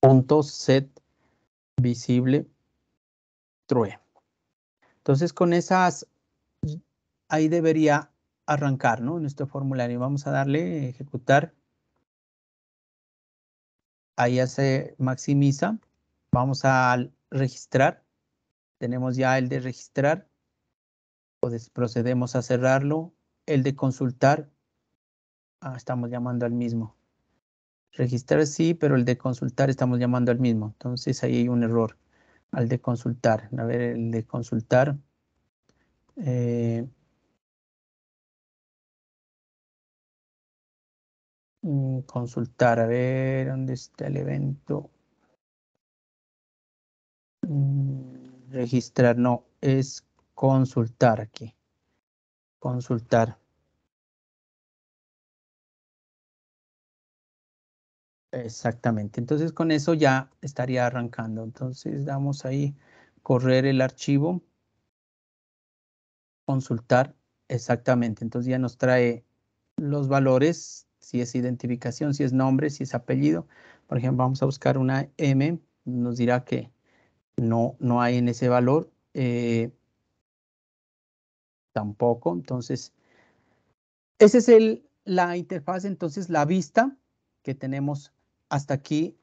punto set visible true. Entonces con esas, ahí debería arrancar ¿no? nuestro formulario. Vamos a darle ejecutar. Ahí ya se maximiza. Vamos a registrar. Tenemos ya el de registrar. Pues procedemos a cerrarlo. El de consultar. Ah, estamos llamando al mismo. Registrar sí, pero el de consultar estamos llamando al mismo. Entonces ahí hay un error. Al de consultar. A ver, el de consultar. Eh, Mm, consultar, a ver dónde está el evento. Mm, registrar, no, es consultar aquí. Consultar. Exactamente, entonces con eso ya estaría arrancando. Entonces damos ahí correr el archivo, consultar, exactamente. Entonces ya nos trae los valores si es identificación, si es nombre, si es apellido. Por ejemplo, vamos a buscar una M, nos dirá que no, no hay en ese valor. Eh, tampoco, entonces, esa es el, la interfaz, entonces la vista que tenemos hasta aquí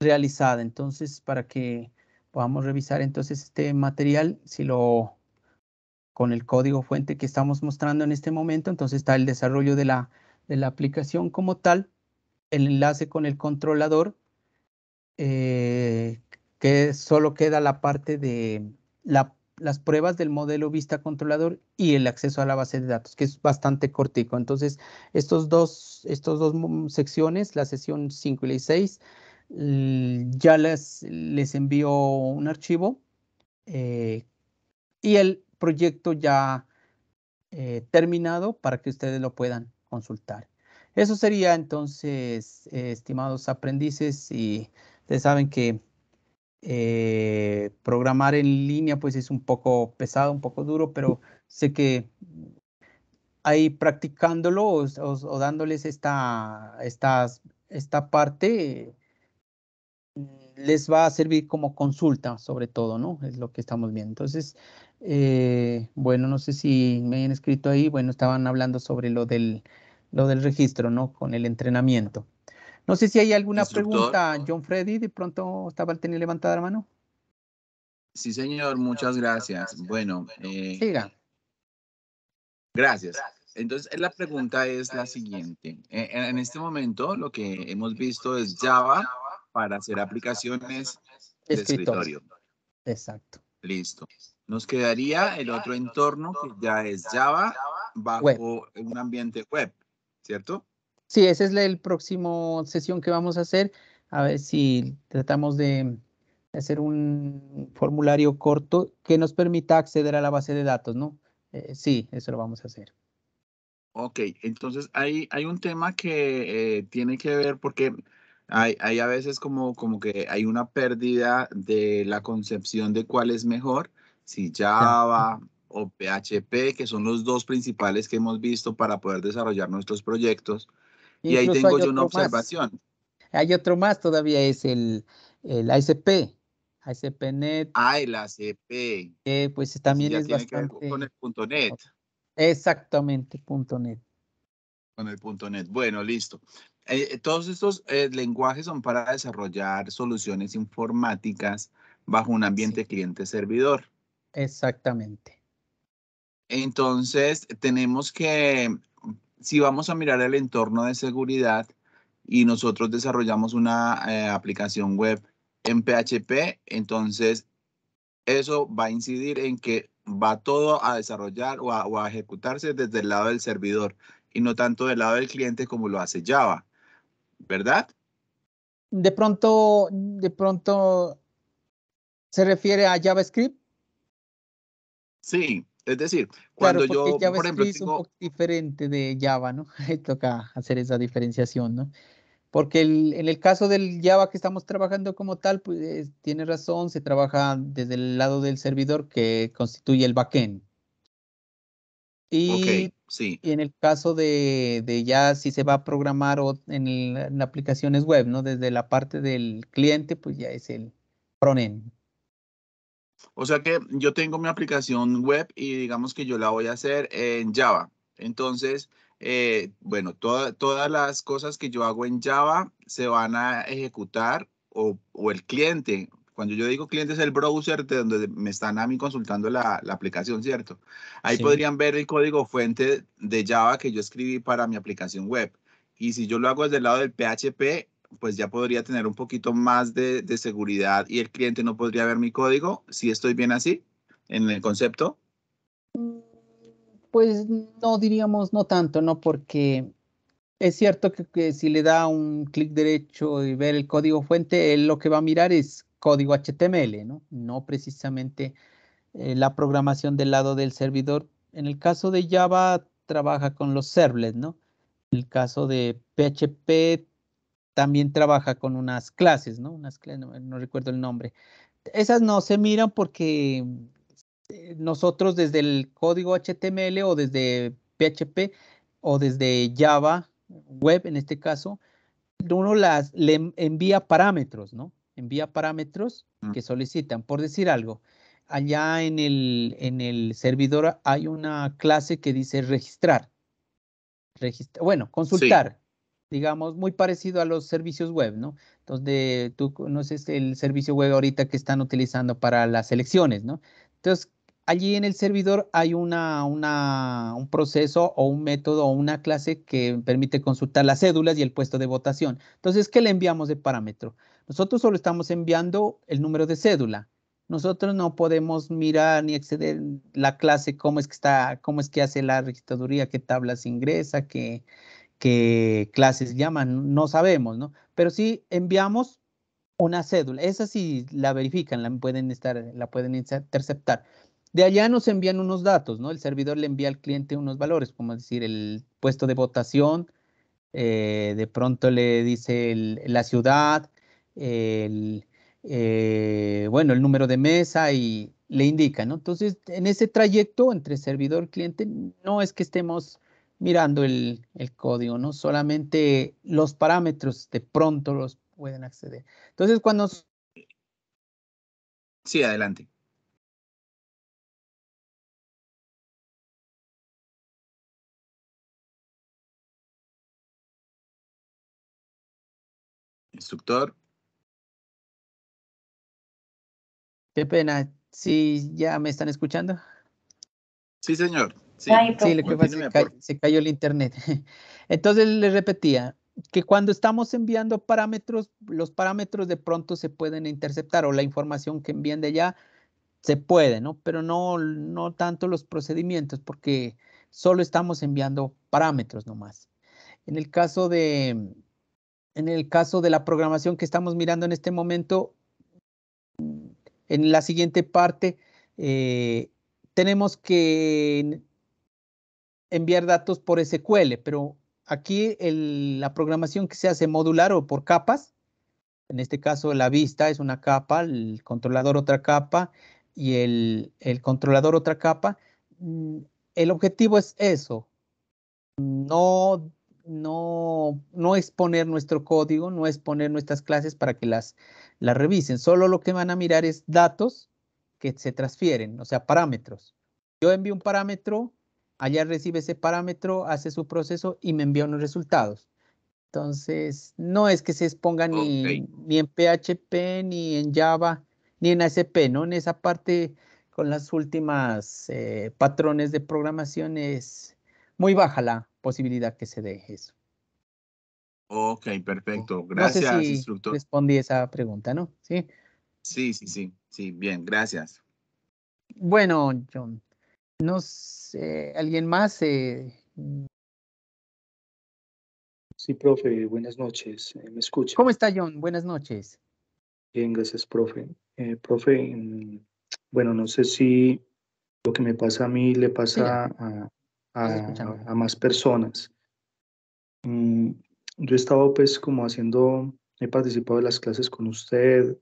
realizada. Entonces, para que podamos revisar entonces este material, si lo con el código fuente que estamos mostrando en este momento, entonces está el desarrollo de la de la aplicación como tal, el enlace con el controlador, eh, que solo queda la parte de las pruebas del modelo vista controlador y el acceso a la base de datos, que es bastante cortico. Entonces, estos dos, estos dos mm, secciones, la sesión 5 y la 6, ya les, les envío un archivo eh, y el proyecto ya eh, terminado para que ustedes lo puedan consultar. Eso sería entonces, eh, estimados aprendices, y ustedes saben que eh, programar en línea pues es un poco pesado, un poco duro, pero sé que ahí practicándolo o, dándoles esta, esta parte les va a servir como consulta sobre todo, ¿no? Es lo que estamos viendo. Entonces, eh, bueno, no sé si me han escrito ahí, bueno, estaban hablando sobre lo del, lo del registro, ¿no? Con el entrenamiento. No sé si hay alguna pregunta, John Freddy, de pronto estaba al tener levantada la mano. Sí, señor, muchas gracias. Bueno, eh, Gracias. Entonces, la pregunta es la siguiente. E, e, en este momento, lo que hemos visto es Java para hacer aplicaciones de escritorio. Exacto. Listo. Nos quedaría el otro entorno que ya es Java bajo un ambiente web, ¿cierto? Sí, esa es la el próximo sesión que vamos a hacer. A ver si tratamos de hacer un formulario corto que nos permita acceder a la base de datos, ¿no? Eh, sí, eso lo vamos a hacer. Ok, entonces hay, hay un tema que eh, tiene que ver porque hay, a veces como, como que hay una pérdida de la concepción de cuál es mejor si Java o PHP, que son los dos principales que hemos visto para poder desarrollar nuestros proyectos. Y, ahí tengo yo una observación. Hay otro más todavía, es el, el ASP, ASP.NET. Ah, el ASP. pues también es con el .NET. Exactamente, punto .NET. Con el punto .NET. Bueno, listo. Eh, eh, todos estos eh, lenguajes son para desarrollar soluciones informáticas bajo un ambiente cliente-servidor. Exactamente. Entonces, tenemos que, si vamos a mirar el entorno de seguridad y nosotros desarrollamos una eh, aplicación web en PHP, entonces eso va a incidir en que va todo a desarrollar o a, o a ejecutarse desde el lado del servidor y no tanto del lado del cliente como lo hace Java, ¿verdad? De pronto, de pronto se refiere a JavaScript. Sí, es decir, cuando claro, yo, es un poco diferente de Java, ¿no? Toca hacer esa diferenciación, ¿no? Porque en el caso del Java que estamos trabajando como tal, pues tiene razón, se trabaja desde el lado del servidor que constituye el backend. Y, sí. y en el caso de, de, ya si se va a programar en, en aplicaciones web, ¿no? Desde la parte del cliente, pues ya es el frontend. O sea que yo tengo mi aplicación web y digamos que yo la voy a hacer en Java. Entonces, eh, bueno, todas las cosas que yo hago en Java se van a ejecutar o, el cliente. Cuando yo digo cliente es el browser de donde me están a mí consultando la, aplicación, ¿cierto? Ahí podrían ver el código fuente de Java que yo escribí para mi aplicación web. Y si yo lo hago desde el lado del PHP, pues ya podría tener un poquito más de, seguridad y el cliente no podría ver mi código, si estoy bien así, en el concepto. Mm, pues no diríamos, no tanto, ¿no? Porque es cierto que, si le da un clic derecho y ver el código fuente, él lo que va a mirar es código HTML, ¿no? No precisamente eh, la programación del lado del servidor. En el caso de Java, trabaja con los servlets, ¿no? En el caso de PHP, también trabaja con unas clases, ¿no? Unas clases, no, recuerdo el nombre. Esas no se miran porque eh, nosotros desde el código HTML o desde PHP o desde Java web en este caso, uno las le envía parámetros, ¿no? Envía parámetros mm. que solicitan, por decir algo. Allá en el, en el servidor hay una clase que dice registrar. bueno, consultar digamos, muy parecido a los servicios web, ¿no? Donde tú conoces el servicio web ahorita que están utilizando para las elecciones, ¿no? Entonces, allí en el servidor hay una, una, un proceso o un método o una clase que permite consultar las cédulas y el puesto de votación. Entonces, ¿qué le enviamos de parámetro? Nosotros solo estamos enviando el número de cédula. Nosotros no podemos mirar ni acceder la clase, cómo es que está, cómo es que hace la registraduría, qué tablas ingresa, qué, qué clases llaman, no sabemos, ¿no? Pero sí enviamos una cédula, esa sí la verifican, la pueden, estar, la pueden interceptar. De allá nos envían unos datos, ¿no? El servidor le envía al cliente unos valores, como decir, el puesto de votación, eh, de pronto le dice la ciudad, el, eh, bueno, el número de mesa y le indica, ¿no? Entonces, en ese trayecto entre servidor-cliente, no es que estemos mirando el, el, código, ¿no? Solamente los parámetros de pronto los pueden acceder. Entonces, cuando... Sí, adelante. Instructor. Qué pena. ¿Sí ya me están escuchando? Sí, señor. Sí, se cayó el internet. Entonces le repetía que cuando estamos enviando parámetros, los parámetros de pronto se pueden interceptar o la información que envían de allá se puede, Pero no, no tanto los procedimientos porque solo estamos enviando parámetros nomás. En el caso de, en el caso de la programación que estamos mirando en este momento, en la siguiente parte, eh, tenemos que enviar datos por SQL, pero aquí la programación que se hace modular o por capas, en este caso la vista es una capa, el controlador otra capa y el, controlador otra capa, mm, el objetivo es eso, no, no, no exponer nuestro código, no exponer nuestras clases para que las, las revisen, solo lo que van a mirar es datos que se transfieren, o sea, parámetros. Yo envío un parámetro, Allá recibe ese parámetro, hace su proceso y me envía unos resultados. Entonces, no es que se exponga ni, en PHP, ni en Java, ni en ASP, ¿no? En esa parte con las últimas eh, patrones de programación es muy baja la posibilidad que se deje eso. Ok, perfecto. Gracias, instructor. Respondí esa pregunta, ¿no? Sí. Sí, sí, sí, sí, bien, gracias. Bueno, John, no sé, ¿alguien más? Eh, mm. Sí, profe, buenas noches. Eh, ¿Me escucha? ¿Cómo está, John? Buenas noches. Bien, gracias, profe. Eh, profe, mm, bueno, no sé si lo que me pasa a mí le pasa a, más personas. Mm, yo he estado pues como haciendo, he participado de las clases con usted,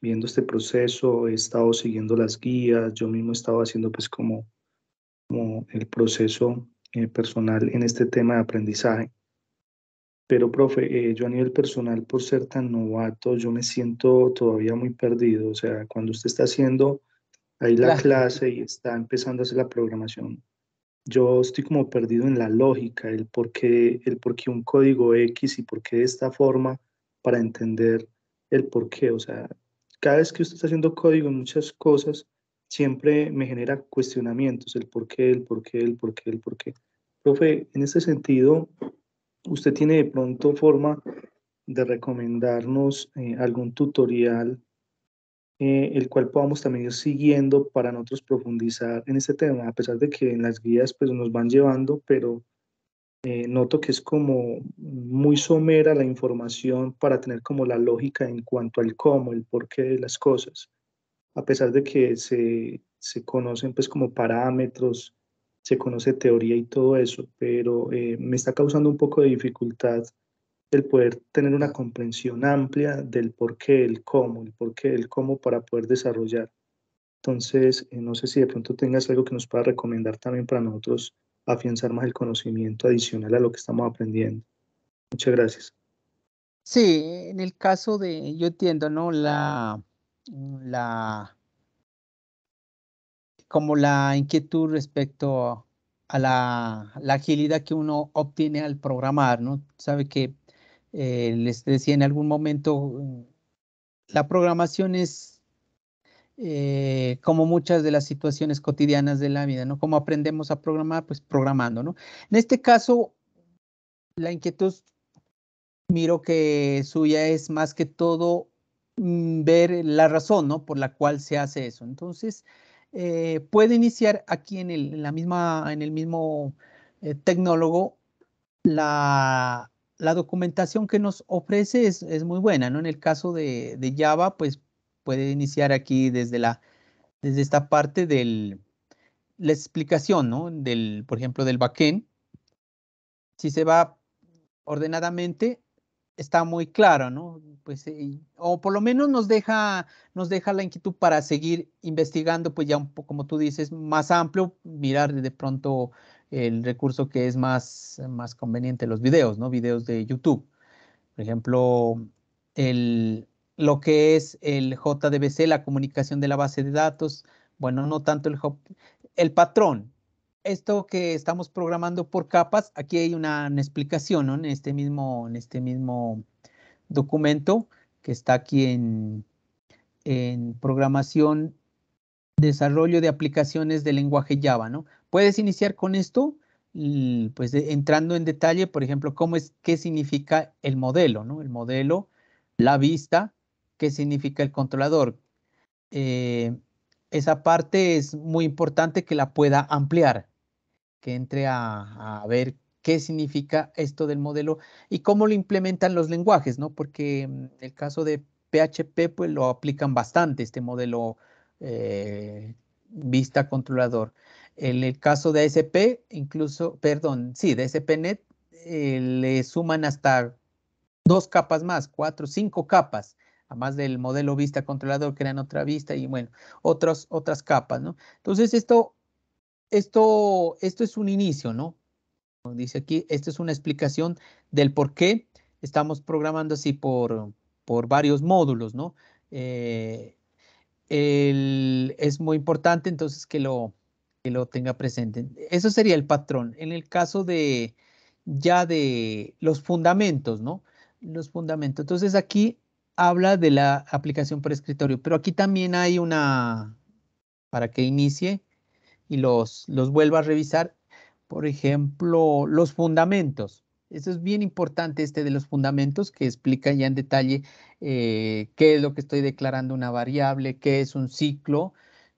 viendo este proceso, he estado siguiendo las guías, yo mismo he estado haciendo pues como como el proceso eh, personal en este tema de aprendizaje. Pero, profe, eh, yo a nivel personal, por ser tan novato, yo me siento todavía muy perdido. O sea, cuando usted está haciendo ahí la clase y está empezando a hacer la programación, yo estoy como perdido en la lógica, el por qué, el por qué un código X y por qué de esta forma para entender el por qué. O sea, cada vez que usted está haciendo código en muchas cosas, siempre me genera cuestionamientos, el por qué, el por qué, el por qué, el por qué. Profe, en ese sentido, ¿usted tiene de pronto forma de recomendarnos eh, algún tutorial eh, el cual podamos también ir siguiendo para nosotros profundizar en este tema, a pesar de que en las guías pues, nos van llevando, pero eh, noto que es como muy somera la información para tener como la lógica en cuanto al cómo, el por qué de las cosas a pesar de que se, conocen pues como parámetros, se conoce teoría y todo eso, pero eh, me está causando un poco de dificultad el poder tener una comprensión amplia del por qué, el cómo, el por qué, el cómo para poder desarrollar. Entonces, eh, no sé si de pronto tengas algo que nos pueda recomendar también para nosotros afianzar más el conocimiento adicional a lo que estamos aprendiendo. Muchas gracias. Sí, en el caso de, yo entiendo, ¿no? La, la como la inquietud respecto a la, agilidad que uno obtiene al programar, ¿no? Sabe que eh, les decía en algún momento, mm, la programación es eh, como muchas de las situaciones cotidianas de la vida, ¿no? Como aprendemos a programar, pues programando, ¿no? En este caso, la inquietud miro que suya es más que todo Mm, ver la razón ¿no? por la cual se hace eso. Entonces, eh, puede iniciar aquí en el, la misma, en el mismo eh, tecnólogo la, documentación que nos ofrece es, muy buena. ¿no? En el caso de, Java, pues puede iniciar aquí desde, la, desde esta parte de la explicación, del, por ejemplo, del backend. Si se va ordenadamente, está muy claro, ¿no? Pues, eh, o por lo menos nos deja, nos deja la inquietud para seguir investigando, pues ya un poco, como tú dices, más amplio, mirar de pronto el recurso que es más, más conveniente, los videos, ¿no? Videos de YouTube. Por ejemplo, el, lo que es el JDBC, la comunicación de la base de datos, bueno, no tanto el, el patrón, esto que estamos programando por capas, aquí hay una, explicación en, este mismo, en este mismo documento que está aquí en, programación, desarrollo de aplicaciones de lenguaje Java. ¿no? Puedes iniciar con esto, pues entrando en detalle, por ejemplo, cómo es, qué significa el modelo, ¿no? el modelo, la vista, qué significa el controlador. Eh, esa parte es muy importante que la pueda ampliar que entre a, ver qué significa esto del modelo y cómo lo implementan los lenguajes, ¿no? Porque en mm, el caso de PHP, pues lo aplican bastante este modelo eh, vista controlador. En el caso de SP, incluso, perdón, sí, de SPNet, eh, le suman hasta dos capas más, cuatro, cinco capas, además del modelo vista controlador, crean otra vista y bueno, otras, otras capas, ¿no? Entonces esto esto, esto es un inicio, ¿no? dice aquí, esto es una explicación del por qué estamos programando así por, varios módulos, ¿no? Eh, es muy importante entonces que lo, que lo tenga presente. Eso sería el patrón. En el caso de ya de los fundamentos, ¿no? Los fundamentos. Entonces aquí habla de la aplicación por escritorio, pero aquí también hay una, para que inicie, y los, los vuelva a revisar. Por ejemplo, los fundamentos. Eso es bien importante, este de los fundamentos, que explica ya en detalle eh, qué es lo que estoy declarando una variable, qué es un ciclo,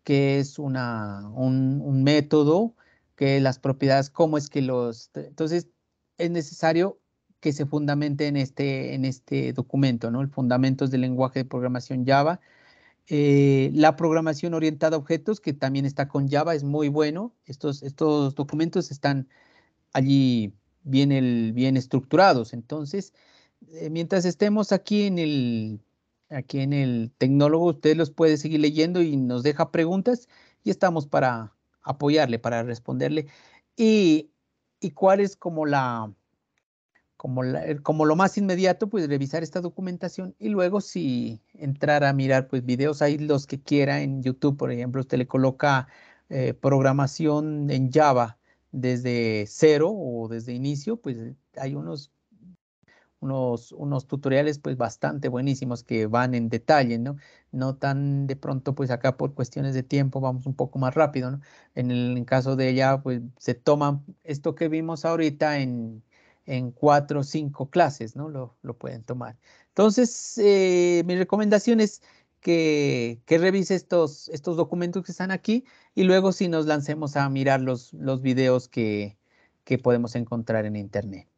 qué es una, un, método, qué las propiedades, cómo es que los... Entonces, es necesario que se fundamente en este, en este documento, ¿no? El fundamentos del lenguaje de programación Java, eh, la programación orientada a objetos, que también está con Java, es muy bueno. Estos, estos documentos están allí bien, el, bien estructurados. Entonces, eh, mientras estemos aquí en el aquí en el tecnólogo, usted los puede seguir leyendo y nos deja preguntas y estamos para apoyarle, para responderle. Y, y cuál es como la, eh, como, lo más inmediato, pues revisar esta documentación y luego si entrar a mirar pues videos, hay los que quiera en YouTube, por ejemplo, usted le coloca eh, programación en Java desde cero o desde inicio, pues eh, hay unos unos, unos, tutoriales pues bastante buenísimos que van en detalle, ¿no? No tan de pronto pues acá por cuestiones de tiempo vamos un poco más rápido, ¿no? En el caso de ella pues se toma esto que vimos ahorita en en cuatro o cinco clases, ¿no? Lo, lo pueden tomar. Entonces, eh, mi recomendación es que, que revise estos, estos, documentos que están aquí y luego si nos lancemos a mirar los, los videos que, que, podemos encontrar en internet.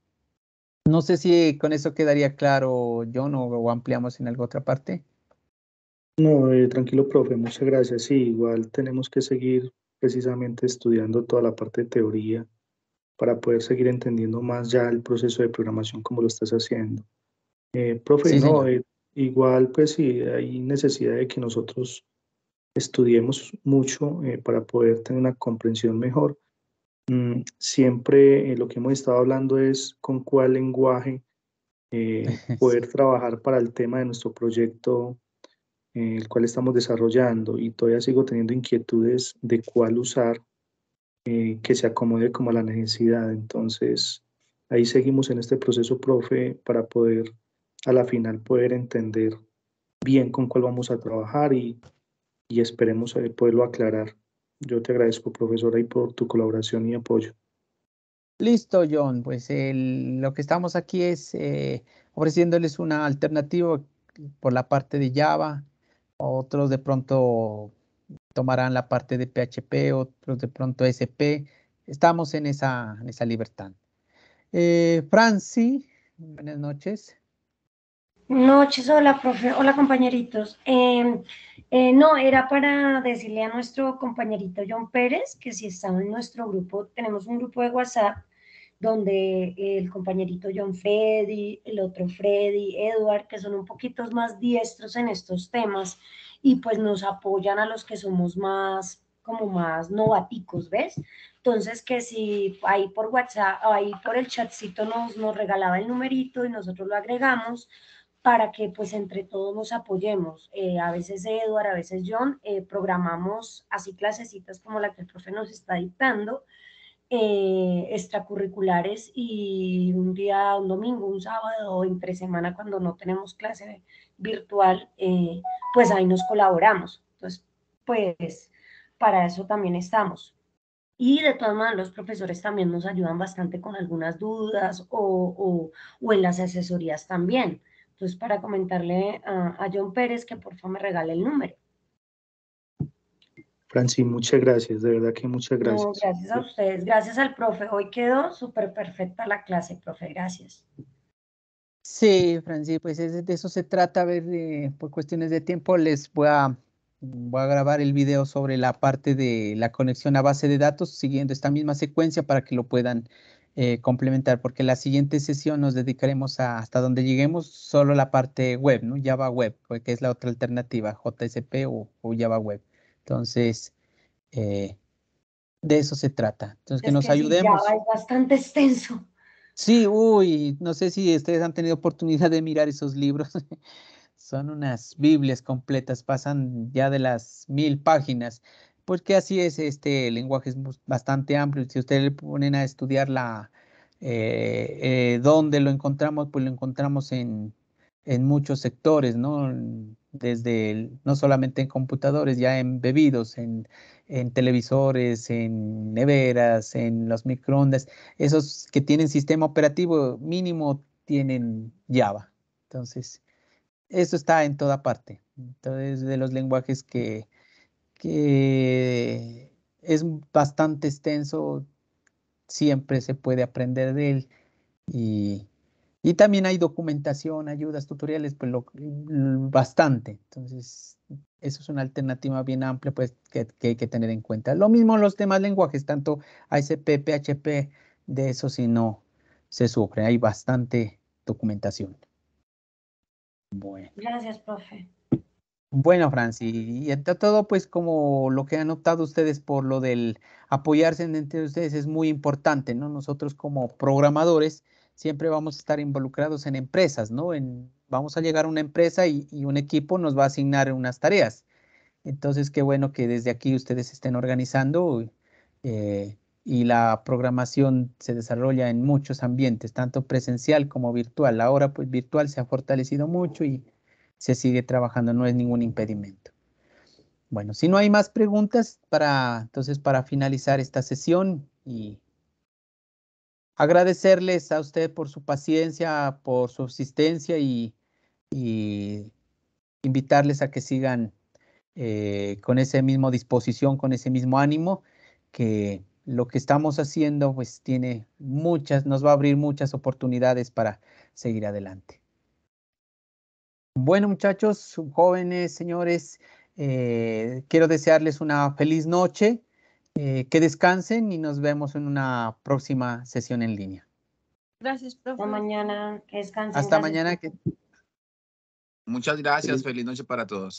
No sé si con eso quedaría claro, John, o, ampliamos en alguna otra parte. No, eh, tranquilo, profe, muchas gracias. Sí, igual tenemos que seguir precisamente estudiando toda la parte de teoría para poder seguir entendiendo más ya el proceso de programación como lo estás haciendo. Eh, profe, eh, igual pues sí hay necesidad de que nosotros estudiemos mucho eh, para poder tener una comprensión mejor. Mm, siempre eh, lo que hemos estado hablando es con cuál lenguaje poder trabajar para el tema de nuestro proyecto, el cual estamos desarrollando, y todavía sigo teniendo inquietudes de cuál usar eh, que se acomode como a la necesidad. Entonces, ahí seguimos en este proceso, profe, para poder a la final poder entender bien con cuál vamos a trabajar y, y esperemos eh, poderlo aclarar. Yo te agradezco, profesora, y por tu colaboración y apoyo. Listo, John. Pues lo que estamos aquí es eh, ofreciéndoles una alternativa por la parte de Java, otros de pronto tomarán la parte de PHP, otros de pronto SP. Estamos en esa, en esa libertad. Eh, Franci, buenas noches. Noches, hola, profe, hola, compañeritos. Em, eh, no, era para decirle a nuestro compañerito John Pérez que si está en nuestro grupo, tenemos un grupo de WhatsApp donde el compañerito John Freddy, el otro Freddy, Edward, que son un poquito más diestros en estos temas, y pues nos apoyan a los que somos más, como más novaticos, ¿ves? Entonces, que si ahí por WhatsApp, ahí por el chatcito nos, nos regalaba el numerito y nosotros lo agregamos para que pues entre todos nos apoyemos. Eh, a veces Eduardo a veces John, eh, programamos así clasecitas como la que el profe nos está dictando, eh, extracurriculares y un día, un domingo, un sábado, o entre semana cuando no tenemos clase virtual, eh, pues ahí nos colaboramos. Entonces, pues para eso también estamos. Y de todas maneras, los profesores también nos ayudan bastante con algunas dudas o, en las asesorías también. Entonces, para comentarle a, John Pérez que por favor me regale el número. Francis, muchas gracias, de verdad que muchas gracias. gracias a ustedes, gracias al profe. Hoy quedó súper perfecta la clase, profe, gracias. Sí, Francis, pues de eso se trata. A ver, eh, por cuestiones de tiempo les voy a, voy a grabar el video sobre la parte de la conexión a base de datos siguiendo esta misma secuencia para que lo puedan eh, complementar, porque la siguiente sesión nos dedicaremos a hasta donde lleguemos solo la parte web, ¿no? Java Web, porque es la otra alternativa, JSP o, Java Web. Entonces, eh, de eso se trata. Entonces, que nos ayudemos. Java es bastante extenso. Sí, uy, no sé si ustedes han tenido oportunidad de mirar esos libros. Son unas Biblias completas, pasan ya de las mil páginas, porque así es, este lenguaje es bastante amplio. Si ustedes le ponen a estudiar la, eh, eh, dónde lo encontramos, pues lo encontramos en, en muchos sectores, ¿no? desde no solamente en computadores, ya en bebidos, en televisores, en neveras, en los microondas, esos que tienen sistema operativo mínimo tienen Java. Entonces, eso está en toda parte. Entonces, de los lenguajes que, que es bastante extenso, siempre se puede aprender de él y y también hay documentación, ayudas, tutoriales, pues lo, mm, bastante. Entonces, eso es una alternativa bien amplia pues, que, hay que tener en cuenta. Lo mismo en los demás lenguajes, tanto ASP, PHP, de eso si no se sufre. Hay bastante documentación. Bueno. Gracias, profe. Bueno, Franci, y todo, pues como lo que han optado ustedes por lo del apoyarse entre ustedes es muy importante, ¿no? Nosotros como programadores, siempre vamos a estar involucrados en empresas, ¿no? vamos a llegar a una empresa y, un equipo nos va a asignar unas tareas. Entonces, qué bueno que desde aquí ustedes estén organizando eh, y la programación se desarrolla en muchos ambientes, tanto presencial como virtual. Ahora, pues virtual se ha fortalecido mucho y se sigue trabajando, no es ningún impedimento. Bueno, si no hay más preguntas, para entonces para finalizar esta sesión y agradecerles a usted por su paciencia, por su asistencia y, invitarles a que sigan eh, con esa misma disposición, con ese mismo ánimo, que lo que estamos haciendo pues tiene muchas, nos va a abrir muchas oportunidades para seguir adelante. Bueno muchachos, jóvenes, señores, eh, quiero desearles una feliz noche eh, que descansen y nos vemos en una próxima sesión en línea. Gracias, profe. Hasta mañana, que descansen. Hasta mañana. Muchas gracias, feliz noche para todos.